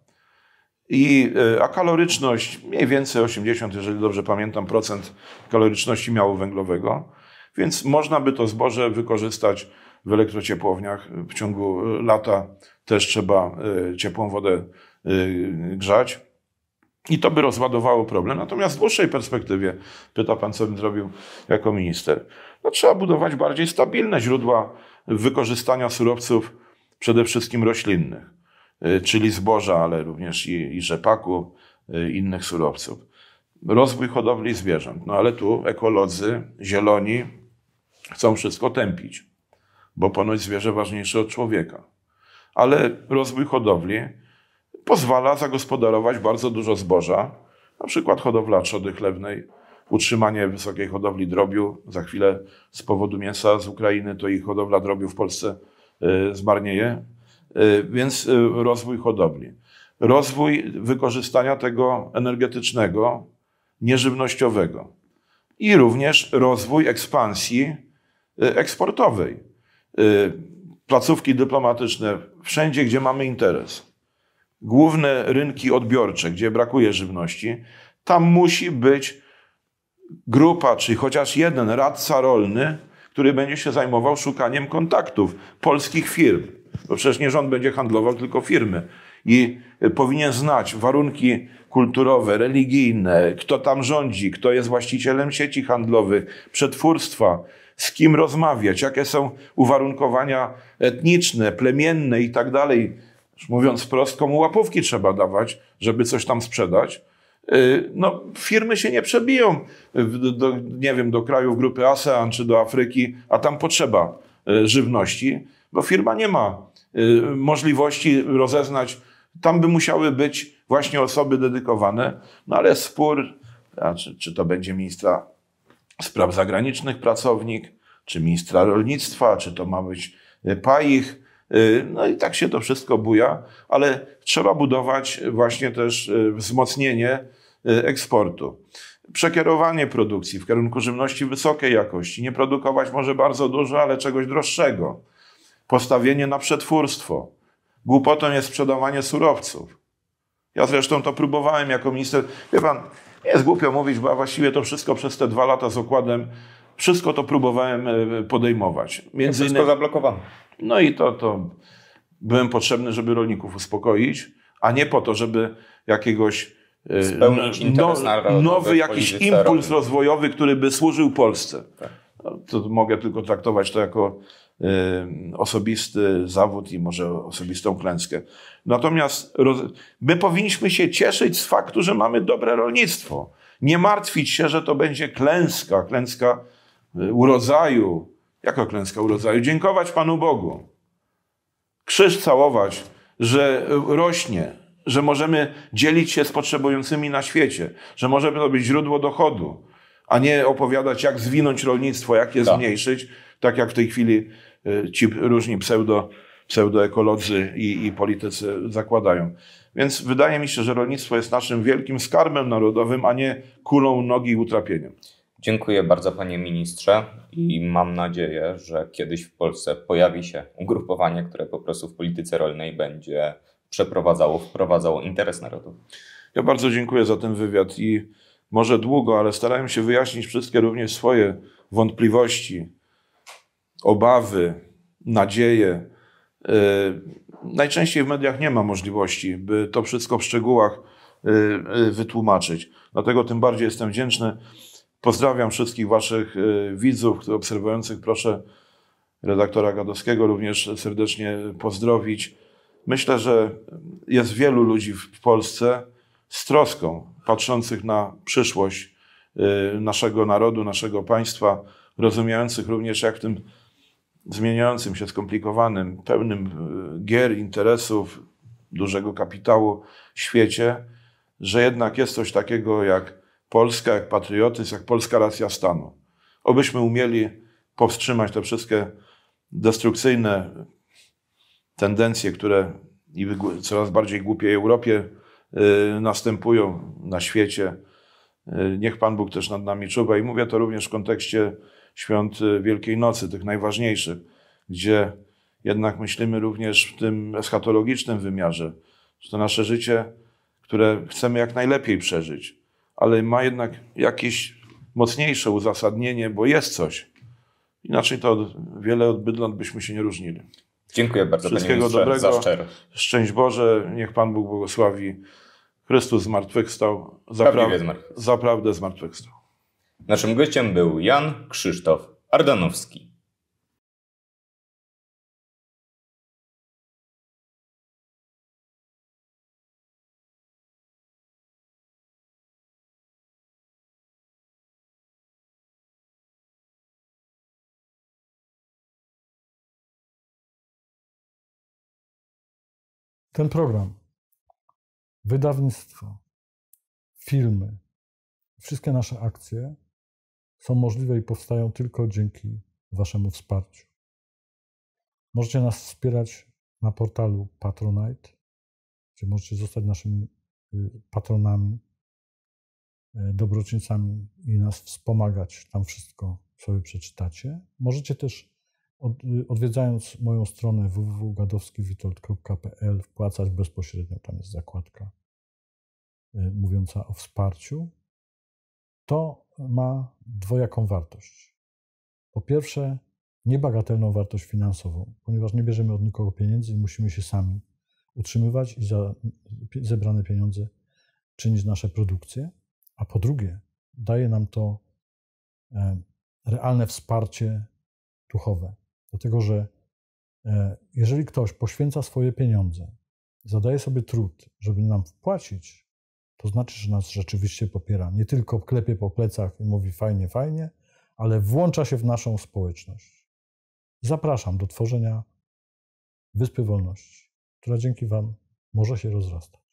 i, y, a kaloryczność mniej więcej 80, jeżeli dobrze pamiętam, procent kaloryczności miału węglowego. Więc można by to zboże wykorzystać w elektrociepłowniach. W ciągu y, lata też trzeba ciepłą wodę grzać. I to by rozładowało problem. Natomiast w dłuższej perspektywie, pyta pan, co bym zrobił jako minister. No, trzeba budować bardziej stabilne źródła wykorzystania surowców, przede wszystkim roślinnych, y, czyli zboża, ale również i, i rzepaku, y, innych surowców. Rozwój hodowli zwierząt. No ale tu ekolodzy, zieloni chcą wszystko tępić, bo ponoć zwierzę ważniejsze od człowieka. Ale rozwój hodowli pozwala zagospodarować bardzo dużo zboża, na przykład hodowla trzody chlewnej, utrzymanie wysokiej hodowli drobiu. Za chwilę z powodu mięsa z Ukrainy to ich hodowla drobiu w Polsce y, zmarnieje, y, więc y, rozwój hodowli. Rozwój wykorzystania tego energetycznego, nieżywnościowego i również rozwój ekspansji eksportowej. Placówki dyplomatyczne, wszędzie gdzie mamy interes główne rynki odbiorcze, gdzie brakuje żywności, tam musi być grupa, czy chociaż jeden radca rolny, który będzie się zajmował szukaniem kontaktów polskich firm. Bo przecież nie rząd będzie handlował, tylko firmy. I e, powinien znać warunki kulturowe, religijne, kto tam rządzi, kto jest właścicielem sieci handlowych, przetwórstwa, z kim rozmawiać, jakie są uwarunkowania etniczne, plemienne i tak dalej mówiąc wprost, komu łapówki trzeba dawać, żeby coś tam sprzedać. Y, no, firmy się nie przebiją, do, nie wiem, do krajów grupy ASEAN czy do Afryki, a tam potrzeba y, żywności, bo firma nie ma y, możliwości rozeznać. Tam by musiały być właśnie osoby dedykowane, no ale spór, czy, czy to będzie ministra spraw zagranicznych pracownik, czy ministra rolnictwa, czy to ma być PAIH, Y, no i tak się to wszystko buja, ale trzeba budować właśnie też y, wzmocnienie y, eksportu. Przekierowanie produkcji w kierunku żywności wysokiej jakości. Nie produkować może bardzo dużo, ale czegoś droższego. Postawienie na przetwórstwo. Głupotą jest sprzedawanie surowców. Ja zresztą to próbowałem jako minister. Wie pan, nie jest głupio mówić, bo właściwie to wszystko przez te dwa lata z okładem, wszystko to próbowałem e, podejmować. Między wszystko innymi, no i to, to byłem potrzebny, żeby rolników uspokoić, a nie po to, żeby jakiegoś spełnić e, no, nowy jakiś impuls rozwojowy, który by służył Polsce. Tak. No, to mogę tylko traktować to jako y, osobisty zawód i może osobistą klęskę. Natomiast roz, my powinniśmy się cieszyć z faktu, że mamy dobre rolnictwo. Nie martwić się, że to będzie klęska, klęska e, urodzaju, jako klęska urodzaju? Dziękować Panu Bogu. Krzyż całować, że e, rośnie, że możemy dzielić się z potrzebującymi na świecie, że możemy to być źródło dochodu, a nie opowiadać, jak zwinąć rolnictwo, jak je tak. zmniejszyć, tak jak w tej chwili e, ci różni pseudo, pseudoekolodzy i, i politycy zakładają. Więc wydaje mi się, że rolnictwo jest naszym wielkim skarbem narodowym, a nie kulą nogi i utrapieniem. Dziękuję bardzo panie ministrze i mam nadzieję, że kiedyś w Polsce pojawi się ugrupowanie, które po prostu w polityce rolnej będzie przeprowadzało, wprowadzało interes narodu. Ja bardzo dziękuję za ten wywiad i może długo, ale starałem się wyjaśnić wszystkie również swoje wątpliwości, obawy, nadzieje. Y, najczęściej w mediach nie ma możliwości, by to wszystko w szczegółach y, y, wytłumaczyć. Dlatego tym bardziej jestem wdzięczny Pozdrawiam wszystkich Waszych y, widzów, obserwujących. Proszę redaktora Gadowskiego również serdecznie pozdrowić. Myślę, że jest wielu ludzi w Polsce z troską patrzących na przyszłość y, naszego narodu, naszego państwa, rozumiejących również, jak w tym zmieniającym się, skomplikowanym, pełnym y, gier, interesów, dużego kapitału świecie, że jednak jest coś takiego jak Polska, jak patriotyzm, jak polska racja stanu. Obyśmy umieli powstrzymać te wszystkie destrukcyjne tendencje, które i w coraz bardziej głupiej Europie y, następują na świecie. Y, niech Pan Bóg też nad nami czuwa. I mówię to również w kontekście świąt y, Wielkiej Nocy, tych najważniejszych, gdzie jednak myślimy również w tym eschatologicznym wymiarze, że to nasze życie, które chcemy jak najlepiej przeżyć, ale ma jednak jakieś mocniejsze uzasadnienie, bo jest coś. Inaczej to od, wiele od Bydląt byśmy się nie różnili. Dziękuję bardzo. Wszystkiego dobrego. Za Szczęść Boże, niech Pan Bóg błogosławi. Chrystus zmartwychwstał. Zaprawdę zmartwychwstał. Zaprawdę zmartwychwstał. Naszym gościem był Jan Krzysztof Ardanowski. Ten program, wydawnictwo, filmy, wszystkie nasze akcje są możliwe i powstają tylko dzięki Waszemu wsparciu. Możecie nas wspierać na portalu Patronite, gdzie możecie zostać naszymi y, patronami, y, dobroczyńcami i nas wspomagać. Tam wszystko co wy przeczytacie. Możecie też odwiedzając moją stronę www.gadowskiwitold.pl wpłacać bezpośrednio, tam jest zakładka y, mówiąca o wsparciu, to ma dwojaką wartość. Po pierwsze, niebagatelną wartość finansową, ponieważ nie bierzemy od nikogo pieniędzy i musimy się sami utrzymywać i za zebrane pieniądze czynić nasze produkcje. A po drugie, daje nam to e, realne wsparcie duchowe. Dlatego, że e, jeżeli ktoś poświęca swoje pieniądze, zadaje sobie trud, żeby nam wpłacić, to znaczy, że nas rzeczywiście popiera. Nie tylko klepie po plecach i mówi fajnie, fajnie, ale włącza się w naszą społeczność. Zapraszam do tworzenia Wyspy Wolności, która dzięki Wam może się rozrastać.